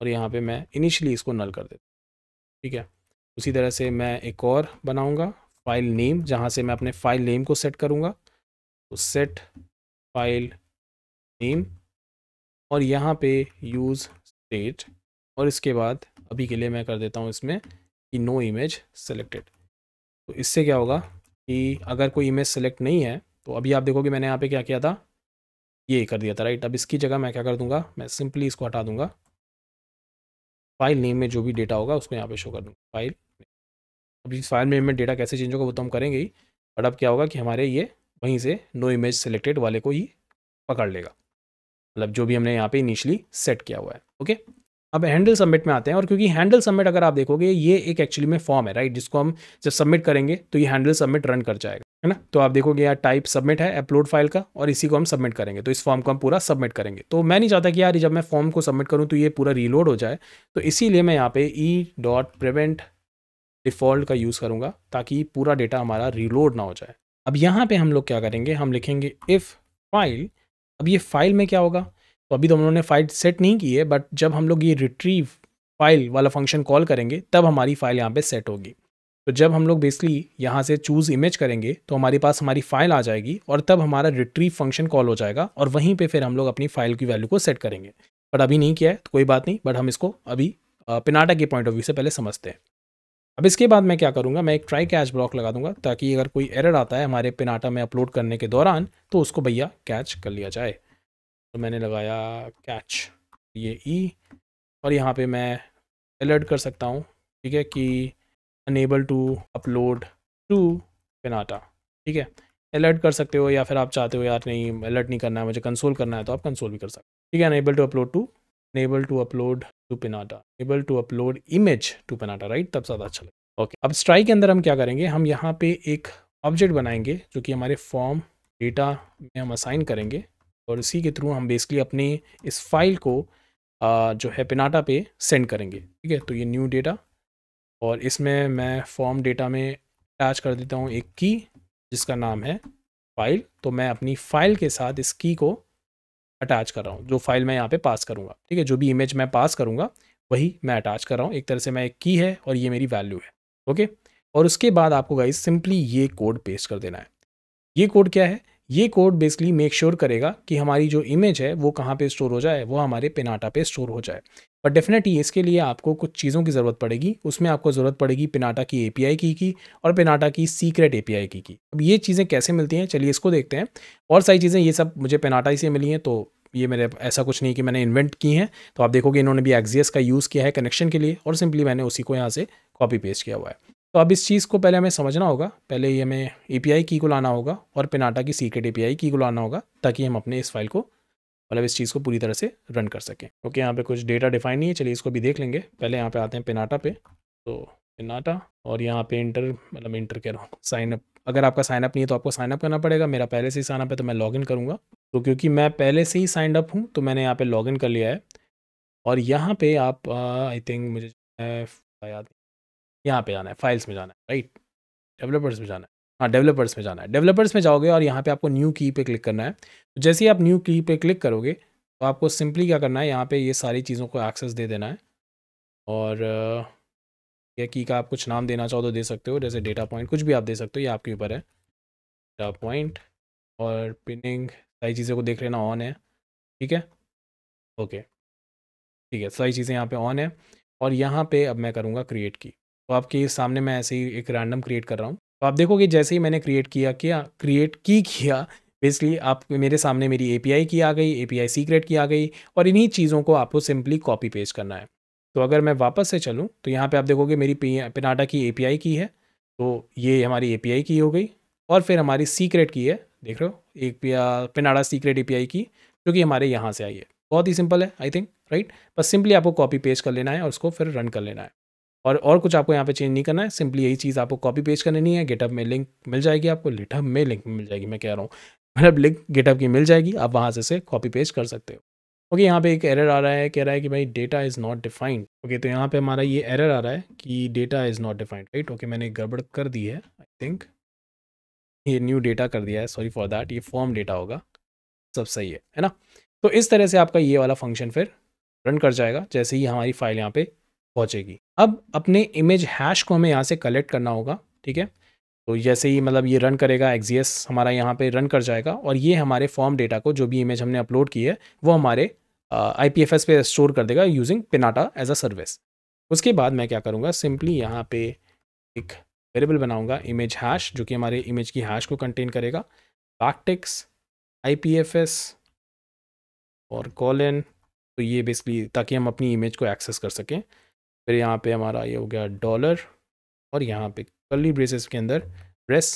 और यहाँ पे मैं इनिशियली इसको नल कर देता ठीक है उसी तरह से मैं एक और बनाऊँगा फाइल नेम जहाँ से मैं अपने फाइल नेम को सेट करूँगा तो सेट फाइल नेम और यहाँ पे यूज़ स्टेट और इसके बाद अभी के लिए मैं कर देता हूँ इसमें कि नो इमेज सेलेक्टेड तो इससे क्या होगा कि अगर कोई इमेज सेलेक्ट नहीं है तो अभी आप देखोगे मैंने यहाँ पे क्या किया था ये कर दिया था राइट अब इसकी जगह मैं क्या कर दूंगा मैं सिंपली इसको हटा दूंगा फाइल नेम में जो भी डेटा होगा उसको यहाँ पे शो कर दूंगा फाइल अब इस फाइल नेम में डेटा कैसे चेंज होगा वो तो हम करेंगे ही बट अब क्या होगा कि हमारे ये वहीं से नो इमेज सेलेक्टेड वाले को ही पकड़ लेगा मतलब जो भी हमने यहाँ पे इनिशियली सेट किया हुआ है ओके अब हैंडल सबमिट में आते हैं और क्योंकि हैंडल सबमिट अगर आप देखोगे ये एक एक्चुअली में फॉर्म है राइट जिसको हम जब सबमिट करेंगे तो ये हैंडल सबमिट रन कर जाएगा है ना तो आप देखोगे यार टाइप सबमिट है अपलोड फाइल का और इसी को हम सबमिट करेंगे तो इस फॉर्म को हम पूरा सबमिट करेंगे तो मैं नहीं चाहता कि यार जब मैं फॉर्म को सबमिट करूँ तो ये पूरा रीलोड हो जाए तो इसीलिए मैं यहाँ पे ई डॉट प्रिवेंट डिफ़ॉल्ट का यूज़ करूँगा ताकि पूरा डेटा हमारा रीलोड ना हो जाए अब यहाँ पर हम लोग क्या करेंगे हम लिखेंगे इफ़ फाइल अब ये फाइल में क्या होगा तो अभी तो हम लोगों ने फाइल सेट नहीं की है बट जब हम लोग ये रिट्रीव फाइल वाला फंक्शन कॉल करेंगे तब हमारी फाइल यहाँ पे सेट होगी तो जब हम लोग बेसिकली यहाँ से चूज़ इमेज करेंगे तो हमारे पास हमारी फाइल आ जाएगी और तब हमारा रिट्रीव फंक्शन कॉल हो जाएगा और वहीं पे फिर हम लोग अपनी फाइल की वैल्यू को सेट करेंगे बट अभी नहीं किया है तो कोई बात नहीं बट हम इसको अभी पिनाटा के पॉइंट ऑफ व्यू से पहले समझते हैं अब इसके बाद मैं क्या करूँगा मैं एक ट्राई कैच ब्लॉक लगा दूंगा ताकि अगर कोई एरर आता है हमारे पिनाटा में अपलोड करने के दौरान तो उसको भैया कैच कर लिया जाए तो मैंने लगाया कैच ये ई e, और यहाँ पे मैं अलर्ट कर सकता हूँ ठीक है कि unable to upload to Pinata ठीक है अलर्ट कर सकते हो या फिर आप चाहते हो यार नहीं अलर्ट नहीं करना है मुझे कंसोल करना है तो आप कंसोल भी कर सकते हो ठीक है unable to upload to unable to upload to Pinata unable to upload image to Pinata right तब ज़्यादा अच्छा लगेगा ओके अब स्ट्राइक के अंदर हम क्या करेंगे हम यहाँ पे एक ऑब्जेक्ट बनाएंगे जो कि हमारे फॉर्म डेटा में हम असाइन करेंगे और इसी के थ्रू हम बेसिकली अपने इस फाइल को आ, जो है पिनाटा पे सेंड करेंगे ठीक है तो ये न्यू डेटा और इसमें मैं फॉर्म डेटा में अटैच कर देता हूँ एक की जिसका नाम है फाइल तो मैं अपनी फाइल के साथ इस की को अटैच कर रहा हूँ जो फाइल मैं यहाँ पे पास करूँगा ठीक है जो भी इमेज मैं पास करूँगा वही मैं अटैच कर रहा हूँ एक तरह से मैं एक की है और ये मेरी वैल्यू है ओके और उसके बाद आपको गाइज सिंपली ये कोड पेस्ट कर देना है ये कोड क्या है ये कोड बेसिकली मेक श्योर करेगा कि हमारी जो इमेज है वो कहाँ पे स्टोर हो जाए वो हमारे पिनाटा पे स्टोर हो जाए बट डेफिनेटली इसके लिए आपको कुछ चीज़ों की ज़रूरत पड़ेगी उसमें आपको ज़रूरत पड़ेगी पिनाटा की एपीआई की की और पिनाटा की सीक्रेट एपीआई की की अब ये चीज़ें कैसे मिलती हैं चलिए इसको देखते हैं और सारी चीज़ें ये सब मुझे पिनाटा ही से मिली हैं तो ये मेरे ऐसा कुछ नहीं कि मैंने इन्वेंट की हैं तो आप देखोगे इन्होंने भी एक्जीएस का यूज़ किया है कनेक्शन के लिए और सिंपली मैंने उसी को यहाँ से कॉपी पेस्ट किया हुआ है तो अब इस चीज़ को पहले हमें समझना होगा पहले ही हमें ए की को लाना होगा और पिनाटा की सीक्रेट ए की को लाना होगा ताकि हम अपने इस फाइल को मतलब इस चीज़ को पूरी तरह से रन कर सकें ओके यहाँ पे कुछ डेटा डिफाइन नहीं है चलिए इसको भी देख लेंगे पहले यहाँ पे आते हैं पिनाटा पे तो पिनाटा और यहाँ पे इंटर मतलब इंटर कह रहा हूँ साइनअप अगर आपका साइनअप नहीं है तो आपको साइनअप करना पड़ेगा मेरा पहले से ही साइनअप है तो मैं लॉग इन करूँगा तो क्योंकि मैं पहले से ही साइंड अप हूँ तो मैंने यहाँ पर लॉगिन कर लिया है और यहाँ पर आप आई थिंक मुझे याद यहाँ पे जाना है फाइल्स में जाना है राइट डेवलपर्स में जाना है हाँ डेवलपर्स में जाना है डेवलपर्स में जाओगे और यहाँ पे आपको न्यू की पे क्लिक करना है तो जैसे ही आप न्यू की पे क्लिक करोगे तो आपको सिंपली क्या करना है यहाँ पे ये सारी चीज़ों को एक्सेस दे देना है और ये की का आप कुछ नाम देना चाहो तो दे सकते हो जैसे डेटा पॉइंट कुछ भी आप दे सकते हो ये आपके ऊपर है डेटा पॉइंट और पिनिंग सारी चीज़ों को देख लेना ऑन है ठीक है ओके ठीक है सारी चीज़ें यहाँ पर ऑन है और यहाँ पर अब मैं करूँगा क्रिएट की तो आपके सामने मैं ऐसे ही एक रैंडम क्रिएट कर रहा हूँ तो आप देखोगे जैसे ही मैंने क्रिएट किया किया क्रिएट की किया बेसिकली आप मेरे सामने मेरी ए की आ गई ए सीक्रेट की आ गई और इन्हीं चीज़ों को आपको सिंपली कॉपी पेज करना है तो अगर मैं वापस से चलूँ तो यहाँ पे आप देखोगे मेरी पिनाटा की ए की है तो ये हमारी ए की हो गई और फिर हमारी सीक्रेट की है देख रहे हो एक पिनाडा सीक्रेट ए की जो कि हमारे यहाँ से आई है बहुत ही सिंपल है आई थिंक राइट बस सिंपली आपको कॉपी पेस्ट कर लेना है और उसको फिर रन कर लेना है और और कुछ आपको यहाँ पे चेंज नहीं करना है सिंपली यही चीज़ आपको कॉपी पेस्ट करनी है गेटअप में लिंक मिल जाएगी आपको लिटअप में लिंक मिल जाएगी मैं कह रहा हूँ मतलब लिंक गेटअप की मिल जाएगी आप वहाँ से इसे कॉपी पेस्ट कर सकते हो ओके यहाँ पे एक एरर आ रहा है कह रहा है कि भाई data is not defined okay तो यहाँ पे हमारा ये एरर आ रहा है कि data is not defined right okay मैंने गड़बड़ कर दी है आई थिंक ये न्यू डेटा कर दिया है सॉरी फॉर दैट ये फॉर्म डेटा होगा सब सही है है ना तो इस तरह से आपका ये वाला फंक्शन फिर रन कर जाएगा जैसे ही हमारी फाइल यहाँ पे पहुँचेगी अब अपने इमेज हैश को हमें यहाँ से कलेक्ट करना होगा ठीक है तो जैसे ही मतलब ये रन करेगा एक्जीएस हमारा यहाँ पे रन कर जाएगा और ये हमारे फॉर्म डेटा को जो भी इमेज हमने अपलोड की है वो हमारे आई पी पे स्टोर कर देगा using Pinata as a service उसके बाद मैं क्या करूँगा सिंपली यहाँ पे एक वेरेबल बनाऊँगा इमेज हैश जो कि हमारे इमेज की हैश को कंटेन करेगा बैकटिक्स आई और कॉलन तो ये बेसिकली ताकि हम अपनी इमेज को एक्सेस कर सकें फिर यहाँ पे हमारा ये हो गया डॉलर और यहाँ पे कली ब्रेसेस के अंदर brace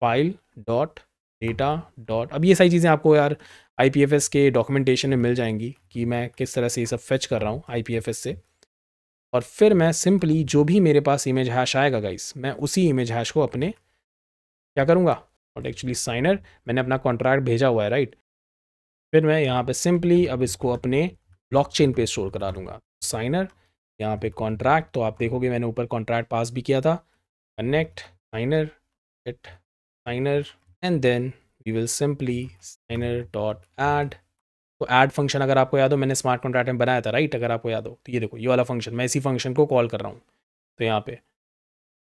file dot data dot अब ये सारी चीज़ें आपको यार आई के डॉक्यूमेंटेशन में मिल जाएंगी कि मैं किस तरह से ये सब फेच कर रहा हूँ आई से और फिर मैं सिंपली जो भी मेरे पास इमेज हैश आएगा गाइस मैं उसी इमेज हैश को अपने क्या करूँगा और एक्चुअली साइनर मैंने अपना कॉन्ट्रैक्ट भेजा हुआ है राइट फिर मैं यहाँ पे सिंपली अब इसको अपने ब्लॉकचेन पे स्टोर करा लूँगा साइनर यहाँ पे कॉन्ट्रैक्ट तो आप देखोगे मैंने ऊपर कॉन्ट्रैक्ट पास भी किया था connect signer it signer and then we will simply signer dot add तो ऐड फंक्शन अगर आपको याद हो मैंने स्मार्ट कॉन्ट्रैक्ट में बनाया था राइट अगर आपको याद हो तो ये देखो ये वाला फंक्शन मैं इसी फंक्शन को कॉल कर रहा हूँ तो यहाँ पे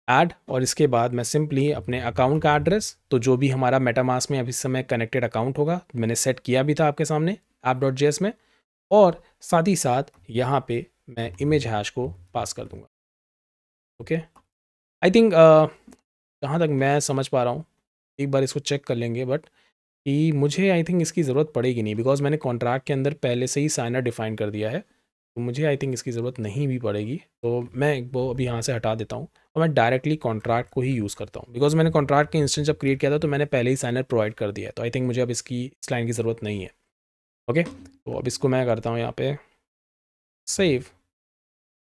ऐड और इसके बाद मैं सिंपली अपने अकाउंट का एड्रेस तो जो भी हमारा मेटामास में अभी समय कनेक्टेड अकाउंट होगा मैंने सेट किया भी था आपके सामने ऐप डॉट में और साथ ही साथ यहाँ पे मैं इमेज हैश को पास कर दूंगा ओके आई थिंक जहाँ तक मैं समझ पा रहा हूँ एक बार इसको चेक कर लेंगे बट कि मुझे आई थिंक इसकी ज़रूरत पड़ेगी नहीं बिकॉज मैंने कॉन्ट्रैक्ट के अंदर पहले से ही साइनर डिफाइन कर दिया है तो मुझे आई थिंक इसकी ज़रूरत नहीं भी पड़ेगी तो मैं वो अभी यहाँ से हटा देता हूँ और मैं डायरेक्टली कॉन्ट्रैक्ट को ही यूज़ करता हूँ बिकॉज मैंने कॉन्ट्रैक्ट के इंस्टेंस जब क्रिएट किया था तो मैंने पहले ही साइनर प्रोवाइड कर दिया है तो आई थिंक मुझे अब इसकी इस लाइन की ज़रूरत नहीं है ओके तो अब इसको मैं करता हूँ यहाँ पे सेव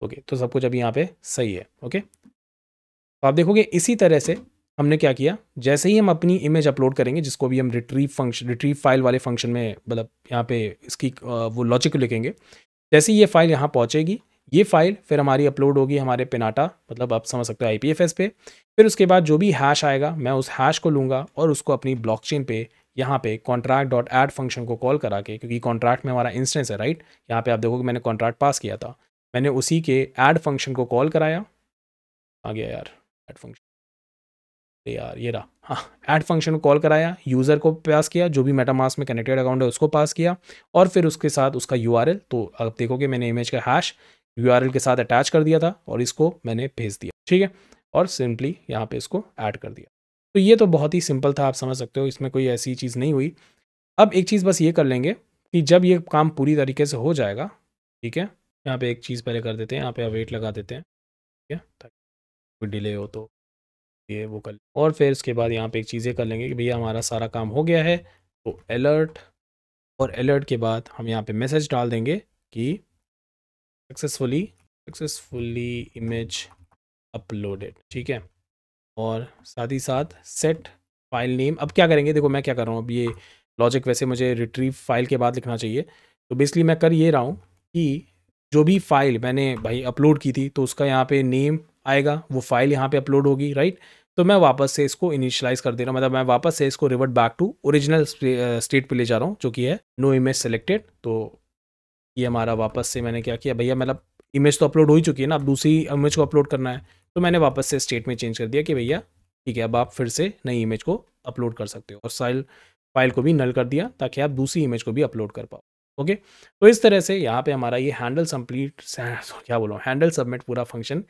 ओके तो सब कुछ अभी यहाँ पे सही है ओके तो आप देखोगे इसी तरह से हमने क्या किया जैसे ही हम अपनी इमेज अपलोड करेंगे जिसको भी हम रिट्रीव फंक्शन रिट्रीव फाइल वाले फंक्शन में मतलब यहाँ पे इसकी वो लॉजिक लिखेंगे जैसे ही ये फाइल यहाँ पहुँचेगी ये फाइल फिर हमारी अपलोड होगी हमारे पिनाटा मतलब आप समझ सकते हो आई पे फिर उसके बाद जो भी हैश आएगा मैं उस हैश को लूँगा और उसको अपनी चेन पर यहाँ पे कॉन्ट्रैक्ट डॉट एड फंक्शन को कॉल करा के क्योंकि कॉन्ट्रैक्ट में हमारा इंस्टेंस है राइट यहाँ पे आप देखोगे मैंने कॉन्ट्रैक्ट पास किया था मैंने उसी के ऐड फंक्शन को कॉल कराया आ गया यार ऐड फंक्शन यार ये रहा हाँ ऐड फंक्शन को कॉल कराया यूज़र को पास किया जो भी मेटामास में कनेक्टेड अकाउंट है उसको पास किया और फिर उसके साथ उसका यू तो आप देखोगे मैंने इमेज का हैश यू के साथ अटैच कर दिया था और इसको मैंने भेज दिया ठीक है और सिंपली यहाँ पे इसको ऐड कर दिया तो ये तो बहुत ही सिंपल था आप समझ सकते हो इसमें कोई ऐसी चीज़ नहीं हुई अब एक चीज़ बस ये कर लेंगे कि जब ये काम पूरी तरीके से हो जाएगा ठीक है यहाँ पे एक चीज़ पहले कर देते हैं यहाँ पे अवेट लगा देते हैं ठीक है ताकि कोई डिले हो तो ये वो कर और फिर उसके बाद यहाँ पे एक चीज़ें कर लेंगे कि भैया हमारा सारा काम हो गया है तो अलर्ट और अलर्ट के बाद हम यहाँ पे मैसेज डाल देंगे कि सक्सेसफुली सक्सेसफुली इमेज अपलोडेड ठीक है और साथ ही साथ सेट फाइल नेम अब क्या करेंगे देखो मैं क्या कर रहा हूँ अब ये लॉजिक वैसे मुझे रिट्रीव फाइल के बाद लिखना चाहिए तो बेसिकली मैं कर ये रहा हूँ कि जो भी फाइल मैंने भाई अपलोड की थी तो उसका यहाँ पे नेम आएगा वो फाइल यहाँ पे अपलोड होगी राइट तो मैं वापस से इसको इनिशियलाइज कर दे रहा हूँ मतलब मैं वापस से इसको revert back to original state पे ले जा रहा हूँ जो कि है नो इमेज सेलेक्टेड तो ये हमारा वापस से मैंने क्या किया भैया मतलब इमेज तो अपलोड हो ही चुकी है ना अब दूसरी इमेज को अपलोड करना है तो मैंने वापस से स्टेट में चेंज कर दिया कि भैया ठीक है अब आप फिर से नई इमेज को अपलोड कर सकते हो और साइल फाइल को भी नल कर दिया ताकि आप दूसरी इमेज को भी अपलोड कर पाओ ओके तो इस तरह से यहाँ पे हमारा ये हैंडल सम्प्लीट क्या बोलो हैंडल सबमिट पूरा फंक्शन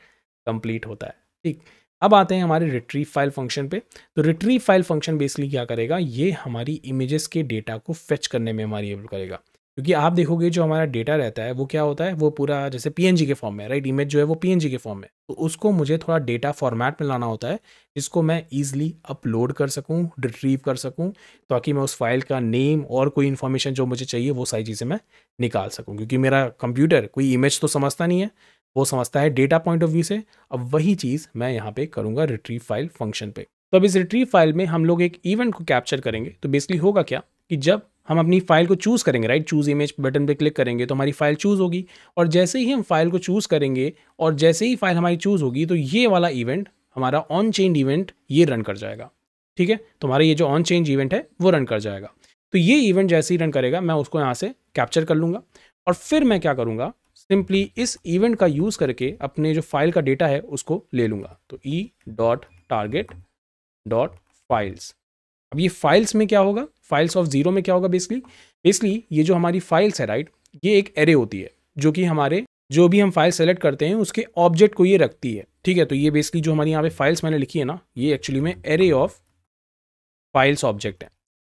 कंप्लीट होता है ठीक अब आते हैं हमारे रिट्रीव फाइल फंक्शन पे तो रिट्रीव फाइल फंक्शन बेसिकली क्या करेगा ये हमारी इमेजेस के डेटा को फेच करने में हमारी हेल्प करेगा क्योंकि आप देखोगे जो हमारा डेटा रहता है वो क्या होता है वो पूरा जैसे पी के फॉर्म में राइट इमेज जो है वो पी के फॉर्म में तो उसको मुझे थोड़ा डेटा फॉर्मेट में लाना होता है जिसको मैं ईजिली अपलोड कर सकूँ रिट्रीव कर सकूँ ताकि मैं उस फाइल का नेम और कोई इन्फॉर्मेशन जो मुझे चाहिए वो सारी चीज़ें मैं निकाल सकूँ क्योंकि मेरा कंप्यूटर कोई इमेज तो समझता नहीं है वो समझता है डेटा पॉइंट ऑफ व्यू से अब वही चीज़ मैं यहाँ पर करूँगा रिट्रीव फाइल फंक्शन पर तो अब इस रिट्रीव फाइल में हम लोग एक इवेंट को कैप्चर करेंगे तो बेसिकली होगा क्या कि जब हम अपनी फाइल को चूज़ करेंगे राइट चूज़ इमेज बटन पे क्लिक करेंगे तो हमारी फाइल चूज़ होगी और जैसे ही हम फाइल को चूज़ करेंगे और जैसे ही फाइल हमारी चूज़ होगी तो ये वाला इवेंट हमारा ऑन चेंज इवेंट ये रन कर जाएगा ठीक है तो हमारा ये जो ऑन चेंज इवेंट है वो रन कर जाएगा तो ये इवेंट जैसे ही रन करेगा मैं उसको यहाँ से कैप्चर कर लूँगा और फिर मैं क्या करूँगा सिंपली इस इवेंट का यूज़ करके अपने जो फाइल का डेटा है उसको ले लूँगा तो e dot target dot files अब ये फाइल्स में क्या होगा फाइल्स ऑफ जीरो में क्या होगा बेसिकली बेसिकली ये जो हमारी फाइल्स है राइट ये एक एरे होती है जो कि हमारे जो भी हम फाइल सेलेक्ट करते हैं उसके ऑब्जेक्ट को ये रखती है ठीक है तो ये बेसिकली जो हमारी यहाँ पे फाइल्स मैंने लिखी है ना ये एक्चुअली में एरे ऑफ फाइल्स ऑब्जेक्ट है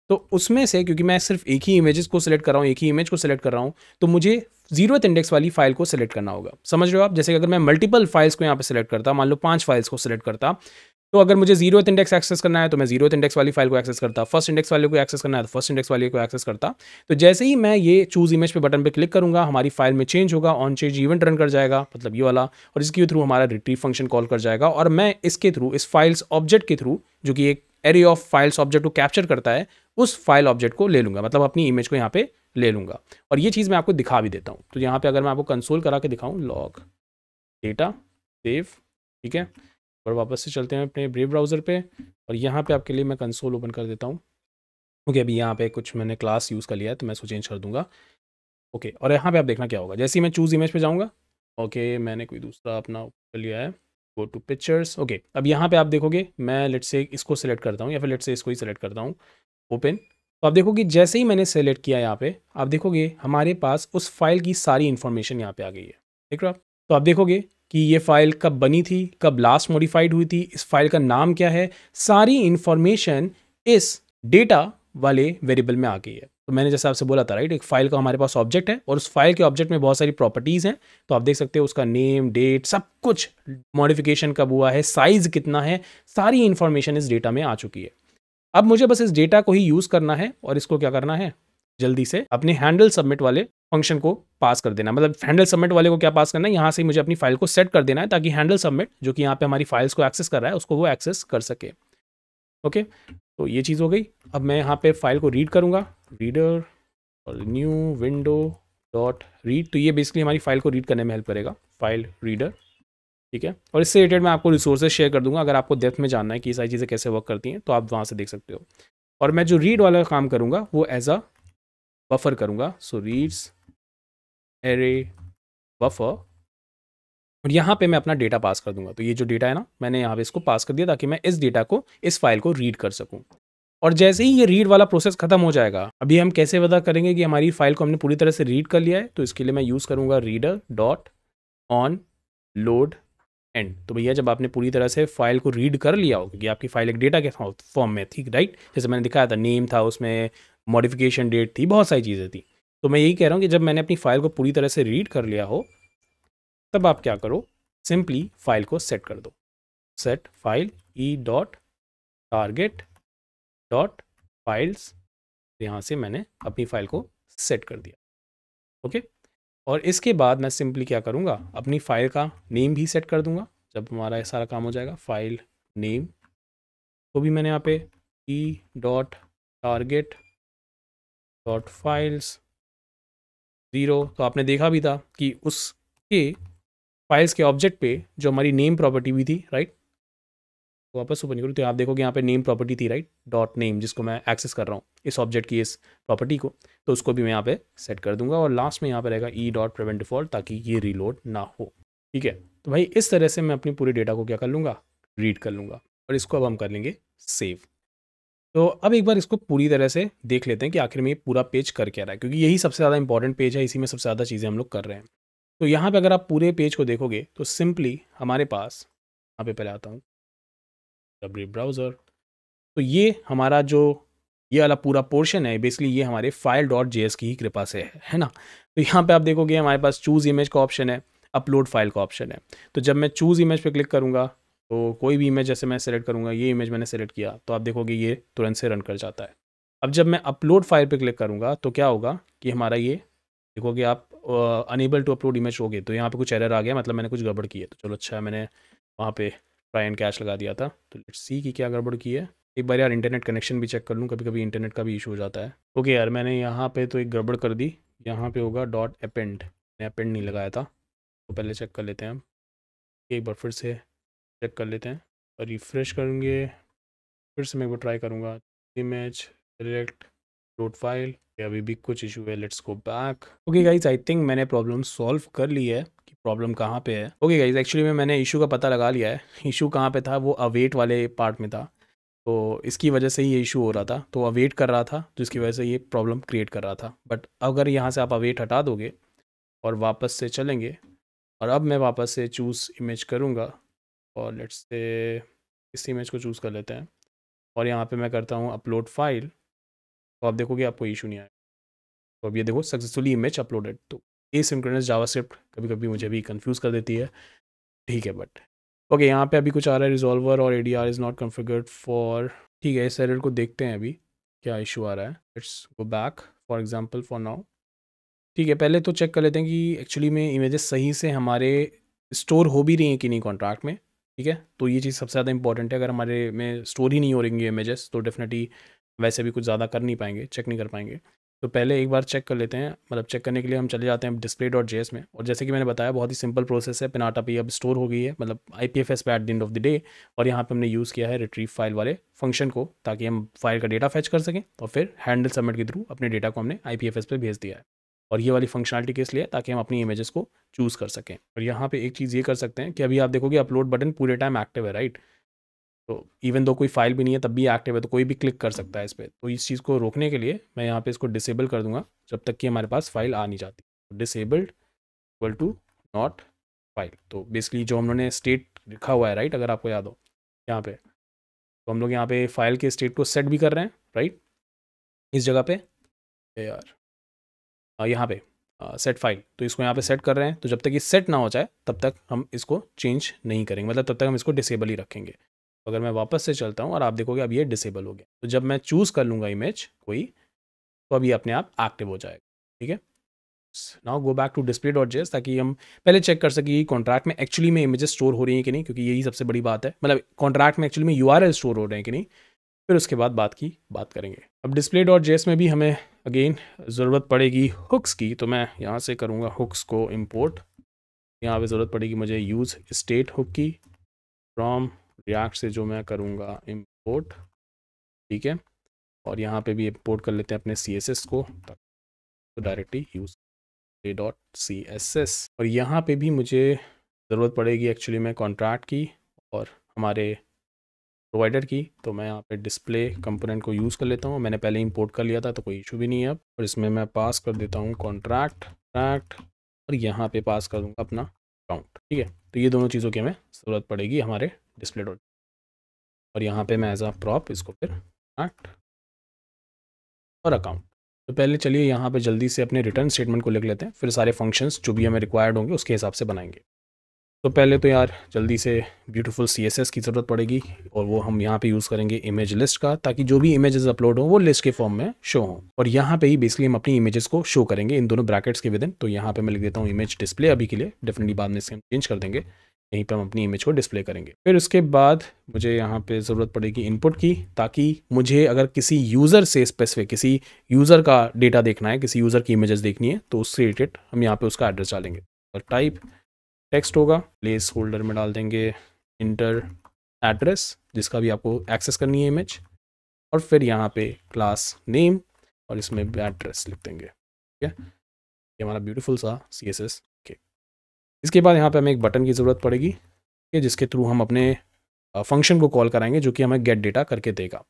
तो उसमें से क्योंकि मैं सिर्फ एक ही इमेजेस को सिलेक्ट कर रहा हूँ एक ही इमेज को सिलेक्ट कर रहा हूँ तो मुझे जीरो इंडेक्स वाली फाइल को सिलेक्ट करना होगा समझ रहे हो आप जैसे अगर मैं मल्टीपल फाइल्स को यहाँ पे सिलेक्ट करता मान लो पांच फाइल्स को सिलेक्ट करता तो अगर मुझे जीरो इंडेक्स एक्सेस करना है तो मैं जीरो इंडेक्स वाली फाइल को एक्सेस करता फर्स्ट इंडेक्स वाले को एक्सेस करना है तो फर्स्ट इंडेक्स वाले को एक्सेस करता तो जैसे ही मैं ये चूज इमेज पे बटन पे क्लिक करूंगा हमारी फाइल में चेंज होगा ऑन चेंज इवेंट रन कर जाएगा मतलब ये वाला और इसके थ्रू हमारा रिट्रीव फंक्शन कॉल कर जाएगा और मैं इसके थ्रू इस फाइल्स ऑब्जेक्ट के थ्रू जो कि एक एरिया ऑफ फाइल्स ऑब्जेक्ट को कैप्चर करता है उस फाइल ऑब्जेक्ट को ले लूंगा मतलब अपनी इमेज को यहाँ पे ले लूंगा और ये चीज़ मैं आपको दिखा भी देता हूँ तो यहाँ पे अगर मैं आपको कंसोल करा के दिखाऊँ लॉग डेटा सेव ठीक है और वापस से चलते हैं अपने ब्रेव ब्राउज़र पे और यहाँ पे आपके लिए मैं कंसोल ओपन कर देता हूँ ओके okay, अभी यहाँ पे कुछ मैंने क्लास यूज़ कर लिया है तो मैं इसको चेंज कर दूँगा ओके okay, और यहाँ पे आप देखना क्या होगा जैसे ही मैं चूज़ इमेज पे जाऊँगा ओके okay, मैंने कोई दूसरा अपना कर लिया है गो टू पिक्चर्स ओके अब यहाँ पर आप देखोगे मैं लेट से इसको सेलेक्ट करता हूँ या फिर लेट से इसको ही सिलेक्ट करता हूँ ओपन तो आप देखोगे जैसे ही मैंने सेलेक्ट किया यहाँ पर आप देखोगे हमारे पास उस फाइल की सारी इन्फॉर्मेशन यहाँ पर आ गई है ठीक है तो आप देखोगे कि ये फ़ाइल कब बनी थी कब लास्ट मॉडिफाइड हुई थी इस फाइल का नाम क्या है सारी इन्फॉर्मेशन इस डेटा वाले वेरिएबल में आ गई है तो मैंने जैसे आपसे बोला था राइट एक फाइल का हमारे पास ऑब्जेक्ट है और उस फाइल के ऑब्जेक्ट में बहुत सारी प्रॉपर्टीज़ हैं तो आप देख सकते हो उसका नेम डेट सब कुछ मॉडिफिकेशन कब हुआ है साइज़ कितना है सारी इंफॉर्मेशन इस डेटा में आ चुकी है अब मुझे बस इस डेटा को ही यूज़ करना है और इसको क्या करना है जल्दी से अपने हैंडल सबमिट वाले फंक्शन को पास कर देना मतलब हैंडल सबमिट वाले को क्या पास करना है यहाँ से मुझे अपनी फाइल को सेट कर देना है ताकि हैंडल सबमिट जो कि यहाँ पे हमारी फाइल्स को एक्सेस कर रहा है उसको वो एक्सेस कर सके ओके तो ये चीज़ हो गई अब मैं यहाँ पे फाइल को रीड करूँगा रीडर और न्यू विंडो डॉट रीड तो ये बेसिकली हमारी फाइल को रीड करने में हेल्प करेगा फाइल रीडर ठीक है और इससे रिलेटेड मैं आपको रिसोर्सेज शेयर कर दूंगा अगर आपको डेप्थ में जानना है कि ये सारी चीज़ें कैसे वर्क करती हैं तो आप वहाँ से देख सकते हो और मैं जो रीड वाला काम करूँगा वो एज अ बफर करूंगा सो रीड्स एरे बफर और यहाँ पे मैं अपना डेटा पास कर दूंगा तो ये जो डेटा है ना मैंने यहाँ पे इसको पास कर दिया ताकि मैं इस डेटा को इस फाइल को रीड कर सकूँ और जैसे ही ये रीड वाला प्रोसेस खत्म हो जाएगा अभी हम कैसे पता करेंगे कि हमारी फाइल को हमने पूरी तरह से रीड कर लिया है तो इसके लिए मैं यूज़ करूँगा reader dot on load and तो भैया जब आपने पूरी तरह से फाइल को रीड कर लिया हो क्योंकि आपकी फाइल एक डेटा के फॉर्म में थी राइट जैसे मैंने दिखाया था नेम था उसमें मॉडिफिकेशन डेट थी बहुत सारी चीज़ें थी तो मैं यही कह रहा हूँ कि जब मैंने अपनी फ़ाइल को पूरी तरह से रीड कर लिया हो तब आप क्या करो सिंपली फाइल को सेट कर दो set file e dot target dot files यहाँ से मैंने अपनी फाइल को सेट कर दिया ओके और इसके बाद मैं सिंपली क्या करूँगा अपनी फाइल का नेम भी सेट कर दूँगा जब हमारा ये सारा काम हो जाएगा फाइल नेम तो भी मैंने यहाँ पे ई dot target dot files zero तो आपने देखा भी था कि उसके फाइल्स के ऑब्जेक्ट पे जो हमारी नेम प्रॉपर्टी भी थी राइट तो वापस ओपन करूँ तो आप देखोगे यहाँ पे नेम प्रॉपर्टी थी राइट डॉट नेम जिसको मैं एक्सेस कर रहा हूँ इस ऑब्जेक्ट की इस प्रॉपर्टी को तो उसको भी मैं यहाँ पे सेट कर दूंगा और लास्ट में यहाँ पे रहेगा ई डॉट प्रिवेंट डिफॉल्ट ताकि ये रीलोड ना हो ठीक है तो भाई इस तरह से मैं अपनी पूरे डेटा को क्या कर लूँगा रीड कर लूँगा और इसको अब हम कर लेंगे सेव तो अब एक बार इसको पूरी तरह से देख लेते हैं कि आखिर में ये पूरा पेज कर क्या रहा है क्योंकि यही सबसे ज़्यादा इंपॉर्टेंट पेज है इसी में सबसे ज़्यादा चीज़ें हम लोग कर रहे हैं तो यहाँ पे अगर आप पूरे पेज को देखोगे तो सिंपली हमारे पास यहाँ पे पहले आता हूँ डब्ल्यू ब्राउज़र तो ये हमारा जो ये वाला पूरा पोर्शन है बेसिकली ये हमारे फाइल डॉट जे की ही कृपा से है है ना तो यहाँ पर आप देखोगे हमारे पास चूज़ इमेज का ऑप्शन है अपलोड फाइल का ऑप्शन है तो जब मैं चूज़ इमेज पर क्लिक करूँगा तो कोई भी इमेज जैसे मैं सेलेक्ट करूँगा ये इमेज मैंने सेलेक्ट किया तो आप देखोगे ये तुरंत से रन कर जाता है अब जब मैं अपलोड फाइल पर क्लिक करूँगा तो क्या होगा कि हमारा ये देखोगे आप अनेबल टू अपलोड इमेज हो गए तो यहाँ पे कुछ एरर आ गया मतलब मैंने कुछ गड़बड़ की है तो चलो अच्छा मैंने वहाँ पे ट्राई एंड कैश लगा दिया था तो लेट्स सी की क्या गड़बड़ की है एक बार यार इंटरनेट कनेक्शन भी चेक कर लूँ कभी कभी इंटरनेट का भी इशू हो जाता है ओके यार मैंने यहाँ पे तो एक गड़बड़ कर दी यहाँ पे होगा डॉट अपेंड मैंने अपेंड नहीं लगाया था तो पहले चेक कर लेते हैं हम एक बार फिर से चेक कर लेते हैं और रिफ़्रेश करेंगे फिर से मैं वो ट्राई करूँगा इमेज डायरेक्ट रोड फाइल अभी भी कुछ इशू है let's go back okay guys I think मैंने प्रॉब्लम सॉल्व कर ली है कि प्रॉब्लम कहाँ पे है ओके गाइज एक्चुअली में मैंने इशू का पता लगा लिया है इशू कहाँ पे था वो अवेट वाले पार्ट में था तो इसकी वजह से ही ये इशू हो रहा था तो अवेट कर रहा था जिसकी तो वजह से ये प्रॉब्लम क्रिएट कर रहा था बट अगर यहाँ से आप अवेट हटा दोगे और वापस से चलेंगे और अब मैं वापस से चूज़ इमेज करूँगा और लेट्स से इस इमेज को चूज़ कर लेते हैं और यहाँ पे मैं करता हूँ अपलोड फाइल तो आप देखोगे आपको इशू नहीं आएगा तो अब ये देखो सक्सेसफुली इमेज अपलोडेड तो ए सिंक्रनस जावा कभी कभी मुझे भी कन्फ्यूज़ कर देती है ठीक है बट ओके यहाँ पे अभी कुछ आ रहा है रिजॉल्वर और A D R is not configured for ठीक है इस एरर को देखते हैं अभी क्या इशू आ रहा है let's go back for example for now ठीक है पहले तो चेक कर लेते हैं कि एक्चुअली में इमेजेस सही से हमारे स्टोर हो भी रही हैं कि नहीं कॉन्ट्रैक्ट में ठीक है तो ये चीज़ सबसे ज़्यादा इंपॉर्टेंट है अगर हमारे में स्टोर ही नहीं हो रही इमेजेस तो डेफिनेटली वैसे भी कुछ ज़्यादा कर नहीं पाएंगे चेक नहीं कर पाएंगे तो पहले एक बार चेक कर लेते हैं मतलब चेक करने के लिए हम चले जाते हैं डिस्प्ले डॉट जे में और जैसे कि मैंने बताया बहुत ही सिंपल प्रोसेस है पिनाटा पे अब स्टोर हो गई है मतलब आई पी एफ एस पे at the end of the day और यहाँ पे हमने यूज़ किया है रिट्रीव फाइल वाले फंक्शन को ताकि हम फाइल का डेटा फैच कर सकें और फिर हैंडल सबमिट के थ्रू अपने डेटा को हमने आई पी एफ एस पे भेज दिया है और ये वाली फंक्शनलिटी किस लिए ताकि हम अपनी इमेजेस को चूज़ कर सकें और यहाँ पे एक चीज़ ये कर सकते हैं कि अभी आप देखोगे अपलोड बटन पूरे टाइम एक्टिव है राइट तो इवन दो कोई फाइल भी नहीं है तब भी एक्टिव है तो कोई भी क्लिक कर सकता है इस पर तो इस चीज़ को रोकने के लिए मैं यहाँ पर इसको डिसेबल कर दूंगा जब तक कि हमारे पास फाइल आ नहीं जाती disabled equal to not file तो बेसिकली तो जो हम लोगों ने स्टेट लिखा हुआ है राइट अगर आपको याद हो यहाँ पे तो हम लोग यहाँ पे फाइल के स्टेट को सेट भी कर रहे हैं राइट इस जगह पे यार यहाँ पे सेट फाइल तो इसको यहाँ पे सेट कर रहे हैं तो जब तक ये सेट ना हो जाए तब तक हम इसको चेंज नहीं करेंगे मतलब तब तक हम इसको डिसेबल ही रखेंगे तो अगर मैं वापस से चलता हूँ और आप देखोगे अब ये डिसेबल हो गया तो जब मैं चूज़ कर लूँगा इमेज कोई तो अब ये अपने आप एक्टिव हो जाएगा ठीक है now go back to display dot JS ताकि हम पहले चेक कर सकें कॉन्ट्रैक्ट में एक्चुअली में इमेजेस स्टोर हो रही हैं कि नहीं क्योंकि यही सबसे बड़ी बात है मतलब कॉन्ट्रैक्ट में एक्चुअली में यू स्टोर हो रहे हैं कि नहीं फिर उसके बाद बात की बात करेंगे अब डिस्प्ले डॉट जेस में भी हमें अगेन ज़रूरत पड़ेगी हुक्स की तो मैं यहाँ से करूँगा हुक्स को इम्पोर्ट यहाँ पर ज़रूरत पड़ेगी मुझे यूज़ स्टेट हुक की फ्राम रियाक्ट से जो मैं करूँगा इम्पोर्ट ठीक है और यहाँ पे भी इम्पोर्ट कर लेते हैं अपने सी एस एस को तो directly use dot C S S और यहाँ पे भी मुझे ज़रूरत पड़ेगी एक्चुअली में कॉन्ट्रैक्ट की और हमारे प्रोवाइडर की तो मैं यहाँ पे डिस्प्ले कंपोनेंट को यूज़ कर लेता हूँ मैंने पहले इंपोर्ट कर लिया था तो कोई इशू भी नहीं है अब और इसमें मैं पास कर देता हूँ कॉन्ट्रैक्ट कॉन्ट्रैक्ट और यहाँ पे पास कर दूँगा अपना अकाउंट ठीक है तो ये दोनों चीज़ों की हमें ज़रूरत पड़ेगी हमारे डिस्प्ले डॉट और यहाँ पर मैं एज आ प्रॉप इसको फिर एक्ट और अकाउंट तो पहले चलिए यहाँ पर जल्दी से अपने रिटर्न स्टेटमेंट को लिख लेते हैं फिर सारे फंक्शंस जो भी हमें रिक्वायर्ड होंगे उसके हिसाब से बनाएंगे तो पहले तो यार जल्दी से ब्यूटीफुल सीएसएस की ज़रूरत पड़ेगी और वो हम यहाँ पे यूज़ करेंगे इमेज लिस्ट का ताकि जो भी इमेजेस अपलोड हो वो लिस्ट के फॉर्म में शो हो और यहाँ पे ही बेसिकली हम अपनी इमेजेस को शो करेंगे इन दोनों ब्रैकेट्स के विदिन तो यहाँ पे मैं लिख देता हूँ इमेज डिस्प्ले अभी के लिए डेफिनेटली बाद में इसे हम चेंज कर देंगे यहीं पर हम अपनी इमेज को डिस्प्ले करेंगे फिर उसके बाद मुझे यहाँ पर ज़रूरत पड़ेगी इनपुट की ताकि मुझे अगर किसी यूज़र से स्पेसिफिक किसी यूज़र का डेटा देखना है किसी यूज़र की इमेजेस देखनी है तो उससे रिलेटेड हम यहाँ पर उसका एड्रेस डालेंगे और टाइप टेक्स्ट होगा प्लेस होल्डर में डाल देंगे इंटर एड्रेस जिसका भी आपको एक्सेस करनी है इमेज और फिर यहाँ पे क्लास नेम और इसमें एड्रेस लिख देंगे ठीक है ये हमारा ब्यूटीफुल सा सी एस एस के इसके बाद यहाँ पे हमें एक बटन की ज़रूरत पड़ेगी ठीक है जिसके थ्रू हम अपने फंक्शन को कॉल कराएंगे जो कि हमें गेट डेटा करके देगा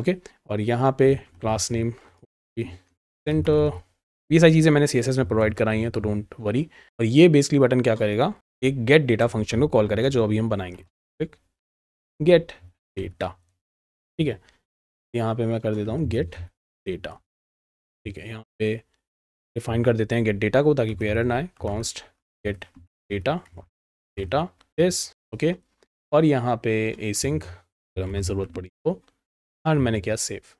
ओके और यहाँ पे क्लास नेम सेंटर ये सारी चीज़ें मैंने सी में प्रोवाइड कराई हैं तो डोंट वरी और ये बेसिकली बटन क्या करेगा एक गेट डेटा फंक्शन को कॉल करेगा जो अभी हम बनाएंगे ठीक गेट डेटा ठीक है यहाँ पे मैं कर देता हूँ गेट डेटा ठीक है यहाँ पे डिफाइन कर देते हैं गेट डेटा को ताकि कोई एरर ना आए const get data data yes okay और यहाँ पे सिंक अगर हमें ज़रूरत पड़ी तो और मैंने किया सेव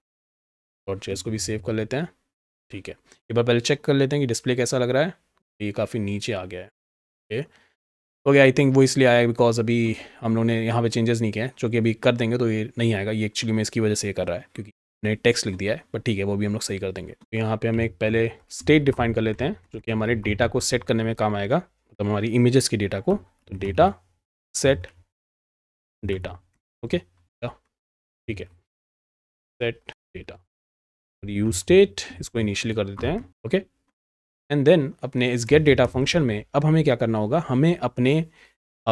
और चेस को भी सेव कर लेते हैं ठीक है एक बार पहले चेक कर लेते हैं कि डिस्प्ले कैसा लग रहा है ये काफ़ी नीचे आ गया है ओके ओके आई थिंक वो इसलिए आया बिकॉज अभी हम लोगों ने यहाँ पे चेंजेस नहीं किए हैं जो कि अभी कर देंगे तो ये नहीं आएगा ये एक्चुअली में इसकी वजह से ये कर रहा है क्योंकि ने टेक्स्ट लिख दिया है बट ठीक है वो भी हम लोग सही कर देंगे तो यहाँ पर हम एक पहले स्टेट डिफाइन कर लेते हैं जो कि हमारे डेटा को सेट करने में काम आएगा मतलब तो हमारी इमेजेस की डेटा को तो डेटा सेट डेटा ओके ठीक है सेट डेटा यू स्टेट इसको इनिशियली कर देते हैं ओके एंड देन अपने इस गेट डेटा फंक्शन में अब हमें क्या करना होगा हमें अपने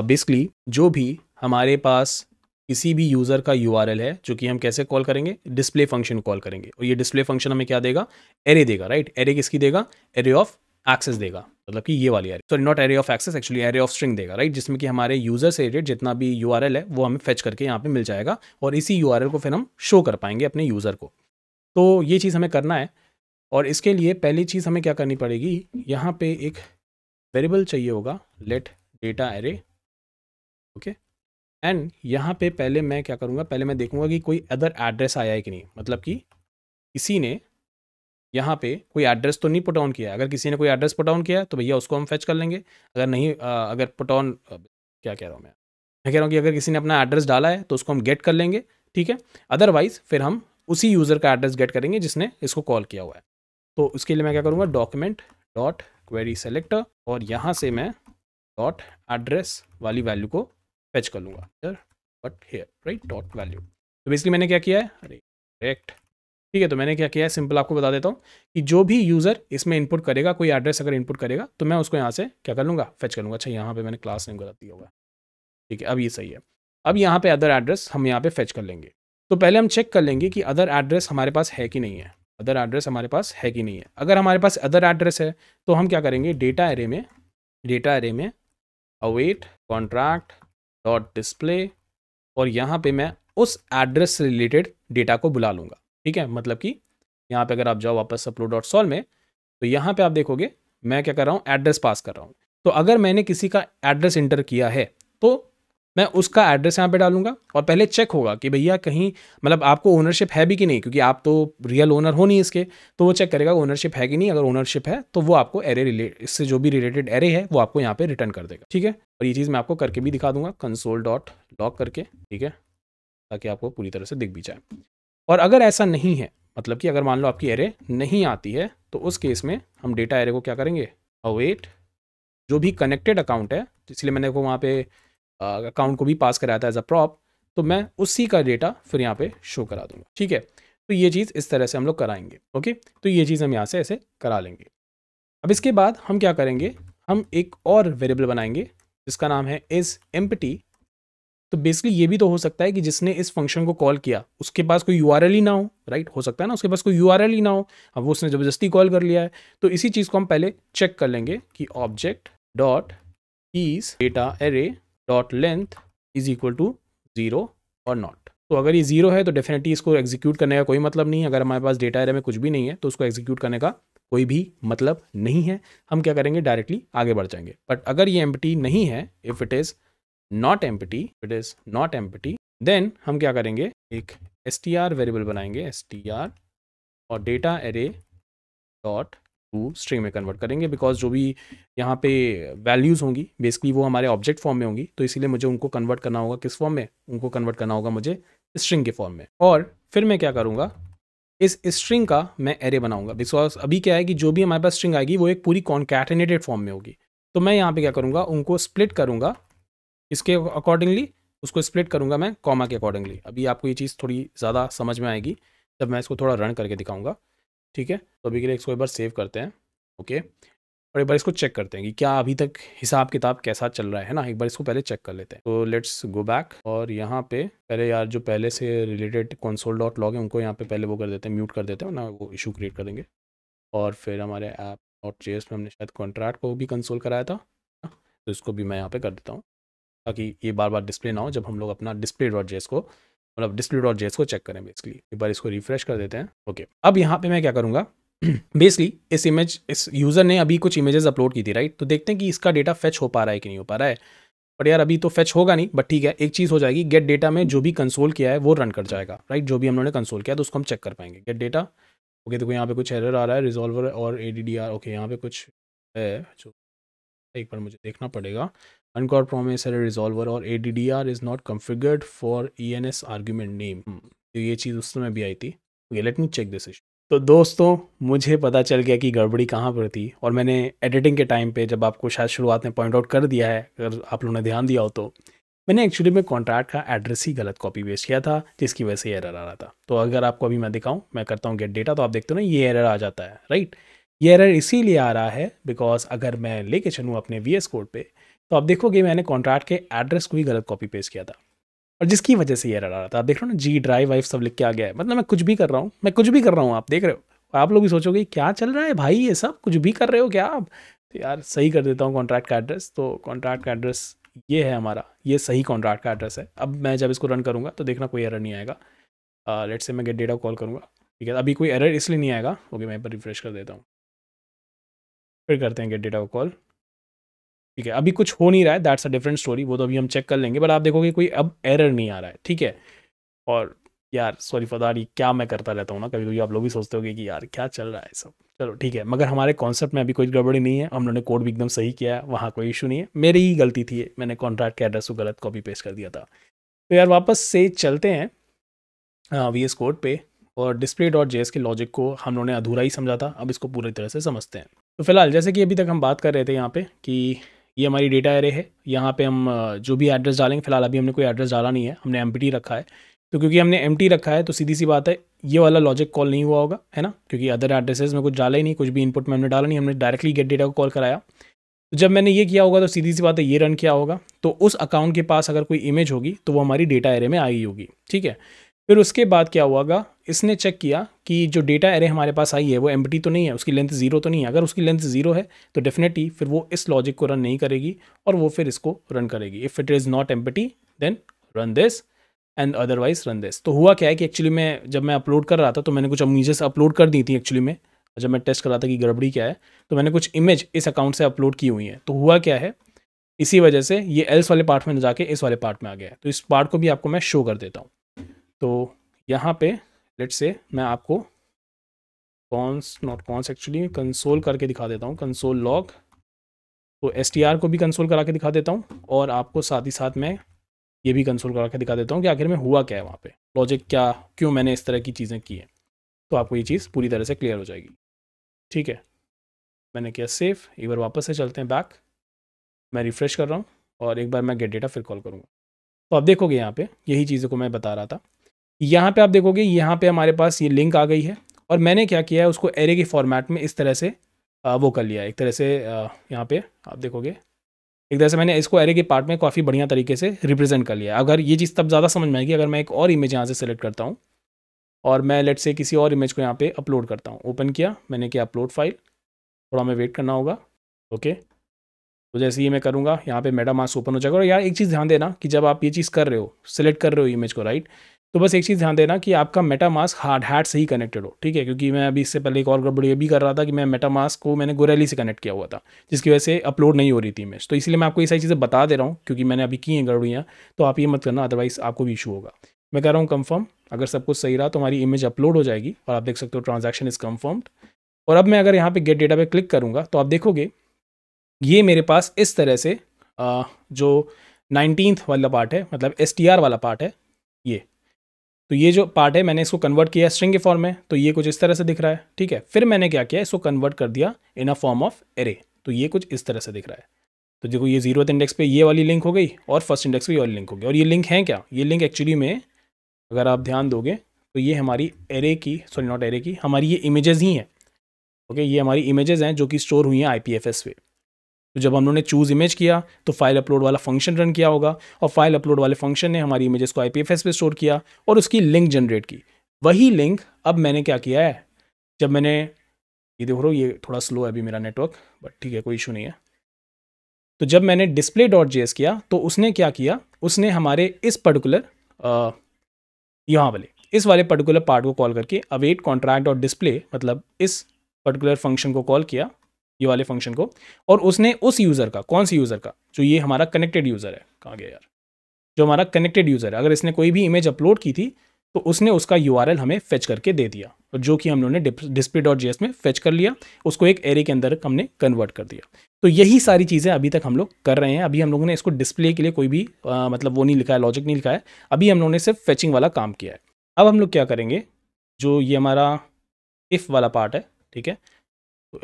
बेसिकली uh, जो भी हमारे पास किसी भी यूज़र का यू है जो कि हम कैसे कॉल करेंगे डिस्प्ले फंक्शन कॉल करेंगे और ये डिस्प्ले फंक्शन हमें क्या देगा एरे देगा राइट एरे किसकी देगा एरे ऑफ एक्सेस देगा मतलब कि ये वाली array sorry not array of access actually array of string देगा राइट जिसमें कि हमारे यूजर से रिलेटेड जितना भी यू है वो हमें फेच करके यहाँ पे मिल जाएगा और इसी यू को फिर हम शो कर पाएंगे अपने यूजर को तो ये चीज़ हमें करना है और इसके लिए पहली चीज़ हमें क्या करनी पड़ेगी यहाँ पे एक वेरिएबल चाहिए होगा let data array okay and यहाँ पे पहले मैं क्या करूँगा पहले मैं देखूँगा कि कोई अदर एड्रेस आया है कि नहीं मतलब कि किसी ने यहाँ पे कोई एड्रेस तो नहीं पुट ऑन किया अगर किसी ने कोई एड्रेस पुट ऑन किया तो भैया उसको हम फेच कर लेंगे अगर नहीं आ, अगर पुट ऑन क्या कह रहा हूँ मैं मैं कह रहा हूँ कि अगर किसी ने अपना एड्रेस डाला है तो उसको हम गेट कर लेंगे ठीक है अदरवाइज़ फिर हम उसी यूज़र का एड्रेस गेट करेंगे जिसने इसको कॉल किया हुआ है तो उसके लिए मैं क्या करूँगा डॉक्यूमेंट डॉट क्वेरी सेलेक्टर और यहाँ से मैं डॉट एड्रेस वाली वैल्यू को फैच कर लूँगा but here right dot value तो बेसिकली मैंने क्या किया है अरे करेक्ट ठीक है तो मैंने क्या किया है सिंपल आपको बता देता हूँ कि जो भी यूज़र इसमें इनपुट करेगा कोई एड्रेस अगर इनपुट करेगा तो मैं उसको यहाँ से क्या कर लूँगा फैच कर लूँगा अच्छा यहाँ पर मैंने क्लास नेम कर दिया होगा ठीक है अब ये सही है अब यहाँ पे अदर एड्रेस हम यहाँ पे फेच कर लेंगे तो पहले हम चेक कर लेंगे कि अदर एड्रेस हमारे पास है कि नहीं है अदर एड्रेस हमारे पास है कि नहीं है अगर हमारे पास अदर एड्रेस है तो हम क्या करेंगे डेटा एरे में डेटा एरे में अवेट कॉन्ट्रैक्ट डॉट डिस्प्ले और यहाँ पे मैं उस एड्रेस से रिलेटेड डेटा को बुला लूँगा ठीक है मतलब कि यहाँ पे अगर आप जाओ वापस अपलोड डॉट सॉल में तो यहाँ पे आप देखोगे मैं क्या कर रहा हूँ एड्रेस पास कर रहा हूँ तो अगर मैंने किसी का एड्रेस इंटर किया है तो मैं उसका एड्रेस यहाँ पे डालूंगा और पहले चेक होगा कि भैया कहीं मतलब आपको ओनरशिप है भी कि नहीं क्योंकि आप तो रियल ओनर हो नहीं इसके तो वो चेक करेगा ओनरशिप है कि नहीं अगर ओनरशिप है तो वो आपको एरे रिलेट इससे जो भी रिलेटेड एरे है वो आपको यहाँ पे रिटर्न कर देगा ठीक है और ये चीज़ मैं आपको करके भी दिखा दूंगा कंसोल डॉट लॉक करके ठीक है ताकि आपको पूरी तरह से दिख भी जाए और अगर ऐसा नहीं है मतलब कि अगर मान लो आपकी एरे नहीं आती है तो उस केस में हम डेटा एरे को क्या करेंगे अवेट जो भी कनेक्टेड अकाउंट है इसलिए मैंने वो वहाँ पे अकाउंट को भी पास कराया था एज अ प्रॉप तो मैं उसी का डेटा फिर यहाँ पे शो करा दूंगा ठीक है तो ये चीज़ इस तरह से हम लोग कराएंगे ओके तो ये चीज़ हम यहाँ से ऐसे करा लेंगे अब इसके बाद हम क्या करेंगे हम एक और वेरिएबल बनाएंगे जिसका नाम है इज एम तो बेसिकली ये भी तो हो सकता है कि जिसने इस फंक्शन को कॉल किया उसके पास कोई यू ही ना हो राइट हो सकता है ना उसके पास कोई यू ही ना हो अब वो उसने ज़बरदस्ती कॉल कर लिया है तो इसी चीज़ को हम पहले चेक कर लेंगे कि object dot is data array dot length is equal to zero और नॉट तो अगर ये ज़ीरो है तो डेफिनेटली इसको एग्जीक्यूट करने का कोई मतलब नहीं है अगर हमारे पास डेटा एरे में कुछ भी नहीं है तो उसको एग्जीक्यूट करने का कोई भी मतलब नहीं है हम क्या करेंगे डायरेक्टली आगे बढ़ जाएंगे बट अगर ये एम्पटी नहीं है if it is not empty it is not empty then हम क्या करेंगे एक एस वेरिएबल बनाएंगे एस और data array dot to string में कन्वर्ट करेंगे बिकॉज जो भी यहाँ पे वैल्यूज़ होंगी बेसिकली वो हमारे ऑब्जेक्ट फॉर्म में होंगी तो इसीलिए मुझे उनको कन्वर्ट करना होगा किस फॉर्म में उनको कन्वर्ट करना होगा मुझे स्ट्रिंग के फॉर्म में और फिर मैं क्या करूँगा इस स्ट्रिंग का मैं एरे बनाऊंगा बिकॉज अभी क्या है कि जो भी हमारे पास स्ट्रिंग आएगी वो एक पूरी कॉन्कैटनेटेड फॉर्म में होगी तो मैं यहाँ पे क्या करूँगा उनको स्प्लिट करूँगा इसके अकॉर्डिंगली उसको स्प्लिट करूँगा मैं कॉमा के अकॉर्डिंगली अभी आपको ये चीज़ थोड़ी ज़्यादा समझ में आएगी जब मैं इसको थोड़ा रन करके दिखाऊंगा ठीक है तो अभी के लिए इसको एक बार सेव करते हैं ओके और एक बार इसको चेक करते हैं कि क्या अभी तक हिसाब किताब कैसा चल रहा है ना एक बार इसको पहले चेक कर लेते हैं तो लेट्स गो बैक और यहाँ पे पहले यार जो पहले से रिलेटेड कंसोल डॉट लॉग है उनको यहाँ पे पहले वो कर देते हैं म्यूट कर देते हैं ना वो इशू क्रिएट करेंगे और फिर हमारे ऐप डॉट जे में हमने शायद कॉन्ट्रैक्ट को भी कंसोल कराया था तो इसको भी मैं यहाँ पर कर देता हूँ ताकि ये बार बार डिस्प्ले ना हो जब हम लोग अपना डिस्प्ले डॉट जे को मतलब डिस्प्ले डॉट जेस को चेक करें बेसिकली एक बार इसको रिफ्रेश कर देते हैं ओके अब यहाँ पे मैं क्या करूँगा बेसिकली इस इमेज इस यूज़र ने अभी कुछ इमेजेस अपलोड की थी राइट तो देखते हैं कि इसका डेटा फेच हो पा रहा है कि नहीं हो पा रहा है बट यार अभी तो फेच होगा नहीं बट ठीक है एक चीज़ हो जाएगी गेट डेटा में जो भी कंसोल किया है वो रन कर जाएगा राइट जो भी हम लोगों ने कंसोल किया तो उसको हम चेक कर पाएंगे गेट डेटा ओके देखो यहाँ पे कुछ एरर आ रहा है रिजॉल्वर और ए ओके यहाँ पे कुछ है जो एक बार मुझे देखना पड़ेगा Uncore promise array resolver और ADDR is not configured for ENS argument name. Hmm. तो ये चीज़ उस समय भी आई थी let me check this issue तो दोस्तों मुझे पता चल गया कि गड़बड़ी कहाँ पर थी और मैंने एडिटिंग के टाइम पे जब आपको शायद शुरुआत में पॉइंट आउट कर दिया है अगर आप लोगों ने ध्यान दिया हो तो मैंने एक्चुअली में कॉन्ट्रैक्ट का एड्रेस ही गलत कॉपी पेस्ट किया था जिसकी वजह से एरर आ रहा था तो अगर आपको अभी मैं दिखाऊं मैं करता हूँ गेट डेटा तो आप देखते हो ना ये एरर आ जाता है राइट ये एरर इसीलिए आ रहा है बिकॉज अगर मैं लेके चलूँ अपने वी एस कोड पर तो आप देखोगे मैंने कॉन्ट्रैक्ट के एड्रेस को ही गलत कॉपी पेस्ट किया था और जिसकी वजह से ये एरर आ रहा था आप देख रहे हो ना जी ड्राइव वाइफ सब लिख के आ गया है मतलब मैं कुछ भी कर रहा हूँ मैं कुछ भी कर रहा हूँ आप देख रहे हो आप लोग भी सोचोगे क्या चल रहा है भाई ये सब कुछ भी कर रहे हो क्या आप तो यार सही कर देता हूँ कॉन्ट्रैक्ट का एड्रेस तो कॉन्ट्रैक्ट का एड्रेस ये है हमारा ये सही कॉन्ट्रैक्ट का एड्रेस है अब मैं जब इसको रन करूँगा तो देखना कोई एरर नहीं आएगा लेट से मैं गेट डेटा कॉल करूँगा ठीक है अभी कोई एरर इसलिए नहीं आएगा ओके मैं यहाँ पर रिफ्रेश कर देता हूँ फिर करते हैं गेट डेटा को कॉल ठीक है अभी कुछ हो नहीं रहा है दैट्स अ डिफरेंट स्टोरी वो तो अभी हम चेक कर लेंगे बट आप देखोगे कोई अब एरर नहीं आ रहा है ठीक है और यार सॉरी फदार ये क्या मैं करता रहता हूँ ना कभी कभी आप लोग भी सोचते होगे कि यार क्या चल रहा है सब चलो ठीक है मगर हमारे कॉन्सेप्ट में अभी कोई गड़बड़ी नहीं है हम लोगों ने कोड भी एकदम सही किया है वहाँ कोई इशू नहीं है मेरी ही गलती थी मैंने कॉन्ट्रैक्ट के एड्रेस को गलत कॉपी पेस्ट कर दिया था तो यार वापस से चलते हैं वी एस कोड पे और डिस्प्ले डॉट जे के लॉजिक को हम लोगों ने अधूरा ही समझा था अब इसको पूरी तरह से समझते हैं तो फिलहाल जैसे कि अभी तक हम बात कर रहे थे यहाँ पे कि ये हमारी डेटा एरे है यहाँ पे हम जो भी एड्रेस डालेंगे फिलहाल अभी हमने कोई एड्रेस डाला नहीं है हमने एम रखा है तो क्योंकि हमने एम रखा है तो सीधी सी बात है ये वाला लॉजिक कॉल नहीं हुआ होगा है ना क्योंकि अदर एड्रेसेस में कुछ डाला ही नहीं कुछ भी इनपुट में हमने डाला नहीं हमने डायरेक्टली गेट डेटा को कॉल कराया तो जब मैंने ये किया होगा तो सीधी सी बात है ये रन किया होगा तो उस अकाउंट के पास अगर कोई इमेज होगी तो वो हमारी डेटा एरे में आई होगी ठीक है फिर उसके बाद क्या हुआ इसने चेक किया कि जो डेटा एरे हमारे पास आई है वो एम तो नहीं है उसकी लेंथ ज़ीरो तो नहीं है अगर उसकी लेंथ ज़ीरो है तो डेफिनेटली फिर वो इस लॉजिक को रन नहीं करेगी और वो फिर इसको रन करेगी if it is not empty then run this and otherwise run this तो हुआ क्या है कि एक्चुअली मैं जब मैं अपलोड कर रहा था तो मैंने कुछ इमेजेस अपलोड कर दी थी एक्चुअली में जब मैं टेस्ट कर रहा था कि गड़बड़ी क्या है तो मैंने कुछ इमेज इस अकाउंट से अपलोड की हुई है तो हुआ क्या है इसी वजह से ये एल्स वाले पार्ट में जाके इस वाले पार्ट में आ गया है तो इस पार्ट को भी आपको मैं शो कर देता हूँ तो यहाँ पे लेट्स से मैं आपको const not const actually console करके दिखा देता हूँ कंसोल लॉग तो एस को भी कंसोल करा के दिखा देता हूँ और आपको साथ ही साथ मैं ये भी कंसोल करा के दिखा देता हूँ कि आखिर में हुआ क्या है वहाँ पे लॉजिक क्या क्यों मैंने इस तरह की चीज़ें की हैं तो आपको ये चीज़ पूरी तरह से क्लियर हो जाएगी ठीक है मैंने किया सेफ एक बार वापस से चलते हैं बैक मैं रिफ़्रेश कर रहा हूँ और एक बार मैं गेट डेटा फिर कॉल करूँगा तो आप देखोगे यहाँ पे यही चीज़ों को मैं बता रहा था यहाँ पे आप देखोगे यहाँ पे हमारे पास ये लिंक आ गई है और मैंने क्या किया है उसको एरे के फॉर्मेट में इस तरह से वो कर लिया है एक तरह से यहाँ पे आप देखोगे एक तरह से मैंने इसको एरे के पार्ट में काफ़ी बढ़िया तरीके से रिप्रेजेंट कर लिया अगर ये चीज़ तब ज़्यादा समझ में आएगी अगर मैं एक और इमेज यहाँ से सेलेक्ट करता हूँ और मैं लेट से किसी और इमेज को यहाँ पे अपलोड करता हूँ ओपन किया मैंने किया अपलोड फाइल थोड़ा हमें वेट करना होगा ओके तो जैसे ये मैं करूँगा यहाँ पे मेडा मास्क ओपन हो जाएगा और यार एक चीज़ ध्यान देना कि जब आप ये चीज़ कर रहे हो सिलेक्ट कर रहे हो इमेज को राइट तो बस एक चीज़ ध्यान देना कि आपका मेटा मास्क हार्ड हैट से ही कनेक्टेड हो ठीक है क्योंकि मैं अभी इससे पहले एक और गड़बड़ी ये भी कर रहा था कि मैं मेटा मास्क को मैंने गोरेली से कनेक्ट किया हुआ था जिसकी वजह से अपलोड नहीं हो रही थी इमेज तो इसलिए मैं आपको ये सारी चीज़ें बता दे रहा हूँ क्योंकि मैंने अभी की हैं गड़बड़ियाँ तो आप ये मत करना अदरवाइज़ आपको भी इशू होगा मैं कह रहा हूँ कंफर्म अगर सब कुछ सही रहा तो हमारी इमेज अपलोड हो जाएगी और आप देख सकते हो ट्रांजेक्शन इज़ कंफर्म्ड और अब मैं अगर यहाँ पर गेट डेटा पर क्लिक करूँगा तो आप देखोगे ये मेरे पास इस तरह से जो नाइनटीन्थ वाला पार्ट है मतलब एस वाला पार्ट है ये तो ये जो पार्ट है मैंने इसको कन्वर्ट किया स्ट्रिंग के फॉर्म में तो ये कुछ इस तरह से दिख रहा है ठीक है फिर मैंने क्या किया इसको कन्वर्ट कर दिया in a form of array तो ये कुछ इस तरह से दिख रहा है तो देखो ये जीरोथ इंडेक्स पे ये वाली लिंक हो गई और फर्स्ट इंडेक्स पर ये वाली लिंक हो गई और ये लिंक है क्या ये लिंक एक्चुअली में अगर आप ध्यान दोगे तो ये हमारी एरे की सॉरी नॉट एरे की हमारी ये इमेजेस ही हैं ओके ये हमारी इमेजेस हैं जो कि स्टोर हुई हैं आई पे तो जब हम लोगों ने चूज़ इमेज किया तो फाइल अपलोड वाला फंक्शन रन किया होगा और फाइल अपलोड वाले फंक्शन ने हमारी इमेजेस को आई पी पे स्टोर किया और उसकी लिंक जनरेट की वही लिंक अब मैंने क्या किया है जब मैंने ये देख ये थोड़ा स्लो है अभी मेरा नेटवर्क बट ठीक है कोई इशू नहीं है तो जब मैंने डिस्प्ले डॉट जे किया तो उसने क्या किया उसने हमारे इस पर्टिकुलर यहाँ वाले इस वाले पर्टिकुलर पार्ट को कॉल करके अवेट कॉन्ट्रैक्ट और डिस्प्ले मतलब इस पर्टिकुलर फंक्शन को कॉल किया ये वाले फंक्शन को और उसने उस यूज़र का कौन से यूज़र का जो ये हमारा कनेक्टेड यूज़र है कहाँ गया यार जो हमारा कनेक्टेड यूज़र है अगर इसने कोई भी इमेज अपलोड की थी तो उसने उसका यू हमें फेच करके दे दिया और जो कि हम लोगों ने डिस्प्ले डॉट जी में फेच कर लिया उसको एक एरे के अंदर हमने कन्वर्ट कर दिया तो यही सारी चीज़ें अभी तक हम लोग कर रहे हैं अभी हम लोगों ने इसको डिस्प्ले के लिए कोई भी आ, मतलब वो नहीं लिखा है लॉजिक नहीं लिखा है अभी हम लोगों ने सिर्फ फेचिंग वाला काम किया है अब हम लोग क्या करेंगे जो ये हमारा इफ़ वाला पार्ट है ठीक है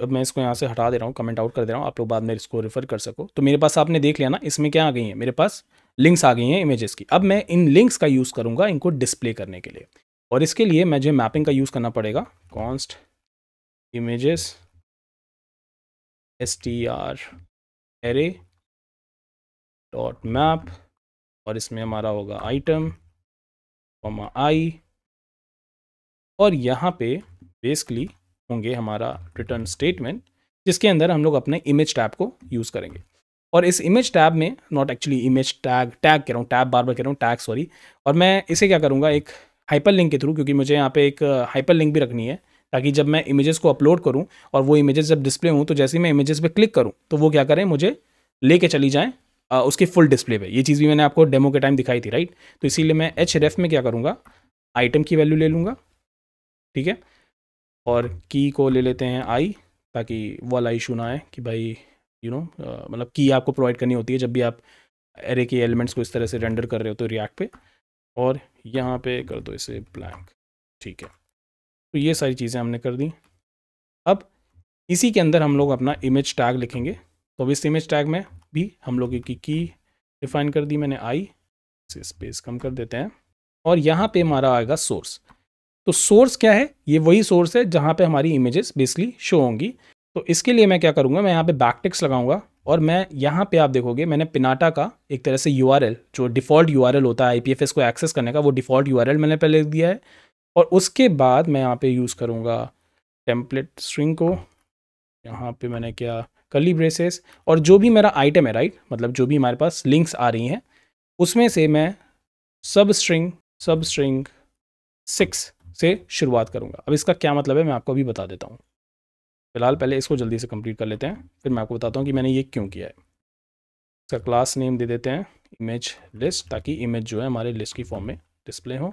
अब मैं इसको यहाँ से हटा दे रहा हूँ कमेंट आउट कर दे रहा हूँ आप लोग बाद में इसको रेफर कर सको तो मेरे पास आपने देख लिया ना इसमें क्या आ गई है मेरे पास लिंक्स आ गई हैं इमेजेस की अब मैं इन लिंक्स का यूज़ करूँगा इनको डिस्प्ले करने के लिए और इसके लिए मुझे मैपिंग का यूज़ करना पड़ेगा const images S T R array dot map और इसमें हमारा होगा आइटम कॉमा आई और यहाँ पे बेसिकली होंगे हमारा रिटर्न स्टेटमेंट जिसके अंदर हम लोग अपने इमेज टैब को यूज़ करेंगे और इस इमेज टैब में not actually image tag tag कह रहा हूँ टैब बार बार कह रहा हूँ टैग सॉरी और मैं इसे क्या करूँगा एक हाइपर लिंक के थ्रू क्योंकि मुझे यहाँ पे एक हाइपर uh, लिंक भी रखनी है ताकि जब मैं इमेजेस को अपलोड करूँ और वो इमेजेस जब डिस्प्ले हूँ तो जैसे ही मैं इमेजेस पे क्लिक करूँ तो वो क्या करें मुझे लेके चली जाएँ uh, उसके फुल डिस्प्ले पे ये चीज़ भी मैंने आपको डेमो के टाइम दिखाई थी राइट तो इसीलिए मैं एच में क्या करूँगा आइटम की वैल्यू ले लूँगा ठीक है और की को ले लेते हैं आई ताकि वो वाला इशू ना आए कि भाई यू नो मतलब की आपको प्रोवाइड करनी होती है जब भी आप एरे के एलिमेंट्स को इस तरह से रेंडर कर रहे हो तो रिएक्ट पे और यहाँ पे कर दो इसे ब्लैंक ठीक है तो ये सारी चीज़ें हमने कर दी अब इसी के अंदर हम लोग अपना इमेज टैग लिखेंगे तो अब इस इमेज टैग में भी हम लोग की की डिफाइन कर दी मैंने आई से स्पेस कम कर देते हैं और यहाँ पे हमारा आएगा सोर्स तो सोर्स क्या है ये वही सोर्स है जहाँ पे हमारी इमेजेस बेसिकली शो होंगी तो इसके लिए मैं क्या करूँगा मैं यहाँ पे बैकटिक्स लगाऊंगा और मैं यहाँ पे आप देखोगे मैंने पिनाटा का एक तरह से यू जो डिफ़ॉल्ट यूआरएल होता है आई को एक्सेस करने का वो डिफ़ॉल्ट यू मैंने पहले दिया है और उसके बाद मैं यहाँ पर यूज़ करूँगा टेम्पलेट स्ट्रिंग को यहाँ पर मैंने क्या कली ब्रेसेस और जो भी मेरा आइटम है राइट मतलब जो भी हमारे पास लिंक्स आ रही हैं उसमें से मैं सब स्ट्रिंग सब स्ट्रिंग सिक्स से शुरुआत करूँगा अब इसका क्या मतलब है मैं आपको अभी बता देता हूँ फिलहाल पहले इसको जल्दी से कंप्लीट कर लेते हैं फिर मैं आपको बताता हूँ कि मैंने ये क्यों किया है इसका क्लास नेम दे देते हैं इमेज लिस्ट ताकि इमेज जो है हमारे लिस्ट की फॉर्म में डिस्प्ले हो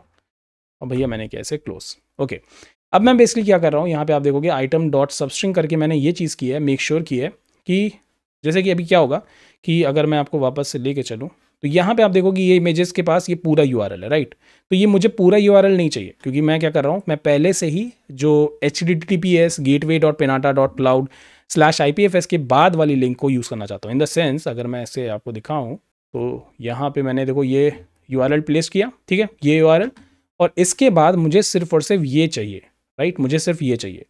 और भैया मैंने कैसे क्लोज ओके अब मैं बेसिकली क्या कर रहा हूँ यहाँ पे आप देखोगे आइटम डॉट सबस्ट्रिंग करके मैंने ये चीज़ की है मेक श्योर sure की है कि जैसे कि अभी क्या होगा कि अगर मैं आपको वापस से लेके चलूँ तो यहाँ पे आप देखोगे ये इमेजेस के पास ये पूरा यू है राइट तो ये मुझे पूरा यू नहीं चाहिए क्योंकि मैं क्या कर रहा हूँ मैं पहले से ही जो H T T P S gateway dot Pinata dot cloud slash I P F S के बाद वाली लिंक को यूज़ करना चाहता हूँ इन द सेंस अगर मैं इसे आपको दिखाऊँ तो यहाँ पर मैंने देखो ये यू प्लेस किया ठीक है ये यू और इसके बाद मुझे सिर्फ और सिर्फ ये चाहिए राइट मुझे सिर्फ ये चाहिए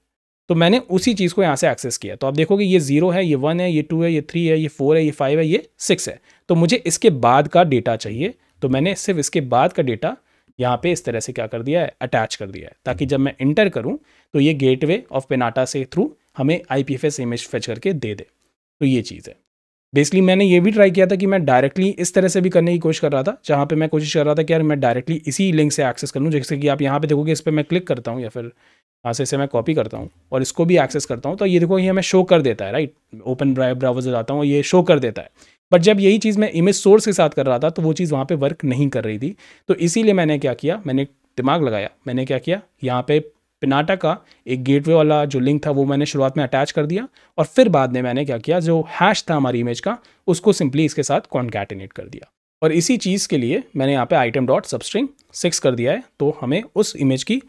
तो मैंने उसी चीज़ को यहाँ से एक्सेस किया तो आप देखोगे ये जीरो है ये वन है ये टू है ये थ्री है ये फोर है ये फाइव है ये सिक्स है तो मुझे इसके बाद का डेटा चाहिए तो मैंने सिर्फ इसके बाद का डेटा यहाँ पे इस तरह से क्या कर दिया है अटैच कर दिया है ताकि जब मैं इंटर करूँ तो ये गेटवे ऑफ पेनाटा से थ्रू हमें आई इमेज फेच करके दे दे तो ये चीज़ है बेसिकली मैंने ये भी ट्राई किया था कि मैं डायरेक्टली इस तरह से भी करने की कोशिश कर रहा था जहाँ पे मैं कोशिश कर रहा था कि यार मैं डायरेक्टली इसी लिंक से एक्सेस कर लूँ जैसे कि आप यहाँ पे देखोगे इस पर मैं क्लिक करता हूँ या फिर यहाँ से इसे मैं कॉपी करता हूँ और इसको भी एक्सेस करता हूँ तो ये देखो ये हमें शो कर देता है राइट ओपन ब्राउजर आता हूँ ये शो कर देता है बट जब यही चीज़ मैं इमेज सोर्स के साथ कर रहा था तो वो चीज़ वहाँ पे वर्क नहीं कर रही थी तो इसीलिए मैंने क्या किया मैंने दिमाग लगाया मैंने क्या किया यहाँ पे पिनाटा का एक गेटवे वाला जो लिंक था वो मैंने शुरुआत में अटैच कर दिया और फिर बाद में मैंने क्या किया जो हैश था हमारी इमेज का उसको सिंपली इसके साथ कॉन्कैटिनेट कर दिया और इसी चीज़ के लिए मैंने यहाँ पे आइटम डॉट सबस्ट्रिंग सिक्स कर दिया है तो हमें उस इमेज की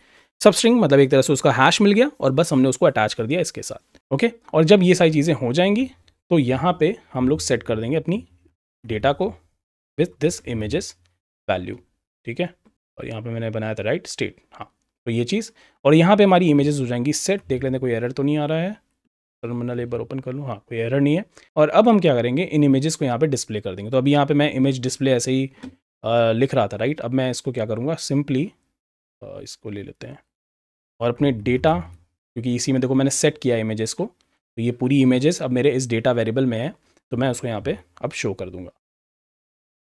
सबस्ट्रिंग मतलब एक तरह से उसका हैश मिल गया और बस हमने उसको अटैच कर दिया इसके साथ ओके और जब ये सारी चीज़ें हो जाएंगी तो यहाँ पे हम लोग सेट कर देंगे अपनी डेटा को विथ दिस इमेजेस वैल्यू ठीक है और यहाँ पे मैंने बनाया था राइट स्टेट हाँ तो ये चीज़ और यहाँ पे हमारी इमेजेस हो जाएंगी सेट देख लेते हैं कोई एरर तो नहीं आ रहा है टर्मिनल एक बार ओपन कर लूँ हाँ कोई एरर नहीं है और अब हम क्या करेंगे इन इमेजेस को यहाँ पे डिस्प्ले कर देंगे तो अभी यहाँ पे मैं इमेज डिस्प्ले ऐसे ही आ, लिख रहा था राइट अब मैं इसको क्या करूँगा सिंपली इसको ले लेते हैं और अपने डेटा क्योंकि इसी में देखो मैंने सेट किया इमेजेस को तो ये पूरी इमेजेस अब मेरे इस डेटा वेरिएबल में है तो मैं उसको यहाँ पे अब शो कर दूंगा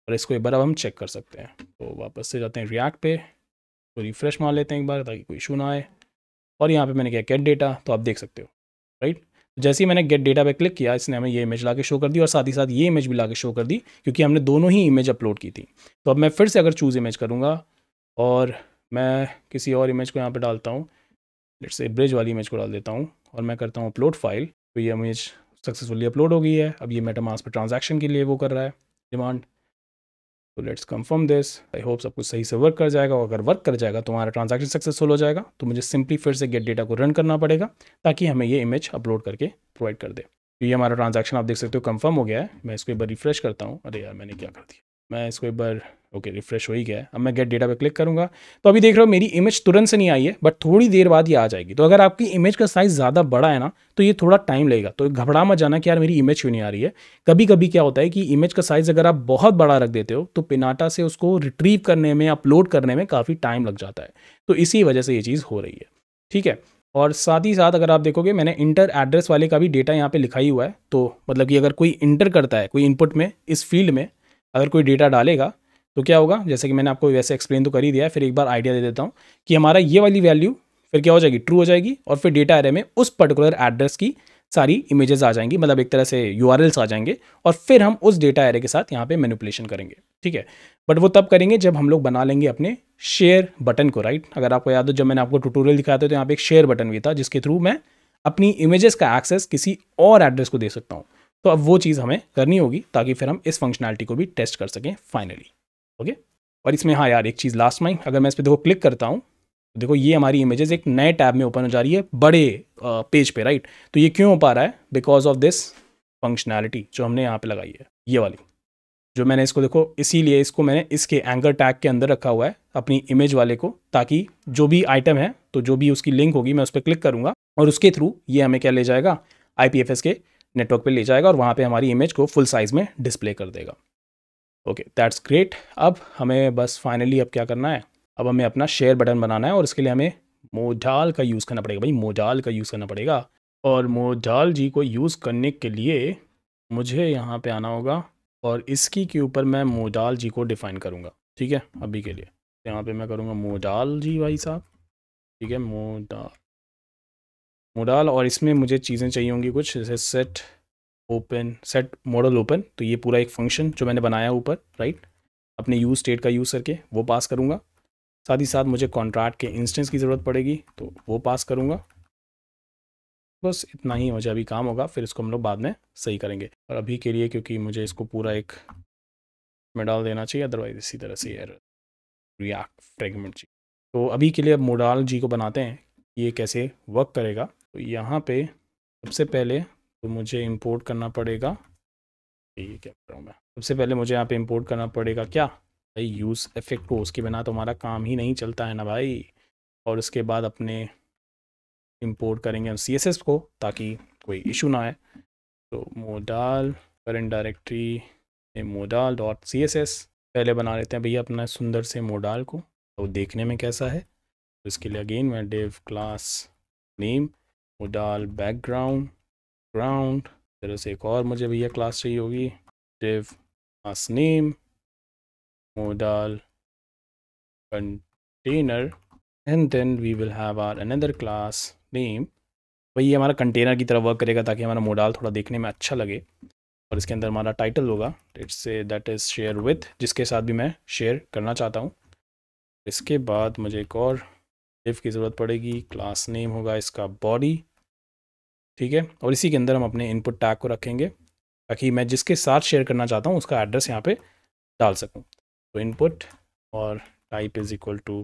और इसको एक बार अब हम चेक कर सकते हैं तो वापस से जाते हैं रिएक्ट पे तो रिफ्रेश मार लेते हैं एक बार ताकि कोई इशू ना आए और यहाँ पे मैंने किया गेट डेटा तो आप देख सकते हो राइट तो जैसे ही मैंने गेट डेटा पे क्लिक किया इसने हमें ये इमेज ला के शो कर दी और साथ ही साथ ये इमेज भी ला के शो कर दी क्योंकि हमने दोनों ही इमेज अपलोड की थी तो अब मैं फिर से अगर चूज़ इमेज करूँगा और मैं किसी और इमेज को यहाँ पर डालता हूँ जैसे ब्रिज वाली इमेज को डाल देता हूँ और मैं करता हूँ अपलोड फाइल तो ये इमेज सक्सेसफुली अपलोड हो गई है अब ये मेटामास पर ट्रांजेक्शन के लिए वो कर रहा है डिमांड तो let's confirm this I hope सब कुछ सही से वर्क कर जाएगा और अगर वर्क कर जाएगा तो हमारा ट्रांजेक्शन सक्सेसफुल हो जाएगा तो मुझे सिंपली फिर से गेट डेटा को रन करना पड़ेगा ताकि हमें ये इमेज अपलोड करके प्रोवाइड कर दे तो ये हमारा ट्रांजेक्शन आप देख सकते हो कन्फर्म हो गया है मैं इसको एक बार रिफ्रेश करता हूँ अरे यार मैंने क्या कर दिया मैं इसको एक बार ओके रिफ्रेश हो ही गया है अब मैं गेट डेटा पे क्लिक करूँगा तो अभी देख रहे हो मेरी इमेज तुरंत से नहीं आई है बट थोड़ी देर बाद ये आ जाएगी तो अगर आपकी इमेज का साइज़ ज़्यादा बड़ा है ना तो ये थोड़ा टाइम लगेगा तो घबरा मत जाना कि यार मेरी इमेज क्यों नहीं आ रही है कभी कभी क्या होता है कि इमेज का साइज़ अगर आप बहुत बड़ा रख देते हो तो पिनाटा से उसको रिट्रीव करने में अपलोड करने में काफ़ी टाइम लग जाता है तो इसी वजह से ये चीज़ हो रही है ठीक है और साथ ही साथ अगर आप देखोगे मैंने इंटर एड्रेस वाले का भी डेटा यहाँ पे लिखा ही हुआ है तो मतलब कि अगर कोई इंटर करता है कोई इनपुट में इस फील्ड में अगर कोई डेटा डालेगा तो क्या होगा जैसे कि मैंने आपको वैसे एक्सप्लेन तो कर ही दिया है फिर एक बार आइडिया दे देता हूँ कि हमारा ये वाली वैल्यू फिर क्या हो जाएगी ट्रू हो जाएगी और फिर डेटा एरे में उस पर्टिकुलर एड्रेस की सारी इमेजेस आ जाएंगी मतलब एक तरह से यू आ जाएंगे और फिर हम उस डेटा एरे के साथ यहाँ पे मैनिपुलेशन करेंगे ठीक है बट वो तब करेंगे जब हम लोग बना लेंगे अपने शेयर बटन को राइट अगर आपको याद हो जब मैंने आपको ट्यूटोरियल दिखाया था तो यहाँ पे एक शेयर बटन भी था जिसके थ्रू मैं अपनी इमेजेस का एक्सेस किसी और एड्रेस को दे सकता हूँ तो अब वो चीज़ हमें करनी होगी ताकि फिर हम इस फंक्शनैलिटी को भी टेस्ट कर सकें फाइनली ओके और इसमें हाँ यार एक चीज़ लास्ट में अगर मैं इस पर देखो क्लिक करता हूँ तो देखो ये हमारी इमेजेस एक नए टैब में ओपन हो जा रही है बड़े पेज पे राइट तो ये क्यों हो पा रहा है बिकॉज ऑफ दिस फंक्शनैलिटी जो हमने यहाँ पे लगाई है ये वाली जो मैंने इसको देखो इसीलिए इसको मैंने इसके एंकर टैग के अंदर रखा हुआ है अपनी इमेज वाले को ताकि जो भी आइटम है तो जो भी उसकी लिंक होगी मैं उस पर क्लिक करूँगा और उसके थ्रू ये हमें क्या ले जाएगा आई के नेटवर्क पर ले जाएगा और वहाँ पर हमारी इमेज को फुल साइज़ में डिस्प्ले कर देगा ओके दैट्स ग्रेट अब हमें बस फाइनली अब क्या करना है अब हमें अपना शेयर बटन बनाना है और इसके लिए हमें मोजाल का यूज़ करना पड़ेगा भाई मोडाल का यूज़ करना पड़ेगा और मोजाल जी को यूज़ करने के लिए मुझे यहाँ पे आना होगा और इसकी के ऊपर मैं मोडाल जी को डिफ़ाइन करूँगा ठीक है अभी के लिए यहाँ पे मैं करूँगा मोडाल जी भाई साहब ठीक है मोडाल मोडाल और इसमें मुझे चीज़ें चाहिए होंगी कुछ जैसे set open set modal open तो ये पूरा एक फंक्शन जो मैंने बनाया ऊपर राइट अपने यूज स्टेट का यूज़ करके वो पास करूँगा साथ ही साथ मुझे कॉन्ट्रैक्ट के इंस्टेंस की ज़रूरत पड़ेगी तो वो पास करूँगा बस इतना ही मुझे अभी काम होगा फिर इसको हम लोग बाद में सही करेंगे और अभी के लिए क्योंकि मुझे इसको पूरा एक मेडाल देना चाहिए अदरवाइज इसी तरह से यार रिएक्ट फ्रेगमेंट चाहिए तो अभी के लिए अब मोडाल जी को बनाते हैं ये कैसे वर्क करेगा तो यहाँ पे सबसे पहले तो मुझे इंपोर्ट करना पड़ेगा ये क्या कर रहा हूँ मैं सबसे पहले मुझे यहाँ पे इंपोर्ट करना पड़ेगा क्या भाई यूज़ इफेक्ट को उसके बिना तो हमारा काम ही नहीं चलता है ना भाई और उसके बाद अपने इंपोर्ट करेंगे हम सी को ताकि कोई इशू ना आए तो modal current directory modal dot C पहले बना लेते हैं भैया अपना सुंदर से मोडाल को तो देखने में कैसा है तो इसके लिए अगेन मैं div class name modal background ground फिर से एक और मुझे भैया क्लास चाहिए होगी div class name modal container and then we will have our another class वही हमारा कंटेनर की तरह वर्क करेगा ताकि हमारा मोडाल थोड़ा देखने में अच्छा लगे और इसके अंदर हमारा टाइटल होगा it's that is share with जिसके साथ भी मैं शेयर करना चाहता हूँ इसके बाद मुझे एक और डिव की ज़रूरत पड़ेगी क्लास नेम होगा इसका बॉडी ठीक है और इसी के अंदर हम अपने इनपुट टैग को रखेंगे ताकि मैं जिसके साथ शेयर करना चाहता हूँ उसका एड्रेस यहाँ पे डाल सकूँ तो इनपुट और type is equal to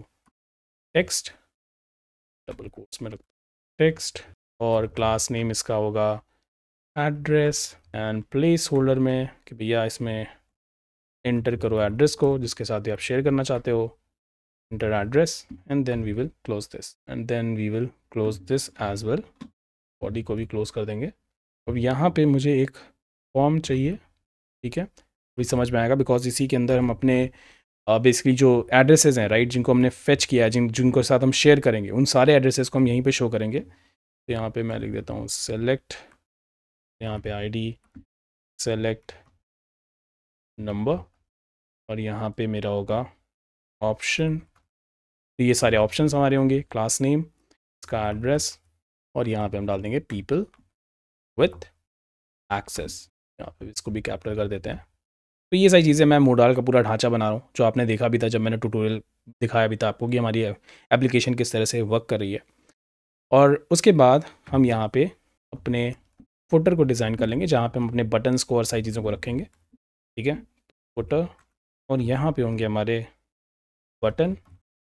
text double quotes में टेक्स्ट और क्लास नेम इसका होगा एड्रेस एंड प्लेस होल्डर में कि भैया इसमें इंटर करो एड्रेस को जिसके साथ ही आप शेयर करना चाहते हो enter address and then we will close this and then we will close this as well body को भी क्लोज कर देंगे अब यहाँ पे मुझे एक फॉर्म चाहिए ठीक है वही समझ में आएगा बिकॉज इसी के अंदर हम अपने बेसिकली जो एड्रेसेस हैं राइट जिनको हमने फेच किया है जिन जिनको साथ हम शेयर करेंगे उन सारे एड्रेसेस को हम यहीं पे शो करेंगे तो यहाँ पे मैं लिख देता हूँ सेलेक्ट यहाँ पे आईडी सेलेक्ट नंबर और यहाँ पे मेरा होगा ऑप्शन तो ये सारे ऑप्शंस हमारे होंगे क्लास नेम इसका एड्रेस और यहाँ पे हम डाल देंगे पीपल विथ एक्सेस यहाँ पे इसको भी कैप्चर कर देते हैं तो ये सारी चीज़ें मैं मोडाल का पूरा ढांचा बना रहा हूँ जो आपने देखा भी था जब मैंने ट्यूटोरियल दिखाया भी था आपको कि हमारी एप्लीकेशन किस तरह से वर्क कर रही है और उसके बाद हम यहाँ पे अपने फुटर को डिज़ाइन कर लेंगे जहाँ पे हम अपने बटन्स को और सारी चीज़ों को रखेंगे ठीक है फुटर और यहाँ पे होंगे हमारे बटन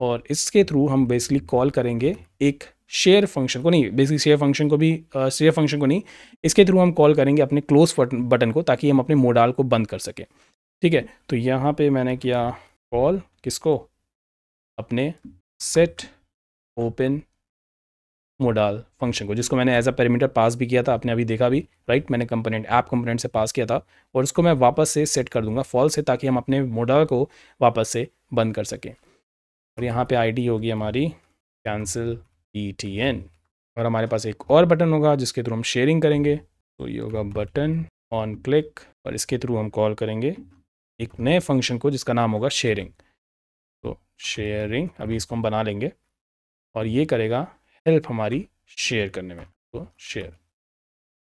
और इसके थ्रू हम बेसिकली कॉल करेंगे एक शेयर फंक्शन को नहीं बेसिकली शेयर फंक्शन को भी शेयर uh, फंक्शन को नहीं इसके थ्रू हम कॉल करेंगे अपने क्लोज बटन को ताकि हम अपने मोडाल को बंद कर सकें ठीक है तो यहाँ पे मैंने किया कॉल किसको अपने सेट ओपन मोडाल फंक्शन को जिसको मैंने एज अ पैरामीटर पास भी किया था आपने अभी देखा भी राइट मैंने कंपोनेंट ऐप कंपोनेंट से पास किया था और उसको मैं वापस से सेट कर दूंगा फॉल से ताकि हम अपने मोडाल को वापस से बंद कर सकें और यहाँ पे आईडी होगी हमारी कैंसिल ई टी एन और हमारे पास एक और बटन होगा जिसके थ्रू हम शेयरिंग करेंगे तो ये होगा बटन ऑन क्लिक और इसके थ्रू हम कॉल करेंगे एक नए फंक्शन को जिसका नाम होगा शेयरिंग तो शेयरिंग अभी इसको हम बना लेंगे और ये करेगा हेल्प हमारी शेयर करने में तो शेयर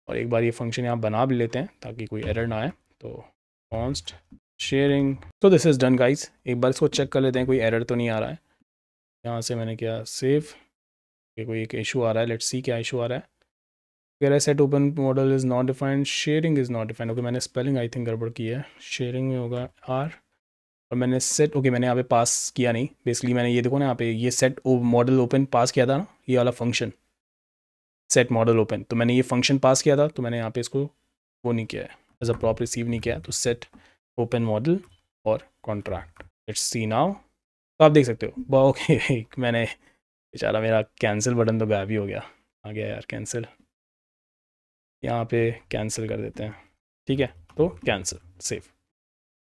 और एक बार ये फंक्शन यहाँ बना भी लेते हैं ताकि कोई एरर ना आए तो कॉन्स्ट शेयरिंग तो दिस इज़ डन गाइस एक बार इसको चेक कर लेते हैं कोई एरर तो नहीं आ रहा है यहाँ से मैंने किया सेफ कोई एक इशू आ रहा है लेट्स सी क्या इशू आ रहा है वगैरह set open modal is not defined sharing is not defined okay मैंने स्पेलिंग आई थिंक गड़बड़ की है शेयरिंग में होगा आर और मैंने सेट ओके मैंने यहाँ पे पास किया नहीं बेसिकली मैंने ये देखो ना यहाँ पे ये सेट मॉडल ओपन पास किया था ना ये वाला फंक्शन सेट मॉडल ओपन तो मैंने ये फंक्शन पास किया था तो मैंने यहाँ पे इसको वो नहीं किया है एज अ प्रॉप रिसीव नहीं किया तो सेट ओपन मॉडल और कॉन्ट्रैक्ट इट्स सी नाउ तो आप देख सकते हो ओके मैंने बेचारा मेरा कैंसिल बटन तो गायब ही हो गया आ गया यार कैंसिल यहाँ पे कैंसिल कर देते हैं ठीक है तो कैंसिल सेफ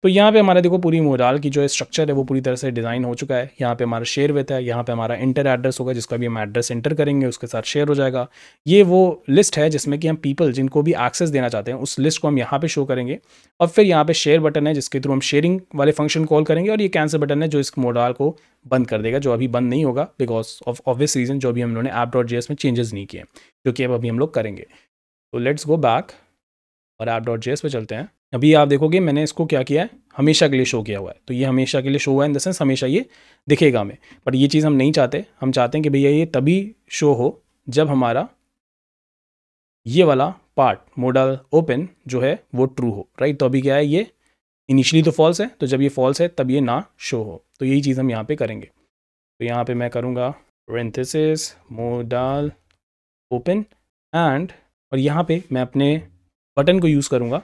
तो यहाँ पे हमारा देखो पूरी मोडाल की जो स्ट्रक्चर है वो पूरी तरह से डिज़ाइन हो चुका है यहाँ पे हमारा शेयर विथ है यहाँ पे हमारा इंटर एड्रेस होगा जिसका भी हम एड्रेस इंटर करेंगे उसके साथ शेयर हो जाएगा ये वो लिस्ट है जिसमें कि हम पीपल जिनको भी एक्सेस देना चाहते हैं उस लिस्ट को हम यहाँ पे शो करेंगे और फिर यहाँ पे शेयर बटन है जिसके थ्रू हम शेयरिंग वाले फंक्शन कॉल करेंगे और ये कैंसिल बटन है जो इस मोडाल को बंद कर देगा जो अभी बंद नहीं होगा बिकॉज ऑफ ऑब्वियस रीज़न जो भी हम लोगों ने ऐप डॉट जी में चेंजेस नहीं किए जो कि अब अभी हम लोग करेंगे तो लेट्स गो बैक और ऐप डॉट जी पे चलते हैं अभी आप देखोगे मैंने इसको क्या किया है हमेशा के लिए शो किया हुआ है तो ये हमेशा के लिए शो हुआ है इन द सेंस हमेशा ये दिखेगा हमें बट ये चीज़ हम नहीं चाहते हम चाहते हैं कि भैया ये तभी शो हो जब हमारा ये वाला पार्ट मोडल ओपन जो है वो ट्रू हो राइट तो अभी क्या है ये इनिशियली तो फॉल्स है तो जब ये फॉल्स है तब ये ना शो हो तो यही चीज़ हम यहाँ पे करेंगे तो यहाँ पे मैं करूँगा रेंथिस मोडल ओपन एंड और यहाँ पे मैं अपने बटन को यूज़ करूँगा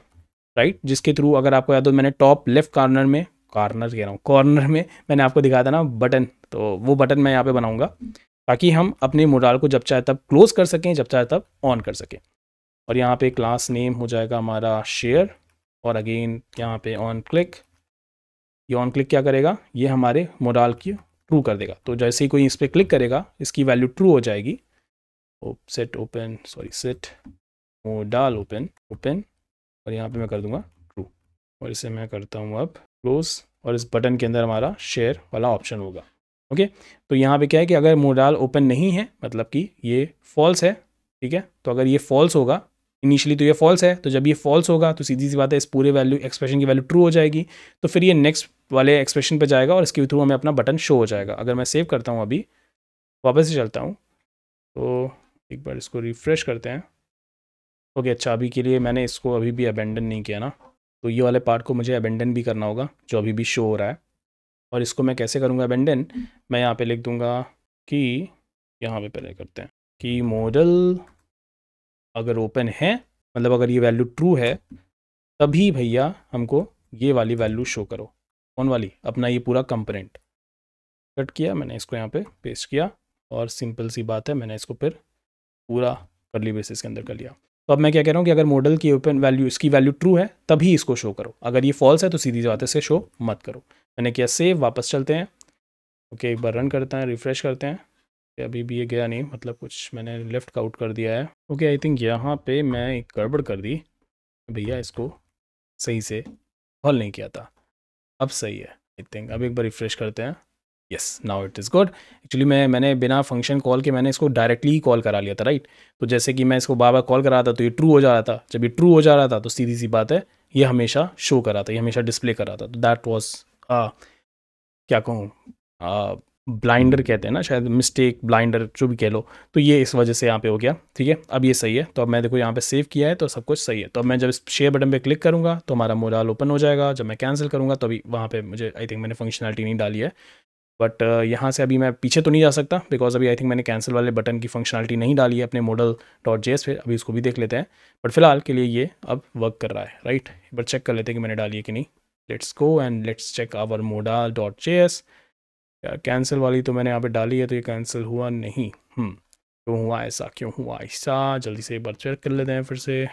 राइट जिसके थ्रू अगर आपको याद हो मैंने टॉप लेफ्ट कॉर्नर में कॉर्नर कह रहा हूँ कॉर्नर में मैंने आपको दिखाया था ना बटन तो वो बटन मैं यहाँ पे बनाऊँगा ताकि हम अपने मोडाल को जब चाहे तब क्लोज कर सकें जब चाहे तब ऑन कर सकें और यहाँ पे क्लास नेम हो जाएगा हमारा शेयर और अगेन यहाँ पे ऑन क्लिक ये ऑन क्लिक क्या करेगा ये हमारे मोडाल की ट्रू कर देगा तो जैसे ही कोई इस पर क्लिक करेगा इसकी वैल्यू ट्रू हो जाएगी set open sorry set modal open open और यहाँ पे मैं कर दूंगा ट्रू और इसे मैं करता हूँ अब क्लोज और इस बटन के अंदर हमारा शेयर वाला ऑप्शन होगा ओके तो यहाँ पे क्या है कि अगर मोडाल ओपन नहीं है मतलब कि ये फॉल्स है ठीक है तो अगर ये फॉल्स होगा इनिशियली तो ये फॉल्स है तो जब ये फॉल्स होगा तो सीधी सी बात है इस पूरे वैल्यू एक्सप्रेशन की वैल्यू ट्रू हो जाएगी तो फिर ये नेक्स्ट वाले एक्सप्रेशन पर जाएगा और इसके थ्रू हमें अपना बटन शो हो जाएगा अगर मैं सेव करता हूँ अभी वापस से चलता हूँ तो एक बार इसको रिफ्रेश करते हैं ओके अच्छा अभी के लिए मैंने इसको अभी भी अबेंडन नहीं किया ना तो ये वाले पार्ट को मुझे अबेंडन भी करना होगा जो अभी भी शो हो रहा है और इसको मैं कैसे करूँगा अबेंडन मैं यहाँ पे लिख दूँगा कि यहाँ पे पहले करते हैं कि मॉडल अगर ओपन है मतलब अगर ये वैल्यू ट्रू है तभी भैया हमको ये वाली वैल्यू शो करो कौन वाली अपना ये पूरा कंपोनेंट कट किया मैंने इसको यहाँ पे पेस्ट किया और सिंपल सी बात है मैंने इसको फिर पूरा करली बेसिस के अंदर कर लिया तो अब मैं क्या कह रहा हूँ कि अगर मॉडल की ओपन वैल्यू इसकी वैल्यू ट्रू है तभी इसको शो करो अगर ये फॉल्स है तो सीधी बातें से शो मत करो मैंने किया सेव वापस चलते हैं ओके एक बार रन करते हैं रिफ्रेश करते हैं अभी भी ये गया नहीं मतलब कुछ मैंने लेफ्ट आउट कर दिया है ओके आई थिंक यहाँ पे मैं एक गड़बड़ कर दी भैया इसको सही से हॉल नहीं किया था अब सही है आई थिंक अब एक बार रिफ्रेश करते हैं yes now it is good actually मैं मैंने बिना फंक्शन कॉल के मैंने इसको डायरेक्टली कॉल करा लिया था राइट तो जैसे कि मैं इसको बार बार कॉल करा था तो ये ट्रू हो जा रहा था जब ये ट्रू हो जा रहा था तो सीधी सी बात है ये हमेशा शो करा था ये हमेशा डिस्प्ले करा था तो दैट वॉज क्या कहूँ ब्लाइंडर कहते हैं ना शायद मिस्टेक ब्लाइंडर जो भी कह लो तो ये इस वजह से यहाँ पे हो गया ठीक है अब ये सही है तो अब मैं देखो यहाँ पे सेव किया है तो सब कुछ सही है तो अब मैं जब इस शेयर बटन पे क्लिक करूँगा तो हमारा मोबाइल ओपन हो जाएगा जब मैं कैंसिल करूँगा तो अभी वहाँ पे मुझे आई थिंक मैंने फंक्शनलिटी नहीं डाली है बट uh, यहाँ से अभी मैं पीछे तो नहीं जा सकता बिकॉज अभी आई थिंक मैंने कैंसिल वाले बटन की फंक्शनलिटी नहीं डाली है अपने मॉडल डॉट जे पे अभी इसको भी देख लेते हैं बट फिलहाल के लिए ये अब वर्क कर रहा है राइट एक बार चेक कर लेते हैं कि मैंने डाली है कि नहीं let's go and let's check our modal dot J S cancel वाली तो मैंने यहाँ पे डाली है तो ये कैंसिल हुआ नहीं हम्म, क्यों हुआ ऐसा क्यों हुआ ऐसा जल्दी से एक बार चेक कर लेते हैं फिर से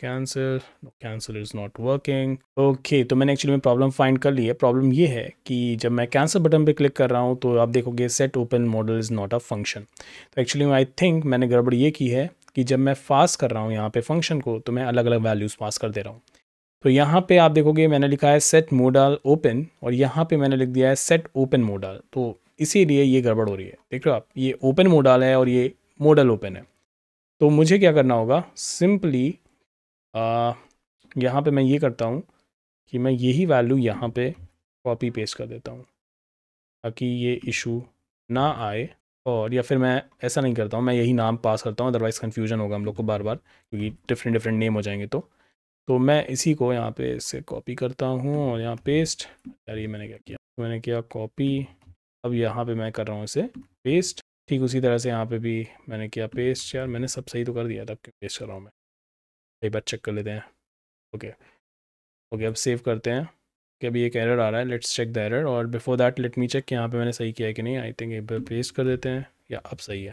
cancel cancel is not working okay तो मैंने एक्चुअली में प्रॉब्लम फाइंड कर ली है प्रॉब्लम ये है कि जब मैं कैंसिल बटन पे क्लिक कर रहा हूँ तो आप देखोगे set open modal is not a function तो एक्चुअली आई थिंक मैंने गड़बड़ ये की है कि जब मैं पास कर रहा हूँ यहाँ पे फंक्शन को तो मैं अलग अलग वैल्यूज़ पास कर दे रहा हूँ तो यहाँ पे आप देखोगे मैंने लिखा है सेट मोडल ओपन और यहाँ पे मैंने लिख दिया है सेट ओपन मोडल तो इसीलिए ये गड़बड़ हो रही है देख रहे हो आप ये ओपन मोडल है और ये मॉडल ओपन है तो मुझे क्या करना होगा सिंपली यहाँ पे मैं ये करता हूँ कि मैं यही वैल्यू यहाँ पे कॉपी पेस्ट कर देता हूँ ताकि ये इशू ना आए और या फिर मैं ऐसा नहीं करता हूँ मैं यही नाम पास करता हूँ अदरवाइज़ कन्फ्यूजन होगा हम लोग को बार बार क्योंकि डिफरेंट डिफरेंट नेम हो जाएंगे तो तो मैं इसी को यहाँ पे इससे कॉपी करता हूँ और यहाँ पेस्ट यार ये मैंने क्या किया तो मैंने किया कॉपी अब यहाँ पे मैं कर रहा हूँ इसे पेस्ट ठीक उसी तरह से यहाँ पे भी मैंने किया पेस्ट यार मैंने सब सही तो कर दिया था पेस्ट कर रहा हूँ मैं एक बार चेक कर लेते हैं ओके ओके अब सेव करते हैं कि अभी एक एरर आ रहा है लेट्स चेक द एरर और before that let me check कि यहाँ पे मैंने सही किया है कि नहीं आई थिंक एक बार पेस्ट कर देते हैं या अब सही है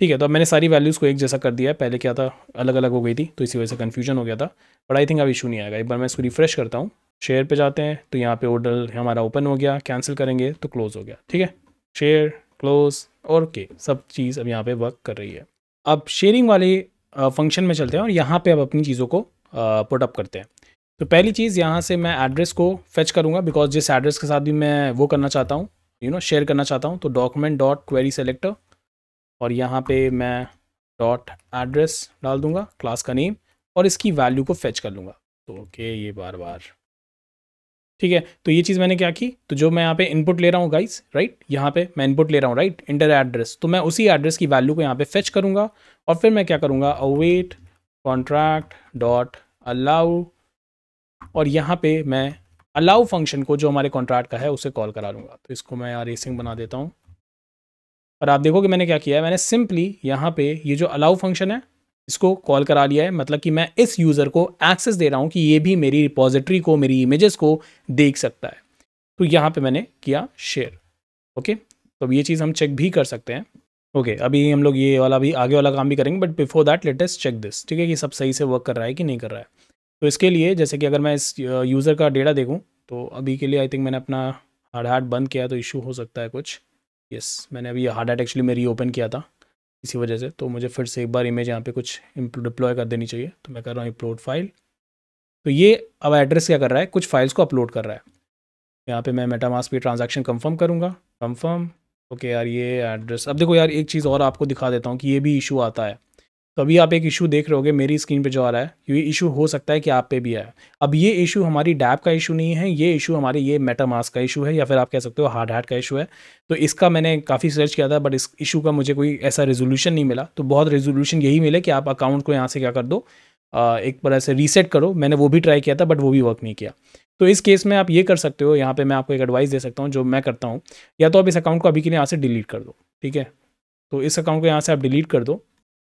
ठीक है तो अब मैंने सारी वैल्यूज़ को एक जैसा कर दिया है पहले क्या था अलग अलग हो गई थी तो इसी वजह से कन्फ्यूजन हो गया था बट आई थिंक अब इशू नहीं आएगा एक बार मैं इसको रिफ्रेश करता हूँ शेयर पर जाते हैं तो यहाँ पर ऑर्डर हमारा ओपन हो गया कैंसिल करेंगे तो क्लोज़ हो गया ठीक है शेयर क्लोज और के सब चीज़ अब यहाँ पर वर्क कर रही है अब शेयरिंग वाले फंक्शन में चलते हैं और यहाँ पे अब अपनी चीज़ों को पुटअप करते हैं तो पहली चीज़ यहाँ से मैं एड्रेस को फेच करूँगा बिकॉज जिस एड्रेस के साथ भी मैं वो करना चाहता हूँ यू नो शेयर करना चाहता हूँ तो डॉक्यूमेंट डॉट क्वेरी सेलेक्टर और यहाँ पे मैं डॉट एड्रेस डाल दूँगा क्लास का नेम और इसकी वैल्यू को फेच कर लूँगा तो ओके ये बार बार ठीक है तो ये चीज़ मैंने क्या की तो जो मैं यहाँ पे इनपुट ले रहा हूँ गाइस राइट यहाँ पे मैं इनपुट ले रहा हूँ राइट इंटर एड्रेस तो मैं उसी एड्रेस की वैल्यू को यहाँ पे फेच करूँगा और फिर मैं क्या करूँगा अवेट कॉन्ट्रैक्ट डॉट अलाउ और यहाँ पे मैं अलाउ फंक्शन को जो हमारे कॉन्ट्रैक्ट का है उसे कॉल करा लूँगा तो इसको मैं यहाँ रेसिंग बना देता हूँ और आप देखो कि मैंने क्या किया है मैंने सिंपली यहाँ पे ये जो अलाउ फंक्शन है इसको कॉल करा लिया है मतलब कि मैं इस यूज़र को एक्सेस दे रहा हूँ कि ये भी मेरी रिपोजिटरी को मेरी इमेजेस को देख सकता है तो यहाँ पे मैंने किया शेयर ओके तो ये चीज़ हम चेक भी कर सकते हैं ओके अभी हम लोग ये वाला भी आगे वाला काम भी करेंगे but before that latest check this ठीक है कि सब सही से वर्क कर रहा है कि नहीं कर रहा है तो इसके लिए जैसे कि अगर मैं इस यूज़र का डेटा देखूँ तो अभी के लिए आई थिंक मैंने अपना हार्ड हार्ट बंद किया तो इशू हो सकता है कुछ यस yes, मैंने अभी हार्ड हार्ट एक्चुअली मैं ओपन किया था इसी वजह से तो मुझे फिर से एक बार इमेज यहाँ पे कुछ डिप्लॉय कर देनी चाहिए तो मैं कर रहा हूँ अपलोड फाइल तो ये अब एड्रेस क्या कर रहा है कुछ फाइल्स को अपलोड कर रहा है यहाँ पे मैं मेटामास पे ट्रांजेक्शन कंफर्म करूँगा कंफर्म ओके यार ये एड्रेस अब देखो यार एक चीज़ और आपको दिखा देता हूँ कि ये भी इशू आता है तो अभी आप एक इशू देख रहे होगे मेरी स्क्रीन पे जो आ रहा है ये इशू हो सकता है कि आप पे भी आया अब ये इशू हमारी डैप का इशू नहीं है ये इशू हमारे ये मेटामास का इशू है या फिर आप कह सकते हो हार्ड हार्ट का इशू है तो इसका मैंने काफ़ी सर्च किया था बट इस इशू का मुझे कोई ऐसा रेजोल्यूशन नहीं मिला तो बहुत रेजोल्यूशन यही मिले कि आप अकाउंट को यहाँ से क्या कर दो एक तरह से रीसेट करो मैंने वो भी ट्राई किया था बट वो भी वर्क नहीं किया तो इस केस में आप ये कर सकते हो यहाँ पर मैं आपको एक एडवाइस दे सकता हूँ जो मैं करता हूँ या तो आप इस अकाउंट को अभी के लिए यहाँ से डिलीट कर दो ठीक है तो इस अकाउंट को यहाँ से आप डिलीट कर दो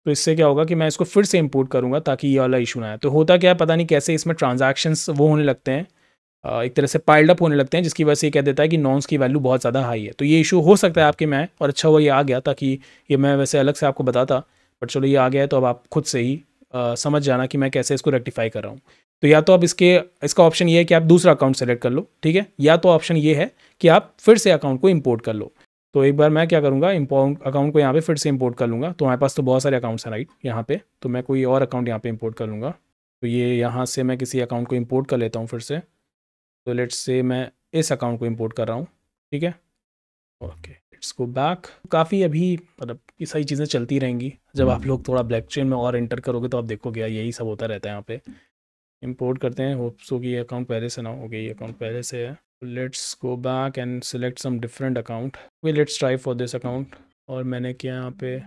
तो इससे क्या होगा कि मैं इसको फिर से इम्पोर्ट करूँगा ताकि ये वाला इशू ना आए तो होता क्या है पता नहीं कैसे इसमें ट्रांजेक्शन्स वो होने लगते हैं एक तरह से पाइल्ड अप होने लगते हैं जिसकी वजह से ये कह देता है कि नॉन्स की वैल्यू बहुत ज़्यादा हाई है तो ये इशू हो सकता है आपके मैं और अच्छा हुआ ये आ गया ताकि ये मैं वैसे अलग से आपको बताता बट चलो ये आ गया है तो अब आप खुद से ही आ, समझ जाना कि मैं कैसे इसको रेक्टिफाई कर रहा हूँ तो या तो अब इसके इसका ऑप्शन ये है कि आप दूसरा अकाउंट सेलेक्ट कर लो ठीक है या तो ऑप्शन ये है कि आप फिर से अकाउंट को इम्पोर्ट कर लो तो एक बार मैं क्या करूँगा अकाउंट को यहाँ पे फिर से इंपोर्ट कर लूँगा तो हमारे पास तो बहुत सारे अकाउंट्स हैं राइट यहाँ पे तो मैं कोई और अकाउंट यहाँ पे इंपोर्ट कर लूँगा तो ये यहाँ से मैं किसी अकाउंट को इंपोर्ट कर लेता हूँ फिर से तो लेट्स से मैं इस अकाउंट को इम्पोर्ट कर रहा हूँ ठीक है ओके लेट्स गो बैक काफ़ी अभी मतलब ये सारी चीज़ें चलती रहेंगी जब आप लोग थोड़ा ब्लैक चेन में और इंटर करोगे तो आप देखोगे यार यही सब होता रहता है यहाँ पर इम्पोर्ट करते हैं होप्सो कि ये अकाउंट पहले से ना हो गया ये अकाउंट पहले से है let's go back and select some different account okay let's try for this account और मैंने किया यहाँ पे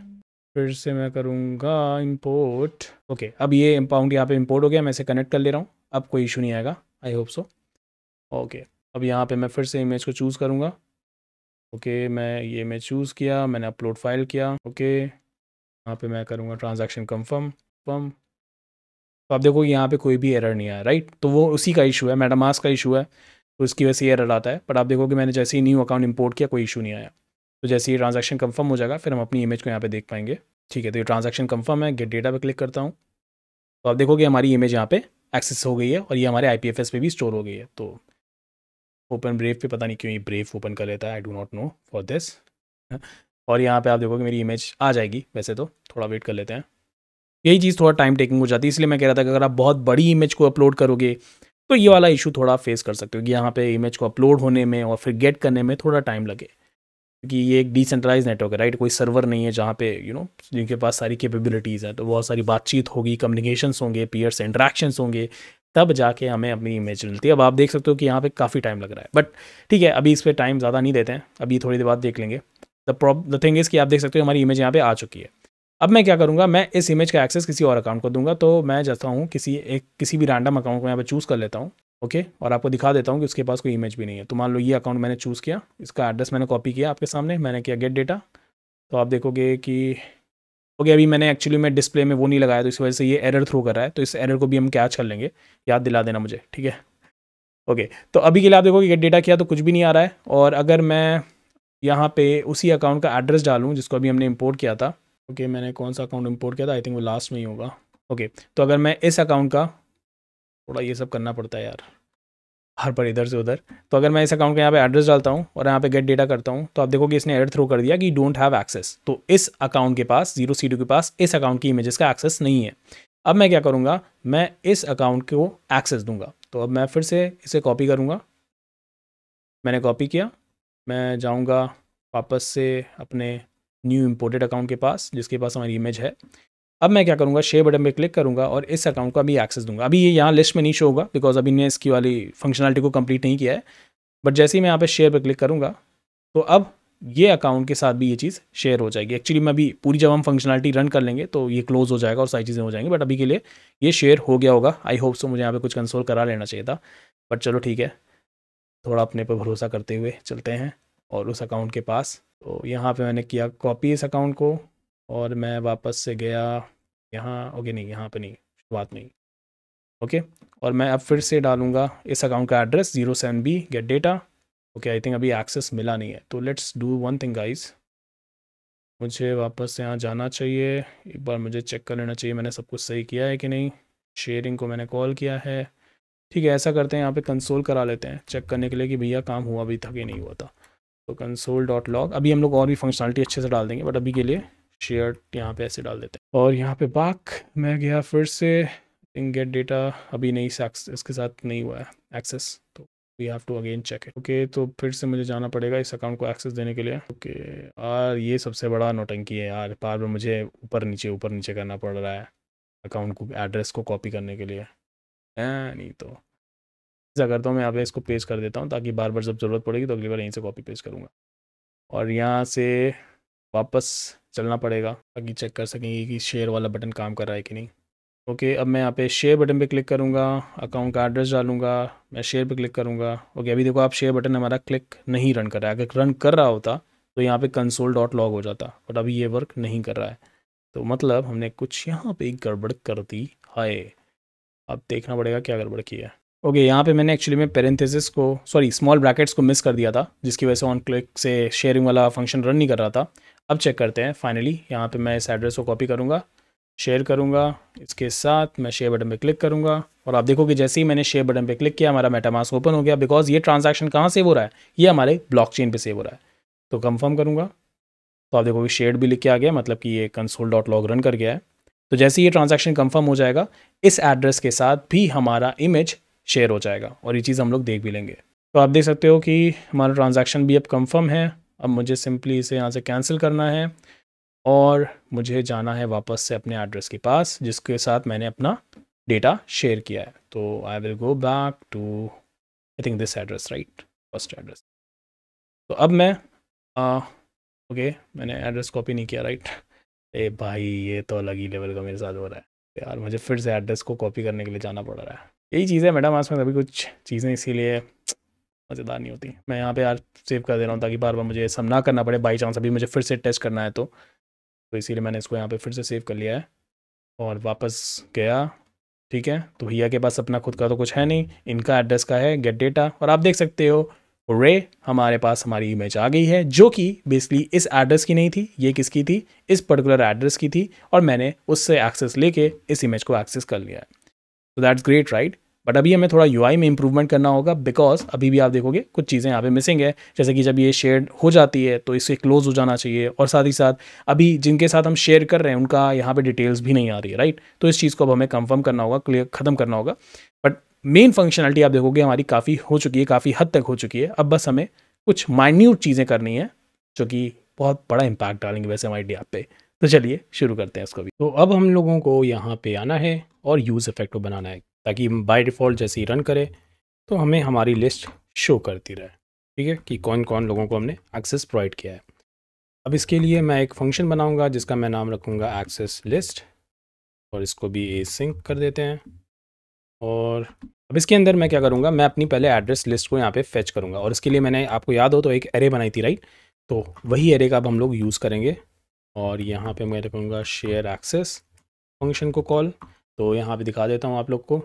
फिर से मैं करूँगा इम्पोर्ट ओके अब ये अकाउंट यहाँ पे इम्पोर्ट हो गया मैं इसे कनेक्ट कर ले रहा हूँ अब कोई इशू नहीं आएगा आई होप सो ओके अब यहाँ पे मैं फिर से इमेज को चूज़ करूँगा ओके मैं ये इमेज चूज़ किया मैंने अपलोड फाइल किया ओके यहाँ पे मैं करूँगा ट्रांजेक्शन कन्फर्म फर्म तो आप देखो यहाँ पे कोई भी एरर नहीं आया राइट तो वो उसी का इशू है मेटामास का इशू है तो इसकी वजह से ये एरर आता है बट आप देखोगे मैंने जैसे ही न्यू अकाउंट इंपोर्ट किया कोई इशू नहीं आया तो जैसे ही ट्रांजेक्शन कंफर्म हो जाएगा फिर हम अपनी इमेज को यहाँ पे देख पाएंगे ठीक है तो ये ट्रांजेक्शन कंफर्म है गेट डेटा पे क्लिक करता हूँ तो आप देखोगे हमारी इमेज यहाँ पे एक्सेस हो गई है और ये हमारे आई पी पे भी स्टोर हो गई है तो ओपन ब्रेव पे पता नहीं क्यों ये ब्रेव ओपन कर लेता है I do not know for this और यहाँ पर आप देखोगे मेरी इमेज आ जाएगी वैसे तो थोड़ा वेट कर लेते हैं यही चीज़ थोड़ा टाइम टेकिंग हो जाती है इसलिए मैं कह रहा था कि अगर आप बहुत बड़ी इमेज को अपलोड करोगे तो ये वाला इशू थोड़ा फेस कर सकते हो कि यहाँ पे इमेज को अपलोड होने में और फिर गेट करने में थोड़ा टाइम लगे क्योंकि ये एक डिसेंट्रलाइज नेटवर्क है राइट कोई सर्वर नहीं है जहाँ पे यू नो जिनके पास सारी कैपेबिलिटीज़ है तो बहुत सारी बातचीत होगी कम्युनिकेशन होंगे पीयर से इंट्रैक्शंस होंगे तब जाके हमें अपनी इमेज मिलती है अब आप देख सकते हो कि यहाँ पे काफ़ी टाइम लग रहा है बट ठीक है अभी इस पर टाइम ज़्यादा नहीं देते हैं अभी थोड़ी देर बाद देख लेंगे the prob the thing is कि आप देख सकते हो हमारी इमेज यहाँ पे आ चुकी है अब मैं क्या करूँगा मैं इस इमेज का एक्सेस किसी और अकाउंट को दूंगा तो मैं जाता हूँ किसी एक किसी भी रैंडम अकाउंट को यहाँ पर चूज़ कर लेता हूँ ओके और आपको दिखा देता हूँ कि उसके पास कोई इमेज भी नहीं है तो मान लो ये अकाउंट मैंने चूज़ किया इसका एड्रेस मैंने कॉपी किया आपके सामने मैंने किया गेट डेटा तो आप देखोगे कि ओके अभी मैंने एक्चुअली मैं डिस्प्ले में वो नहीं लगाया तो इस वजह से ये एरर थ्रू कर रहा है तो इस एरर को भी हम कैच कर लेंगे याद दिला देना मुझे ठीक है ओके तो अभी के लिए आप देखोगे गेट डेटा किया तो कुछ भी नहीं आ रहा है और अगर मैं यहाँ पे उसी अकाउंट का एड्रेस डालूँ जिसको अभी हमने इम्पोर्ट किया था ओके okay, मैंने कौन सा अकाउंट इंपोर्ट किया था आई थिंक वो लास्ट में ही होगा ओके okay, तो अगर मैं इस अकाउंट का थोड़ा ये सब करना पड़ता है यार हर पर इधर से उधर तो अगर मैं इस अकाउंट का यहाँ पे एड्रेस डालता हूँ और यहाँ पे गेट डेटा करता हूँ तो आप देखोगे इसने एड थ्रो कर दिया कि डोंट हैव एक्सेस तो इस अकाउंट के पास जीरो सी के पास इस अकाउंट की इमेजेस का एक्सेस नहीं है अब मैं क्या करूँगा मैं इस अकाउंट को एक्सेस दूंगा तो अब मैं फिर से इसे कॉपी करूँगा मैंने कॉपी किया मैं जाऊँगा वापस से अपने न्यू इम्पोर्टेड अकाउंट के पास जिसके पास हमारी इमेज है अब मैं क्या करूँगा शेयर बटन पर क्लिक करूँगा और इस अकाउंट को अभी एक्सेस दूंगा अभी ये यहाँ लिस्ट में नहीं शो होगा बिकॉज अभी ने इसकी वाली फंक्शनलिटी को कम्प्लीट नहीं किया है बट जैसे ही मैं यहाँ पे शेयर पर क्लिक करूँगा तो अब ये अकाउंट के साथ भी ये चीज़ शेयर हो जाएगी एक्चुअली मैं अभी पूरी जब हम फंक्शनलिटी रन कर लेंगे तो ये क्लोज हो जाएगा और सारी चीज़ें हो जाएंगी बट अभी के लिए ये शेयर हो गया होगा आई होप सो मुझे यहाँ पे कुछ कंसोल करा लेना चाहिए था बट चलो ठीक है थोड़ा अपने पर भरोसा करते हुए चलते हैं और उस अकाउंट के पास तो यहाँ पे मैंने किया कॉपी इस अकाउंट को और मैं वापस से गया यहाँ ओके नहीं यहाँ पे नहीं शुरुआत नहीं ओके और मैं अब फिर से डालूँगा इस अकाउंट का address zero seven B get data okay I think अभी एक्सेस मिला नहीं है तो let's do one thing guys मुझे वापस से यहाँ जाना चाहिए एक बार मुझे चेक कर लेना चाहिए मैंने सब कुछ सही किया है कि नहीं शेयरिंग को मैंने कॉल किया है ठीक है ऐसा करते हैं यहाँ पे कंसोल करा लेते हैं चेक करने के लिए कि भैया काम हुआ भी था कि नहीं हुआ था तो कंसोल डॉट लॉग अभी हम लोग और भी फंक्शनलिटी अच्छे से डाल देंगे बट अभी के लिए शेयर यहाँ पे ऐसे डाल देते हैं और यहाँ पे बाक मैं गया फिर से थिंक गेट डेटा अभी नहीं इसके साथ नहीं हुआ है एक्सेस तो we have to again check it okay तो फिर से मुझे जाना पड़ेगा इस अकाउंट को एक्सेस देने के लिए ओके okay, यार ये सबसे बड़ा नोटंकी है यार बार बार मुझे ऊपर नीचे ऊपर नीचे करना पड़ रहा है अकाउंट को एड्रेस को कॉपी करने के लिए हाँ, नहीं तो ऐसा करता हूँ मैं यहाँ पे इसको पेस्ट कर देता हूँ ताकि बार बार जब ज़रूरत पड़ेगी तो अगली बार यहीं से कॉपी पेस्ट करूँगा और यहाँ से वापस चलना पड़ेगा ताकि चेक कर सकेंगे कि शेयर वाला बटन काम कर रहा है कि नहीं ओके okay, अब मैं यहाँ पे शेयर बटन पे क्लिक करूँगा अकाउंट का एड्रेस डालूंगा मैं शेयर पे क्लिक करूँगा ओके okay, अभी देखो आप शेयर बटन हमारा क्लिक नहीं रन कर रहा है अगर रन कर रहा होता तो यहाँ पे कंसोल डॉट लॉग हो जाता बट अभी ये वर्क नहीं कर रहा है तो मतलब हमने कुछ यहाँ पे गड़बड़ कर दी हाय अब देखना पड़ेगा क्या गड़बड़ किया है ओके यहाँ पे मैंने एक्चुअली में पेरेंथेसिस को सॉरी स्मॉल ब्रैकेट्स को मिस कर दिया था जिसकी वजह से ऑन क्लिक से शेयरिंग वाला फंक्शन रन नहीं कर रहा था अब चेक करते हैं फाइनली यहाँ पे मैं इस एड्रेस को कॉपी करूँगा शेयर करूँगा इसके साथ मैं शेयर बटन पे क्लिक करूँगा और आप देखोगे जैसे ही मैंने शेयर बटन पे क्लिक किया हमारा मेटामास ओपन हो गया बिकॉज ये ट्रांजेक्शन कहाँ सेव हो रहा है ये हमारे ब्लॉक चेन सेव हो रहा है तो कन्फर्म करूँगा तो आप देखोगे शेयर भी लिख के आ गया मतलब कि ये कंसोल डॉट लॉग रन कर गया है तो जैसे ये ट्रांजेक्शन कन्फर्म हो जाएगा इस एड्रेस के साथ भी हमारा इमेज शेयर हो जाएगा और ये चीज़ हम लोग देख भी लेंगे तो आप देख सकते हो कि हमारा ट्रांजैक्शन भी अब कंफर्म है अब मुझे सिंपली इसे यहाँ से कैंसिल करना है और मुझे जाना है वापस से अपने एड्रेस के पास जिसके साथ मैंने अपना डेटा शेयर किया है तो I will go back to I think this address right first address तो अब मैं ओके okay, मैंने एड्रेस कॉपी नहीं किया राइट ए भाई ये तो अलग ही लेवल का मेरे साथ हो रहा है यार मुझे फिर से एड्रेस को कॉपी करने के लिए जाना पड़ रहा है यही चीज़ है मैडम आज में अभी कुछ चीज़ें इसीलिए मज़ेदार नहीं होती मैं यहाँ पे यार सेव कर दे रहा हूँ ताकि बार बार मुझे सब ना करना पड़े बाई चांस अभी मुझे फिर से टेस्ट करना है तो तो इसीलिए मैंने इसको यहाँ पे फिर से सेव कर लिया है और वापस गया ठीक है तो भैया के पास अपना खुद का तो कुछ है नहीं इनका एड्रेस का है गेट डेटा और आप देख सकते हो रे हमारे पास हमारी इमेज आ गई है जो कि बेसिकली इस एड्रेस की नहीं थी ये किसकी थी इस पर्टिकुलर एड्रेस की थी और मैंने उससे एक्सेस लेके इस इमेज को एक्सेस कर लिया है so that's great right but अभी हमें थोड़ा यू में इंप्रूवमेंट करना होगा बिकॉज अभी भी आप देखोगे कुछ चीज़ें यहाँ पे मिसिंग है जैसे कि जब ये शेयर हो जाती है तो इससे क्लोज हो जाना चाहिए और साथ ही साथ अभी जिनके साथ हम शेयर कर रहे हैं उनका यहाँ पे डिटेल्स भी नहीं आ रही है राइट तो इस चीज़ को अब हमें कंफर्म करना होगा क्लियर ख़त्म करना होगा बट मेन फंक्शनलिटी आप देखोगे हमारी काफ़ी हो चुकी है काफ़ी हद तक हो चुकी है अब बस हमें कुछ माइन्यूट चीज़ें करनी है जो कि बहुत बड़ा इम्पैक्ट डालेंगे वैसे हमारी डी पे तो चलिए शुरू करते हैं इसको भी तो अब हम लोगों को यहाँ पे आना है और यूज़ इफेक्ट को बनाना है ताकि बाय डिफ़ॉल्ट जैसे ही रन करें तो हमें हमारी लिस्ट शो करती रहे ठीक है कि कौन कौन लोगों को हमने एक्सेस प्रोवाइड किया है अब इसके लिए मैं एक फंक्शन बनाऊंगा जिसका मैं नाम रखूंगा एक्सेस लिस्ट और इसको भी ए सिंक कर देते हैं और अब इसके अंदर मैं क्या करूँगा मैं अपनी पहले एड्रेस लिस्ट को यहाँ पे फेच करूँगा और इसके लिए मैंने आपको याद हो तो एक एरे बनाई थी राइट तो वही एरे का अब हम लोग यूज़ करेंगे और यहाँ पे मैं रखूँगा शेयर एक्सेस फंक्शन को कॉल तो यहाँ पे दिखा देता हूँ आप लोग को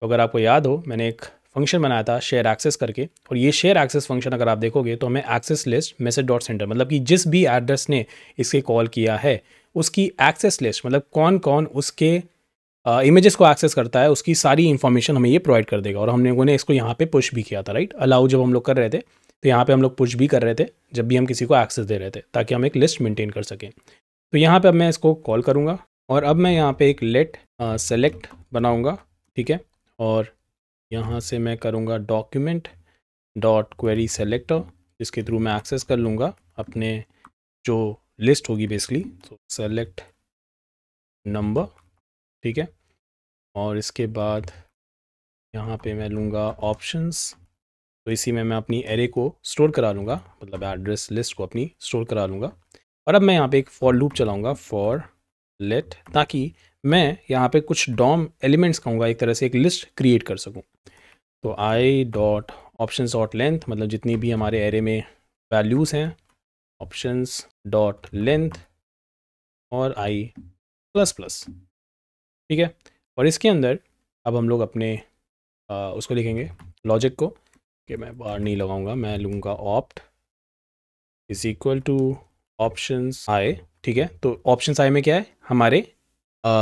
तो अगर आपको याद हो मैंने एक फंक्शन बनाया था शेयर एक्सेस करके और ये शेयर एक्सेस फंक्शन अगर आप देखोगे तो हमें access list message dot sender मतलब कि जिस भी एड्रेस ने इसके कॉल किया है उसकी एक्सेस लिस्ट मतलब कौन कौन उसके इमेजेस uh, को एक्सेस करता है उसकी सारी इन्फॉर्मेशन हमें ये प्रोवाइड कर देगा और हम लोगों ने इसको यहाँ पे पुश भी किया था राइट अलाउ जब हम लोग कर रहे थे तो यहाँ पे हम लोग पुश भी कर रहे थे जब भी हम किसी को एक्सेस दे रहे थे ताकि हम एक लिस्ट मेंटेन कर सकें तो यहाँ पे अब मैं इसको कॉल करूँगा और अब मैं यहाँ पे एक लेट सेलेक्ट uh, बनाऊँगा ठीक है और यहाँ से मैं करूँगा डॉक्यूमेंट डॉट क्वेरी सेलेक्टर जिसके थ्रू मैं एक्सेस कर लूँगा अपने जो लिस्ट होगी बेसिकली तो सेलेक्ट नंबर ठीक है और इसके बाद यहाँ पे मैं लूँगा ऑप्शंस तो इसी में मैं अपनी एरे को स्टोर करा लूँगा मतलब एड्रेस लिस्ट को अपनी स्टोर करा लूँगा और अब मैं यहाँ पे एक फॉर लूप चलाऊँगा फॉर लेट ताकि मैं यहाँ पे कुछ डॉम एलिमेंट्स कहूँगा एक तरह से एक लिस्ट क्रिएट कर सकूँ तो I dot option dot length मतलब जितनी भी हमारे एरे में वैल्यूज़ हैं ऑप्शन डॉट लेंथ और आई प्लस प्लस ठीक है और इसके अंदर अब हम लोग अपने आ, उसको लिखेंगे लॉजिक को कि मैं बार नहीं लगाऊंगा मैं लूँगा opt is equal to options I ठीक है तो ऑप्शन आई में क्या है हमारे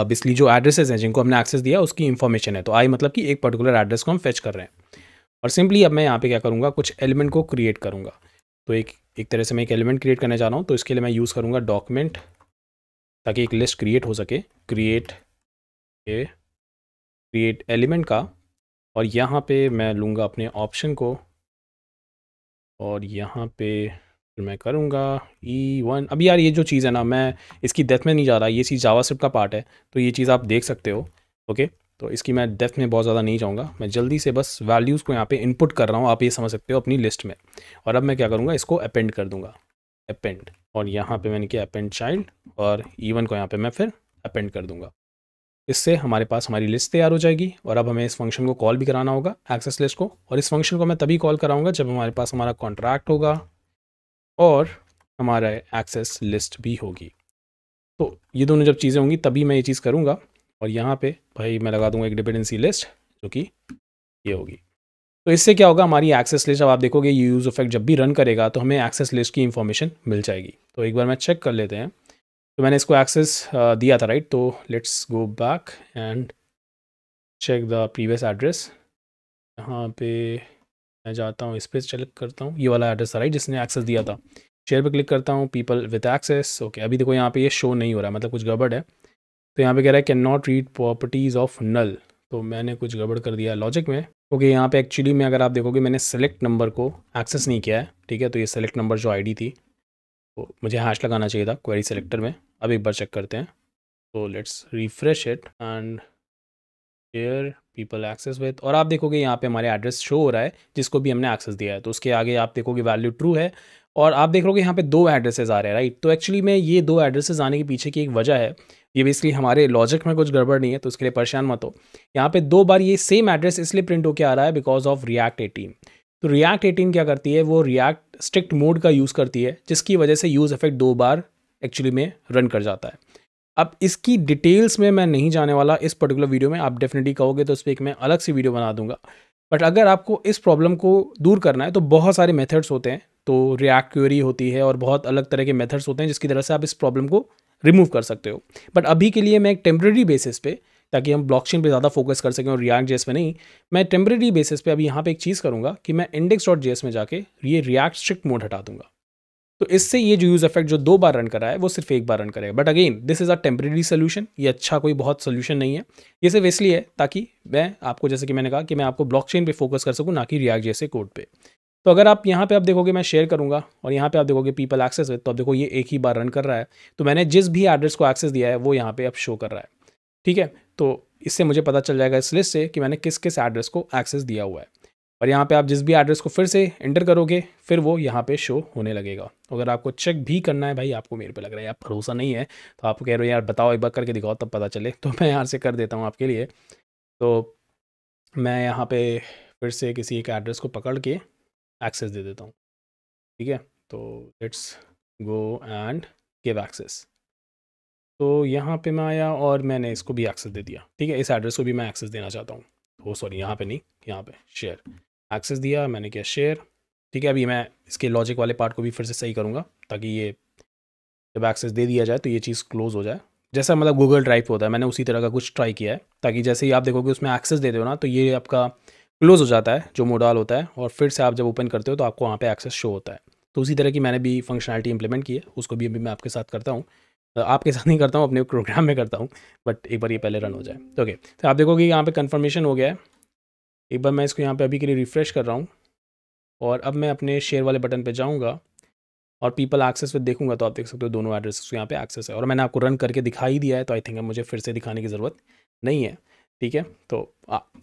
बेसिकली जो एड्रेसेस हैं जिनको हमने एक्सेस दिया उसकी इन्फॉर्मेशन है तो आई मतलब कि एक पर्टिकुलर एड्रेस को हम फेच कर रहे हैं और सिंपली अब मैं यहाँ पे क्या करूँगा कुछ एलिमेंट को क्रिएट करूँगा तो एक एक तरह से मैं एक एलिमेंट क्रिएट करने जा रहा हूँ तो इसके लिए मैं यूज़ करूँगा डॉक्यूमेंट ताकि एक लिस्ट क्रिएट हो सके क्रिएट ए क्रिएट एलिमेंट का और यहाँ पे मैं लूँगा अपने ऑप्शन को और यहाँ पे फिर मैं करूँगा ई e वन अब यार ये जो चीज़ है ना मैं इसकी डेथ में नहीं जा रहा ये चीज़ जावास्क्रिप्ट का पार्ट है तो ये चीज़ आप देख सकते हो ओके तो इसकी मैं डेथ में बहुत ज़्यादा नहीं जाऊँगा मैं जल्दी से बस वैल्यूज़ को यहाँ पे इनपुट कर रहा हूँ आप ये समझ सकते हो अपनी लिस्ट में और अब मैं क्या करूँगा इसको अपेंड कर दूँगा अपेंड और यहाँ पे मैंने किया अपेंड चाइल्ड और ई e को यहाँ पर मैं फिर अपेंड कर दूँगा इससे हमारे पास हमारी लिस्ट तैयार हो जाएगी और अब हमें इस फंक्शन को कॉल भी कराना होगा एक्सेस लिस्ट को और इस फंक्शन को मैं तभी कॉल कराऊंगा जब हमारे पास हमारा कॉन्ट्रैक्ट होगा और हमारा एक्सेस लिस्ट भी होगी तो ये दोनों जब चीज़ें होंगी तभी मैं ये चीज़ करूँगा और यहाँ पे भाई मैं लगा दूँगा एक डिपेंडेंसी लिस्ट जो कि ये होगी तो इससे क्या होगा हमारी एक्सेस लिस्ट अब आप देखोगे ये यूज़ इफेक्ट जब भी रन करेगा तो हमें एक्सेस लिस्ट की इन्फॉर्मेशन मिल जाएगी तो एक बार मैं चेक कर लेते हैं तो मैंने इसको एक्सेस दिया था राइट तो let's go back and check the previous address यहाँ पे मैं जाता हूँ इस पर सेलेक्ट करता हूँ ये वाला एड्रेस राइट जिसने एक्सेस दिया था शेयर पे क्लिक करता हूँ पीपल विथ एक्सेस ओके अभी देखो यहाँ पे ये शो नहीं हो रहा मतलब कुछ गड़बड़ है तो यहाँ पे कह रहा है can not read properties of null तो मैंने कुछ गड़बड़ कर दिया लॉजिक में ओके okay, यहाँ पे एक्चुअली में अगर आप देखोगे मैंने सेलेक्ट नंबर को एक्सेस नहीं किया है ठीक है तो ये सेलेक्ट नंबर जो आई थी तो मुझे हैश लगाना चाहिए था क्वेरी सेलेक्टर में अब एक बार चेक करते हैं तो let's refresh it and share people access with और आप देखोगे यहाँ पे हमारे एड्रेस शो हो रहा है जिसको भी हमने एक्सेस दिया है तो उसके आगे आप देखोगे वैल्यू ट्रू है और आप देख रहे यहाँ पे दो एड्रेसेस आ रहे हैं राइट तो एक्चुअली में ये दो एड्रेसेस आने के पीछे की एक वजह है ये बेसिकली हमारे लॉजिक में कुछ गड़बड़ नहीं है तो उसके लिए परेशान मत हो यहाँ पे दो बार ये सेम एड्रेस इसलिए प्रिंट होकर आ रहा है बिकॉज ऑफ रिएक्ट एटीन तो रिएक्ट एटीन क्या करती है वो रिएक्ट स्ट्रिक्ट मोड का यूज़ करती है जिसकी वजह से यूज़ इफेक्ट दो बार एक्चुअली में रन कर जाता है अब इसकी डिटेल्स में मैं नहीं जाने वाला इस पर्टिकुलर वीडियो में आप डेफिनेटली कहोगे तो उस पर एक मैं अलग से वीडियो बना दूंगा बट अगर आपको इस प्रॉब्लम को दूर करना है तो बहुत सारे मेथड्स होते हैं तो रिएक्ट क्वेरी होती है और बहुत अलग तरह के मेथड्स होते हैं जिसकी तरह से आप इस प्रॉब्लम को रिमूव कर सकते हो बट अभी के लिए मैं एक टेम्प्रेरी बेसिस पे ताकि हम ब्लॉकचेन पे ज़्यादा फोकस कर सकें और रिएक्ट जेस पे नहीं मैं टेम्प्रेरी बेसिस पे अभी यहाँ पे एक चीज़ करूँगा कि मैं इंडेक्स डॉट जेस में जाके ये रिएक्ट स्ट्रिक्ट मोड हटा दूंगा तो इससे ये जो यूज़ इफेक्ट जो दो बार रन करा है वो सिर्फ एक बार रन करेगा but again this is a temporary solution ये अच्छा कोई बहुत सोल्यूशन नहीं है ये सिर्फ इसलिए है ताकि मैं आपको जैसे कि मैंने कहा कि मैं आपको ब्लॉकचेन पे फोकस कर सकूँ ना कि रियाग जैसे कोड पे तो अगर आप यहाँ पे आप देखोगे मैं शेयर करूँगा और यहाँ पे आप देखोगे पीपल एक्सेस है तो आप देखो ये एक ही बार रन कर रहा है तो मैंने जिस भी एड्रेस को एक्सेस दिया है वो यहाँ पे अब शो कर रहा है ठीक है तो इससे मुझे पता चल जाएगा इस लिस्ट से कि मैंने किस किस एड्रेस को एक्सेस दिया हुआ है और यहाँ पे आप जिस भी एड्रेस को फिर से एंटर करोगे फिर वो यहाँ पे शो होने लगेगा तो अगर आपको चेक भी करना है भाई आपको मेरे पे लग रहा है यार भरोसा नहीं है तो आप कह रहे हो यार बताओ एक बार करके दिखाओ तब पता चले तो मैं यहाँ से कर देता हूँ आपके लिए तो मैं यहाँ पे फिर से किसी एक एड्रेस को पकड़ के एक्सेस दे देता हूँ ठीक है तो let's go and give access तो यहाँ पे मैं आया और मैंने इसको भी एक्सेस दे दिया ठीक है इस एड्रेस को भी मैं एक्सेस देना चाहता हूँ वो oh, सॉरी यहाँ पे नहीं यहाँ पे शेयर एक्सेस दिया मैंने किया शेयर ठीक है अभी मैं इसके लॉजिक वाले पार्ट को भी फिर से सही करूँगा ताकि ये जब एक्सेस दे दिया जाए तो ये चीज़ क्लोज हो जाए जैसा मतलब गूगल ड्राइव होता है मैंने उसी तरह का कुछ ट्राई किया है ताकि जैसे ही आप देखोगे उसमें एक्सेस दे दो ना तो ये आपका क्लोज हो जाता है जो मोडाल होता है और फिर से आप जब ओपन करते हो तो आपको वहाँ पे एक्सेस शो होता है तो उसी तरह की मैंने भी फंक्शनैलिटी इंप्लीमेंट की है उसको भी अभी मैं आपके साथ करता हूँ आपके साथ नहीं करता हूँ अपने प्रोग्राम में करता हूँ बट एक बार ये पहले रन हो जाए ओके तो, तो आप देखोगे यहाँ पे कन्फर्मेशन हो गया है एक बार मैं इसको यहाँ पे अभी के लिए रिफ़्रेश कर रहा हूँ और अब मैं अपने शेयर वाले बटन पे जाऊँगा और पीपल एक्सेस पे देखूंगा तो आप देख सकते हो दोनों एड्रेस यहाँ पे एक्सेस है और मैंने आपको रन करके दिखाई दिया है तो आई थिंक अब मुझे फिर से दिखाने की ज़रूरत नहीं है ठीक है तो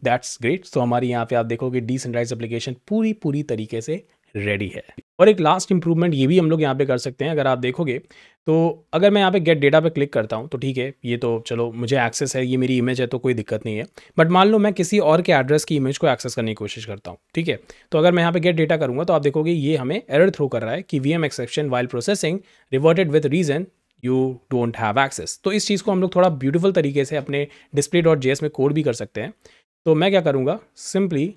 दैट्स ग्रेट सो हमारी यहाँ पर आप देखोगे डिसेंट्राइज एप्लीकेशन पूरी पूरी तरीके से रेडी है और एक लास्ट इंप्रूवमेंट ये भी हम लोग यहाँ पे कर सकते हैं अगर आप देखोगे तो अगर मैं यहाँ पे गेट डेटा पे क्लिक करता हूँ तो ठीक है ये तो चलो मुझे एक्सेस है ये मेरी इमेज है तो कोई दिक्कत नहीं है बट मान लो मैं किसी और के एड्रेस की इमेज को एक्सेस करने की कोशिश करता हूँ ठीक है तो अगर मैं यहाँ पे गेट डेटा करूँगा तो आप देखोगे ये हमें एरर थ्रो कर रहा है कि V M exception while processing reverted with reason you don't have access तो इस चीज़ को हम लोग थोड़ा ब्यूटिफुल तरीके से अपने डिस्प्ले डॉट जे में कोड भी कर सकते हैं तो मैं क्या करूँगा सिंपली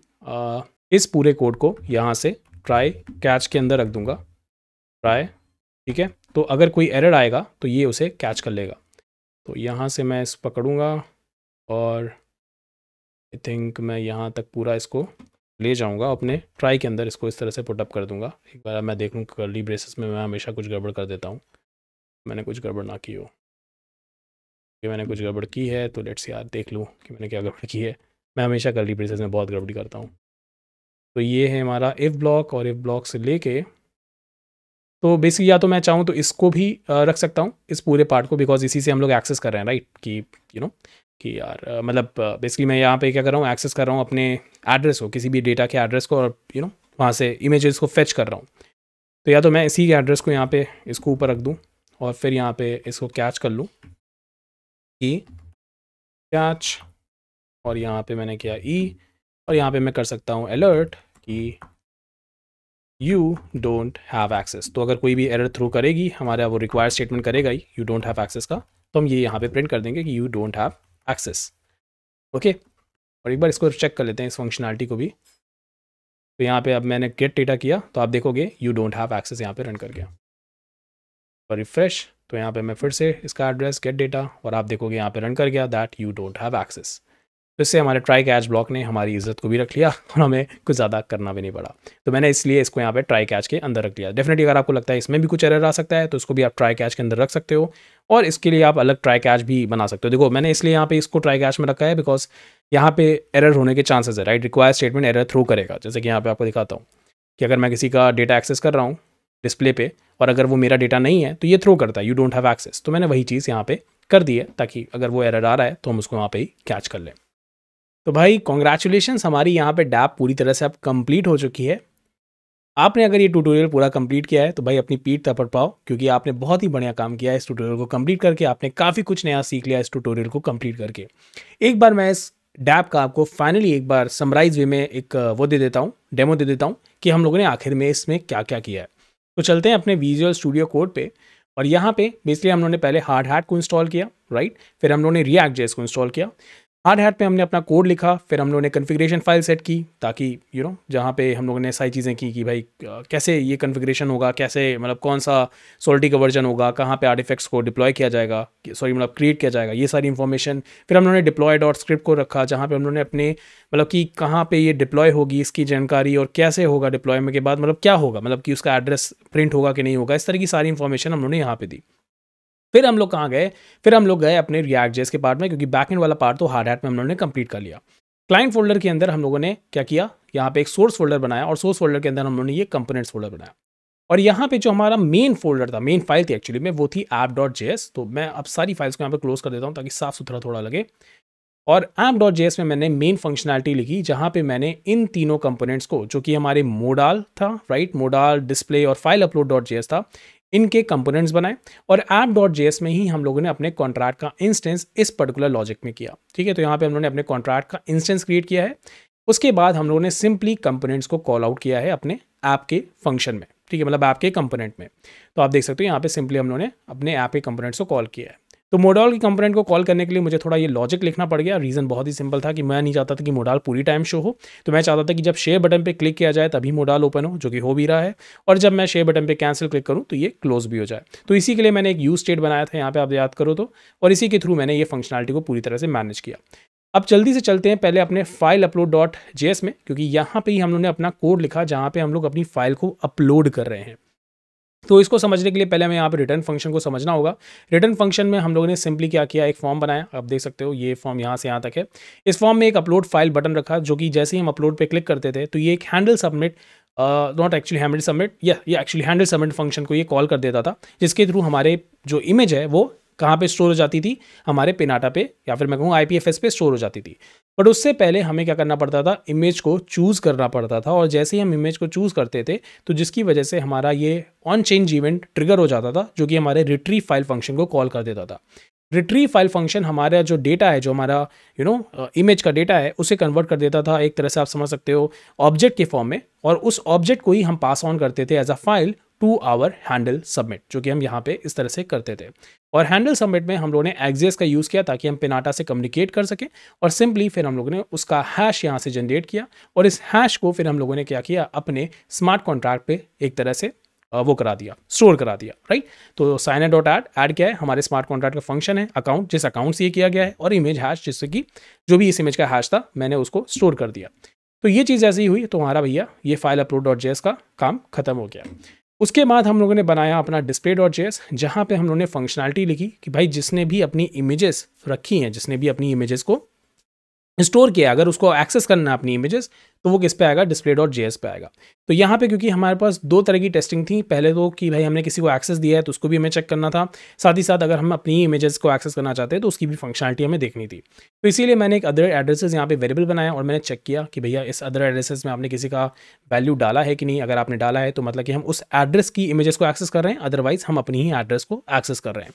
इस पूरे कोड को यहाँ से ट्राई कैच के अंदर रख दूंगा ट्राई ठीक है तो अगर कोई एरर आएगा तो ये उसे कैच कर लेगा तो यहाँ से मैं इस पकड़ूँगा और आई थिंक मैं यहाँ तक पूरा इसको ले जाऊँगा अपने ट्राई के अंदर इसको इस तरह से पुटअप कर दूँगा एक बार मैं देख लूँ कर्ली ब्रेसेस में मैं हमेशा कुछ गड़बड़ कर देता हूँ मैंने कुछ गड़बड़ ना की हो कि मैंने कुछ गड़बड़ की है तो लेट्स यार देख लूँ कि मैंने क्या गड़बड़ की है मैं हमेशा कर्ली ब्रेसेस में बहुत गड़बड़ी करता हूँ तो ये है हमारा इफ़ ब्लॉक और इफ़ ब्लॉक से लेके तो बेसिकली या तो मैं चाहूँ तो इसको भी रख सकता हूँ इस पूरे पार्ट को बिकॉज इसी से हम लोग एक्सेस कर रहे हैं राइट कि यू नो कि यार मतलब बेसिकली मैं यहाँ पे क्या कर रहा हूँ एक्सेस कर रहा हूँ अपने एड्रेस को किसी भी डेटा के एड्रेस को और यू नो वहाँ से इमेजेस को फेच कर रहा हूँ तो या तो मैं इसी के एड्रेस को यहाँ पर इसको ऊपर रख दूँ और फिर यहाँ पर इसको कैच कर लूँ कि कैच और यहाँ पर मैंने किया ई e, और यहाँ पे मैं कर सकता हूँ अलर्ट कि यू डोंट हैव एक्सेस तो अगर कोई भी एरर थ्रू करेगी हमारा वो रिक्वायर्ड स्टेटमेंट करेगा ही यू डोंट हैव एक्सेस का तो हम ये यहाँ पे प्रिंट कर देंगे कि you don't have access okay और एक बार इसको चेक कर लेते हैं इस फंक्शनैलिटी को भी तो यहाँ पे अब मैंने गेट डेटा किया तो आप देखोगे यू डोंट हैव एक्सेस यहाँ पे रन कर गया और रिफ्रेश तो यहाँ पे मैं फिर से इसका एड्रेस गेट डेटा और आप देखोगे यहाँ पे रन कर गया that you don't have access तो इससे हमारे ट्राई कैच ब्लॉक ने हमारी इज्जत को भी रख लिया और हमें कुछ ज़्यादा करना भी नहीं पड़ा तो मैंने इसलिए इसको यहाँ पे ट्राई कैच के अंदर रख लिया डेफिनेटली अगर आपको लगता है इसमें भी कुछ एरर आ सकता है तो इसको भी आप ट्राई कैच के अंदर रख सकते हो और इसके लिए आप अलग ट्राई कैच भी बना सकते हो देखो मैंने इसलिए यहाँ पे इसको ट्राई कैच में रखा है बिकॉज यहाँ पे एरर होने के चांसेज है right require statement error throw करेगा जैसे कि यहाँ पे आपको दिखाता हूँ कि अगर मैं किसी का डेटा एक्सेस कर रहा हूँ डिस्प्ले पर और अगर वो मेरा डेटा नहीं है तो ये थ्रो करता है यू डोंट हैव एक्सेस तो मैंने वही चीज़ यहाँ पर कर दी है ताकि अगर वो एरर आ रहा है तो हम उसको वहाँ पर ही कैच कर लें तो भाई कॉन्ग्रेचुलेशन हमारी यहाँ पे डैप पूरी तरह से अब कंप्लीट हो चुकी है आपने अगर ये ट्यूटोरियल पूरा कंप्लीट किया है तो भाई अपनी पीठ तपड़ पाओ क्योंकि आपने बहुत ही बढ़िया काम किया है इस ट्यूटोरियल को कंप्लीट करके आपने काफ़ी कुछ नया सीख लिया इस ट्यूटोरियल को कंप्लीट करके एक बार मैं इस डैप का आपको फाइनली एक बार समराइज वे में एक वो दे देता हूँ डेमो दे देता हूँ कि हम लोगों ने आखिर में इसमें क्या क्या किया है तो चलते हैं अपने विजुअल स्टूडियो कोड पर और यहाँ पे बेसिकली हम लोगों ने पहले हार्ड हार्ट को इंस्टॉल किया राइट फिर हम लोगों ने रिएक्ट जेस को इंस्टॉल किया आर हैट पे हमने अपना कोड लिखा फिर हम लोगों ने कन्फिग्रेशन फाइल सेट की ताकि यू नो जहाँ पे हम लोगों ने सारी चीज़ें की कि भाई कैसे ये कन्फिग्रेशन होगा कैसे मतलब कौन सा सोल्टी का वर्जन होगा कहाँ पे इफेक्ट्स को डिप्लॉय किया जाएगा सॉरी मतलब क्रिएट किया जाएगा ये सारी इन्फॉर्मेशन फिर हम लोगों ने डिप्लॉय डॉट स्क्रिप्ट को रखा जहाँ पर हम लोगों ने अपने मतलब कि कहाँ पर ये डिप्लॉय होगी इसकी जानकारी और कैसे होगा डिप्लॉयमेंट के बाद मतलब क्या होगा मतलब कि उसका एड्रेस प्रिंट होगा कि नहीं होगा इस तरह की सारी इन्फॉर्मेशन हम लोगों ने यहाँ पर दी फिर हम लोग कहाँ गए फिर हम लोग गए अपने रिएक्ट जेस के पार्ट में क्योंकि बैक एंड वाला पार्ट तो हार्ड हैट में हम लोगों ने कंप्लीट कर लिया क्लाइंट फोल्डर के अंदर हम लोगों ने क्या किया यहाँ पे एक सोर्स फोल्डर बनाया और सोर्स फोल्डर के अंदर हम लोगों ने ये कंपोनेंट्स फोल्डर बनाया और यहाँ पे जो हमारा मेन फोल्डर था मेन फाइल थी एक्चुअली में वो थी ऐप डॉट जे एस तो मैं अब सारी फाइल्स को यहाँ पे क्लोज कर देता हूँ ताकि साफ सुथरा थोड़ा लगे और ऐप डॉट जे एस में मैंने मेन फंक्शनैलिटी लिखी जहाँ पे मैंने इन तीनों कंपोनेंट्स को जो कि हमारे मोडाल था राइट मोडाल डिस्प्ले और file upload dot J S था इनके कंपोनेंट्स बनाए और ऐप डॉट जे में ही हम लोगों ने अपने कॉन्ट्रैक्ट का इंस्टेंस इस पर्टिकुलर लॉजिक में किया ठीक है तो यहाँ पे हम लोगों ने अपने कॉन्ट्रैक्ट का इंस्टेंस क्रिएट किया है उसके बाद हम लोगों ने सिंपली कंपोनेंट्स को कॉल आउट किया है अपने ऐप के फंक्शन में ठीक है मतलब ऐप के कंपोनेंट में तो आप देख सकते हो यहाँ पे सिंपली हम लोगों ने अपने ऐप के कंपोनेंट्स को कॉल किया है तो मोडाल की कंपोनेंट को कॉल करने के लिए मुझे थोड़ा ये लॉजिक लिखना पड़ गया रीज़न बहुत ही सिंपल था कि मैं नहीं चाहता था कि मोडाल पूरी टाइम शो हो तो मैं चाहता था कि जब शेयर बटन पर क्लिक किया जाए तभी मोडाल ओपन हो जो कि हो भी रहा है और जब मैं शेयर बटन पर कैंसिल क्लिक करूँ तो ये क्लोज भी हो जाए तो इसी के लिए मैंने एक यू स्टेट बनाया था यहाँ पर आप याद करो तो और इसी के थ्रू मैंने ये फंक्शनलिटी को पूरी तरह से मैनेज किया अब जल्दी से चलते हैं पहले अपने फाइल अपलोड डॉट जे में क्योंकि यहाँ पे ही हम लोगों ने अपना कोड लिखा जहाँ पे हम लोग अपनी फाइल को अपलोड कर रहे हैं तो इसको समझने के लिए पहले हमें यहाँ पर रिटर्न फंक्शन को समझना होगा रिटर्न फंक्शन में हम लोगों ने सिंपली क्या किया एक फॉर्म बनाया आप देख सकते हो ये फॉर्म यहाँ से यहाँ तक है इस फॉर्म में एक अपलोड फाइल बटन रखा जो कि जैसे ही हम अपलोड पर क्लिक करते थे तो ये एक handle submit not actually handle submit या ये एक्चुअली हैंडल सबमिट फंक्शन को ये कॉल कर देता था जिसके थ्रू हमारे जो इमेज है वो कहाँ पे स्टोर हो जाती थी हमारे पिनाटा पे या फिर मैं कहूँ आई पे स्टोर हो जाती थी बट उससे पहले हमें क्या करना पड़ता था इमेज को चूज़ करना पड़ता था और जैसे ही हम इमेज को चूज़ करते थे तो जिसकी वजह से हमारा ये ऑन चेंज इवेंट ट्रिगर हो जाता था जो कि हमारे रिट्री फाइल फंक्शन को कॉल कर देता था रिट्री फाइल फंक्शन हमारा जो डेटा है जो हमारा यू नो इमेज का डेटा है उसे कन्वर्ट कर देता था एक तरह से आप समझ सकते हो ऑब्जेक्ट के फॉर्म में और उस ऑब्जेक्ट को ही हम पास ऑन करते थे as a file to our handle submit जो कि हम यहाँ पे इस तरह से करते थे और हैंडल सबमिट में हम लोगों ने एक्जेस का यूज़ किया ताकि हम पिनाटा से कम्युनिकेट कर सकें और सिंपली फिर हम लोगों ने उसका हैश यहाँ से जनरेट किया और इस हैश को फिर हम लोगों ने क्या किया अपने स्मार्ट कॉन्ट्रैक्ट पर एक तरह से वो करा दिया स्टोर करा दिया राइट तो साइना डॉट ऐड ऐड क्या है हमारे स्मार्ट कॉन्ट्रैक्ट का फंक्शन है अकाउंट जिस अकाउंट से ये किया गया है और इमेज हैश जिससे कि जो भी इस इमेज का हैश था मैंने उसको स्टोर कर दिया तो ये चीज़ ऐसी हुई तो हमारा भैया ये फाइल अपलोड डॉट जेस का काम खत्म हो गया उसके बाद हम लोगों ने बनाया अपना डिस्प्ले डॉट जेस जहाँ पर हम लोगों ने फंक्शनैलिटी लिखी कि भाई जिसने भी अपनी इमेजेस रखी हैं जिसने भी अपनी इमेजेस को स्टोर किया अगर उसको एक्सेस करना अपनी इमेजेस तो वो किस पे आएगा डिस्प्ले डॉट जे पे आएगा तो यहाँ पे क्योंकि हमारे पास दो तरह की टेस्टिंग थी पहले तो कि भाई हमने किसी को एक्सेस दिया है तो उसको भी हमें चेक करना था साथ ही साथ अगर हम अपनी इमेजेस को एक्सेस करना चाहते हैं तो उसकी भी फंक्शनलिटी हमें देखनी थी तो इसीलिए मैंने एक अदर एड्रेसेस यहाँ पे वेरेबल बनाया और मैंने चेक किया कि भैया इस अदर एड्रेसेस में आपने किसी का वैल्यू डाला है कि नहीं अगर आपने डाला है तो मतलब कि हम उस एड्रेस की इमेजेस को एक्सेस कर रहे हैं अदरवाइज हम अपनी ही एड्रेस को एक्सेस कर रहे हैं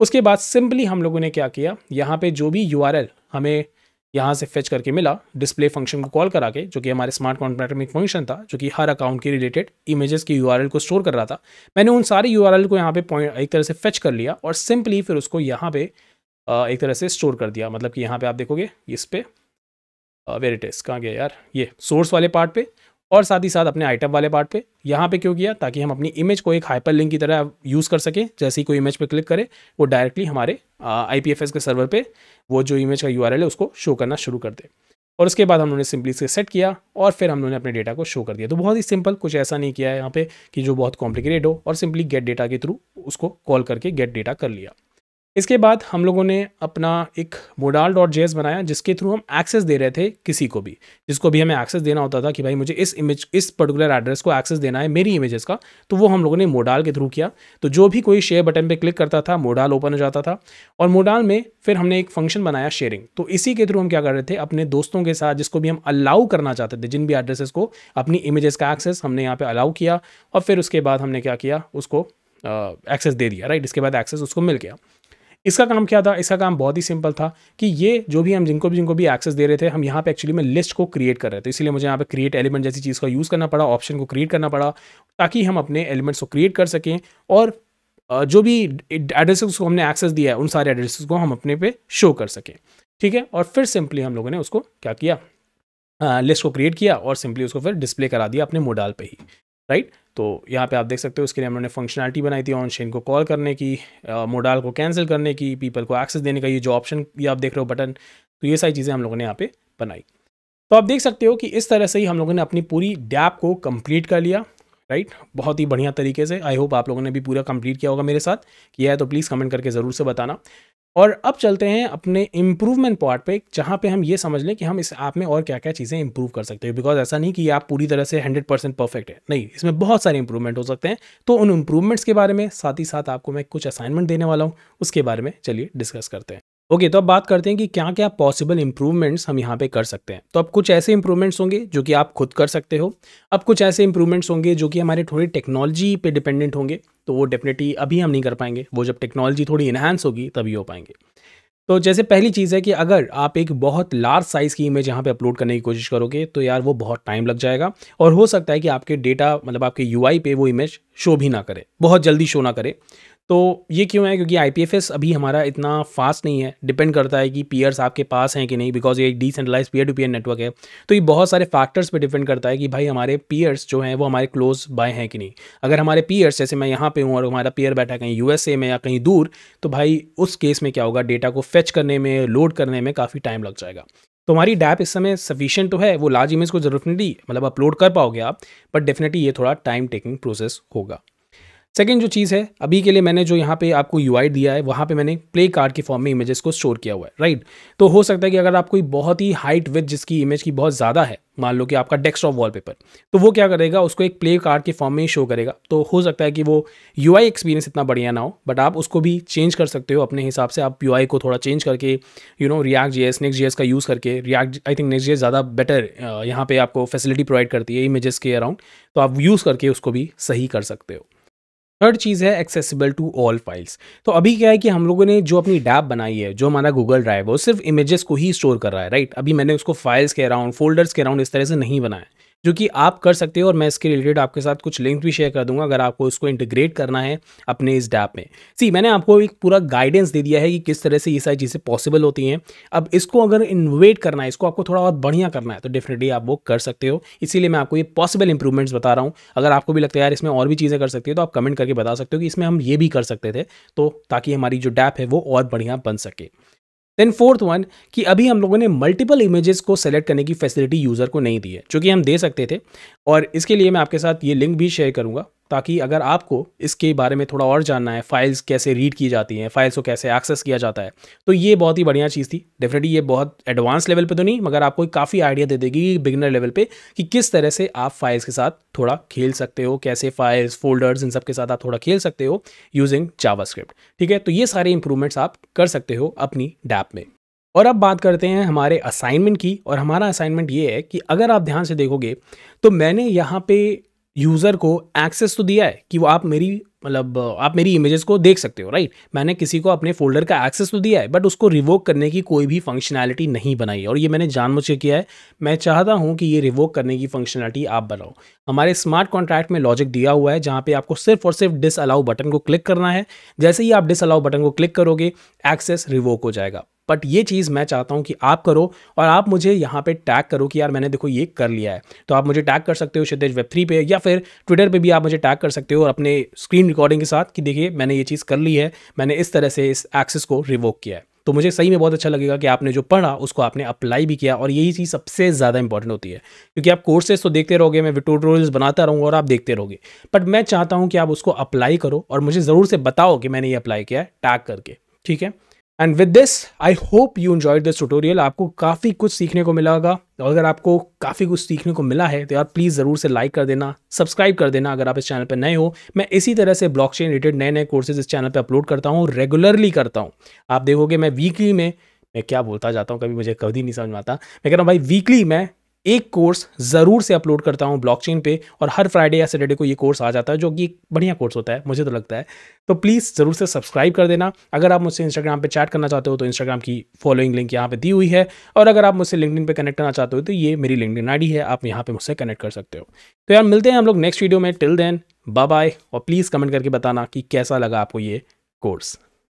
उसके बाद सिंपली हम लोगों ने क्या किया यहाँ पे जो भी यू हमें यहाँ से फेच करके मिला डिस्प्ले फंक्शन को कॉल करा के जो कि हमारे स्मार्ट कॉन्ट्रैक्ट में एक फंक्शन था जो कि हर अकाउंट के रिलेटेड इमेजेस की यू को स्टोर कर रहा था मैंने उन सारे यू को यहाँ पे पॉइंट एक तरह से फेच कर लिया और सिंपली फिर उसको यहाँ पे एक तरह से स्टोर कर दिया मतलब कि यहाँ पे आप देखोगे इस पर वेरिटेस कहाँ गया यार ये सोर्स वाले पार्ट पे और साथ ही साथ अपने आइटम वाले पार्ट पे यहाँ पे क्यों किया ताकि हम अपनी इमेज को एक हाइपर लिंक की तरह यूज़ कर सकें जैसे ही कोई इमेज पे क्लिक करे वो डायरेक्टली हमारे आई के सर्वर पे वो जो इमेज का यू है उसको शो करना शुरू कर दे और उसके बाद हम लोगों ने सिंपली इसे सेट किया और फिर हम लोगों ने अपने डेटा को शो कर दिया तो बहुत ही सिंपल कुछ ऐसा नहीं किया है यहाँ पे कि जो बहुत कॉम्प्लिकेटेड हो और सिंपली गेट डेटा के थ्रू उसको कॉल करके गेट डेटा कर लिया इसके बाद हम लोगों ने अपना एक मोडाल डॉट जेस बनाया जिसके थ्रू हम एक्सेस दे रहे थे किसी को भी जिसको भी हमें एक्सेस देना होता था कि भाई मुझे इस इमेज इस पर्टिकुलर एड्रेस को एक्सेस देना है मेरी इमेजेस का तो वो हम लोगों ने मोडाल के थ्रू किया तो जो भी कोई शेयर बटन पर क्लिक करता था मोडाल ओपन हो जाता था और मोडाल में फिर हमने एक फंक्शन बनाया शेयरिंग तो इसी के थ्रू हम क्या कर रहे थे अपने दोस्तों के साथ जिसको भी हम अलाउ करना चाहते थे जिन भी एड्रेसेस को अपनी इमेजेस का एक्सेस हमने यहाँ पर अलाउ किया और फिर उसके बाद हमने क्या किया उसको एक्सेस दे दिया राइट इसके बाद एक्सेस उसको मिल गया इसका काम क्या था इसका काम बहुत ही सिंपल था कि ये जो भी हम जिनको भी जिनको भी एक्सेस दे रहे थे हम यहाँ पे एक्चुअली में लिस्ट को क्रिएट कर रहे थे इसलिए मुझे यहाँ पे क्रिएट एलिमेंट जैसी चीज़ का यूज़ करना पड़ा ऑप्शन को क्रिएट करना पड़ा ताकि हम अपने एलिमेंट्स को क्रिएट कर सकें और जो भी एड्रेसेस को हमने एक्सेस दिया है उन सारे एड्रेसेस को हम अपने पे शो कर सकें ठीक है और फिर सिंपली हम लोगों ने उसको क्या किया लिस्ट को क्रिएट किया और सिंपली उसको फिर डिस्प्ले करा दिया अपने मोडाल पे ही राइट तो यहाँ पे आप देख सकते हो उसके लिए हमने फंक्शनलिटी बनाई थी ऑन शेन को कॉल करने की मोडाल को कैंसिल करने की पीपल को एक्सेस देने का ये जो ऑप्शन ये आप देख रहे हो बटन तो ये सारी चीज़ें हम लोगों ने यहाँ पे बनाई तो आप देख सकते हो कि इस तरह से ही हम लोगों ने अपनी पूरी डैप को कंप्लीट कर लिया राइट बहुत ही बढ़िया तरीके से आई होप आप लोगों ने भी पूरा कंप्लीट किया होगा मेरे साथ किया है तो प्लीज़ कमेंट करके ज़रूर से बताना और अब चलते हैं अपने इम्प्रूवमेंट पार्ट पे जहाँ पे हम ये समझ लें कि हम इस ऐप में और क्या क्या चीज़ें इम्प्रूव कर सकते हैं बिकॉज ऐसा नहीं कि आप पूरी तरह से 100 परसेंट परफेक्ट है नहीं इसमें बहुत सारे इंप्रूवमेंट हो सकते हैं तो उन इम्प्रूवमेंट्स के बारे में साथ ही साथ आपको मैं कुछ असाइनमेंट देने वाला हूँ उसके बारे में चलिए डिस्कस करते हैं ओके okay, तो अब बात करते हैं कि क्या क्या पॉसिबल इंप्रूवमेंट्स हम यहाँ पे कर सकते हैं तो अब कुछ ऐसे इंप्रूवमेंट्स होंगे जो कि आप खुद कर सकते हो अब कुछ ऐसे इंप्रूवमेंट्स होंगे जो कि हमारे थोड़ी टेक्नोलॉजी पे डिपेंडेंट होंगे तो वो डेफिनेटली अभी हम नहीं कर पाएंगे वो जब टेक्नोलॉजी थोड़ी इन्हांस होगी तभी हो पाएंगे तो जैसे पहली चीज़ है कि अगर आप एक बहुत लार्ज साइज़ की इमेज यहाँ पे अपलोड करने की कोशिश करोगे तो यार वो बहुत टाइम लग जाएगा और हो सकता है कि आपके डेटा मतलब आपके यूआई पे वो इमेज शो भी ना करे बहुत जल्दी शो ना करे तो ये क्यों है क्योंकि आई अभी हमारा इतना फास्ट नहीं है डिपेंड करता है कि पीयर्स आपके पास हैं कि नहीं बिकॉज ये एक decentralize peer to peer network है तो ये बहुत सारे फैक्टर्स पे डिपेंड करता है कि भाई हमारे पीयर्स जो हैं वो हमारे क्लोज बाय हैं कि नहीं अगर हमारे पीयर्स जैसे मैं यहाँ पे हूँ और हमारा पीयर बैठा कहीं यू में या कहीं दूर तो भाई उस केस में क्या होगा डेटा को फेच करने में लोड करने में काफ़ी टाइम लग जाएगा तो हमारी डैप इस समय सफिशियंट तो है वो लार्ज इमेज को डेफिनेटली मतलब अपलोड कर पाओगे आप बट डेफिनेटली ये थोड़ा टाइम टेकिंग प्रोसेस होगा सेकेंड जो चीज़ है अभी के लिए मैंने जो यहाँ पे आपको यू दिया है वहाँ पे मैंने प्ले कार्ड के फॉर्म में इमेजेस को स्टोर किया हुआ है राइट तो हो सकता है कि अगर आप कोई बहुत ही हाइट विथ जिसकी इमेज की बहुत ज़्यादा है मान लो कि आपका डेस्कटॉप वॉलपेपर तो वो क्या करेगा उसको एक प्ले कार्ड के फॉर्म में ही शो करेगा तो हो सकता है कि वो यू एक्सपीरियंस इतना बढ़िया ना हो बट आप उसको भी चेंज कर सकते हो अपने हिसाब से आप यू को थोड़ा चेंज करके you know React J S Next J का यूज़ करके React I think Next J ज़्यादा बेटर यहाँ पर आपको फैसिलिटी प्रोवाइड करती है इमेजेस के अराउंड तो आप यूज़ करके उसको भी सही कर सकते हो थर्ड चीज़ है एक्सेसिबल टू ऑल फाइल्स तो अभी क्या है कि हम लोगों ने जो अपनी डैप बनाई है जो हमारा गूगल ड्राइव है वो सिर्फ इमेजेस को ही स्टोर कर रहा है राइट अभी मैंने उसको फाइल्स के अराउंड फोल्डर्स के अराउंड इस तरह से नहीं बनाया जो कि आप कर सकते हो और मैं इसके रिलेटेड आपके साथ कुछ लिंक भी शेयर कर दूंगा अगर आपको इसको इंटीग्रेट करना है अपने इस डैप में सी मैंने आपको एक पूरा गाइडेंस दे दिया है कि किस तरह से ये सारी चीज़ें पॉसिबल होती हैं अब इसको अगर इन्वेट करना है इसको आपको थोड़ा और बढ़िया करना है तो डेफिनेटली आप वो कर सकते हो इसीलिए मैं आपको ये पॉसिबल इंप्रूवमेंट्स बता रहा हूँ अगर आपको भी लगता है यार इसमें और भी चीज़ें कर सकती है तो आप कमेंट करके बता सकते हो कि इसमें हम ये भी कर सकते थे तो ताकि हमारी जो डैप है वो और बढ़िया बन सके देन फोर्थ वन कि अभी हम लोगों ने मल्टीपल इमेजेस को सेलेक्ट करने की फैसिलिटी यूज़र को नहीं दी है जो कि हम दे सकते थे और इसके लिए मैं आपके साथ ये लिंक भी शेयर करूँगा ताकि अगर आपको इसके बारे में थोड़ा और जानना है फाइल्स कैसे रीड की जाती हैं फाइल्स को कैसे एक्सेस किया जाता है तो ये बहुत ही बढ़िया चीज़ थी डेफिनेटली ये बहुत एडवांस लेवल पे तो नहीं मगर आपको काफ़ी आइडिया दे देगी बिगनर लेवल पे कि किस तरह से आप फाइल्स के साथ थोड़ा खेल सकते हो कैसे फाइल्स फोल्डर्स इन सब के साथ आप थोड़ा खेल सकते हो यूजिंग चावा ठीक है तो ये सारे इंप्रूवमेंट्स आप कर सकते हो अपनी डैप में और अब बात करते हैं हमारे असाइनमेंट की और हमारा असाइनमेंट ये है कि अगर आप ध्यान से देखोगे तो मैंने यहाँ पे यूज़र को एक्सेस तो दिया है कि वो आप मेरी मतलब आप मेरी इमेजेस को देख सकते हो राइट मैंने किसी को अपने फोल्डर का एक्सेस तो दिया है बट उसको रिवोक करने की कोई भी फंक्शनैलिटी नहीं बनाई और ये मैंने जान मुझे किया है मैं चाहता हूँ कि ये रिवोक करने की फंक्शनैलिटी आप बनाओ हमारे स्मार्ट कॉन्ट्रैक्ट में लॉजिक दिया हुआ है जहाँ पे आपको सिर्फ और सिर्फ डिस अलाउ बटन को क्लिक करना है जैसे ही आप डिस अलाउ बटन को क्लिक करोगे एक्सेस रिवोक हो जाएगा बट ये चीज़ मैं चाहता हूँ कि आप करो और आप मुझे यहाँ पे टैग करो कि यार मैंने देखो ये कर लिया है तो आप मुझे टैग कर सकते हो शिदेज वेब थ्री पे या फिर ट्विटर पे भी आप मुझे टैग कर सकते हो और अपने स्क्रीन रिकॉर्डिंग के साथ कि देखिए मैंने ये चीज़ कर ली है मैंने इस तरह से इस एक्सेस को रिवोक किया है तो मुझे सही में बहुत अच्छा लगेगा कि आपने जो पढ़ा उसको आपने अप्लाई भी किया और यही चीज़ सबसे ज़्यादा इंपॉर्टेंट होती है क्योंकि आप कोर्सेज तो देखते रहोगे मैं ट्यूटोरियल्स बनाता रहूँगा और आप देखते रहोगे बट मैं चाहता हूँ कि आप उसको अप्लाई करो और मुझे ज़रूर से बताओ कि मैंने ये अप्लाई किया है टैग करके ठीक है and with this I hope you enjoy this tutorial आपको काफ़ी कुछ सीखने को मिला होगा और अगर आपको काफ़ी कुछ सीखने को मिला है तो यार प्लीज़ ज़रूर से लाइक कर देना सब्सक्राइब कर देना अगर आप इस चैनल पर नए हो मैं इसी तरह से ब्लॉकचेन रिलेटेड नए नए कोर्सेज इस चैनल पर अपलोड करता हूँ रेगुलरली करता हूँ आप देखोगे मैं वीकली में मैं क्या बोलता जाता हूँ कभी मुझे कभी नहीं समझ में आता मैं कह रहा हूँ भाई वीकली मैं एक कोर्स ज़रूर से अपलोड करता हूँ ब्लॉकचेन पे और हर फ्राइडे या सैटरडे को ये कोर्स आ जाता है जो कि एक बढ़िया कोर्स होता है मुझे तो लगता है तो प्लीज़ ज़रूर से सब्सक्राइब कर देना अगर आप मुझसे इंस्टाग्राम पे चैट करना चाहते हो तो इंस्टाग्राम की फॉलोइंग लिंक यहाँ पे दी हुई है और अगर आप मुझसे लिंकडिन पे कनेक्ट करना चाहते हो तो ये मेरी लिंकडिन इन है आप यहाँ पर मुझसे कनेक्ट कर सकते हो तो यार मिलते हैं हम लोग नेक्स्ट वीडियो में टिल देन बाय और प्लीज़ कमेंट करके बताना कि कैसा लगा आपको ये कोर्स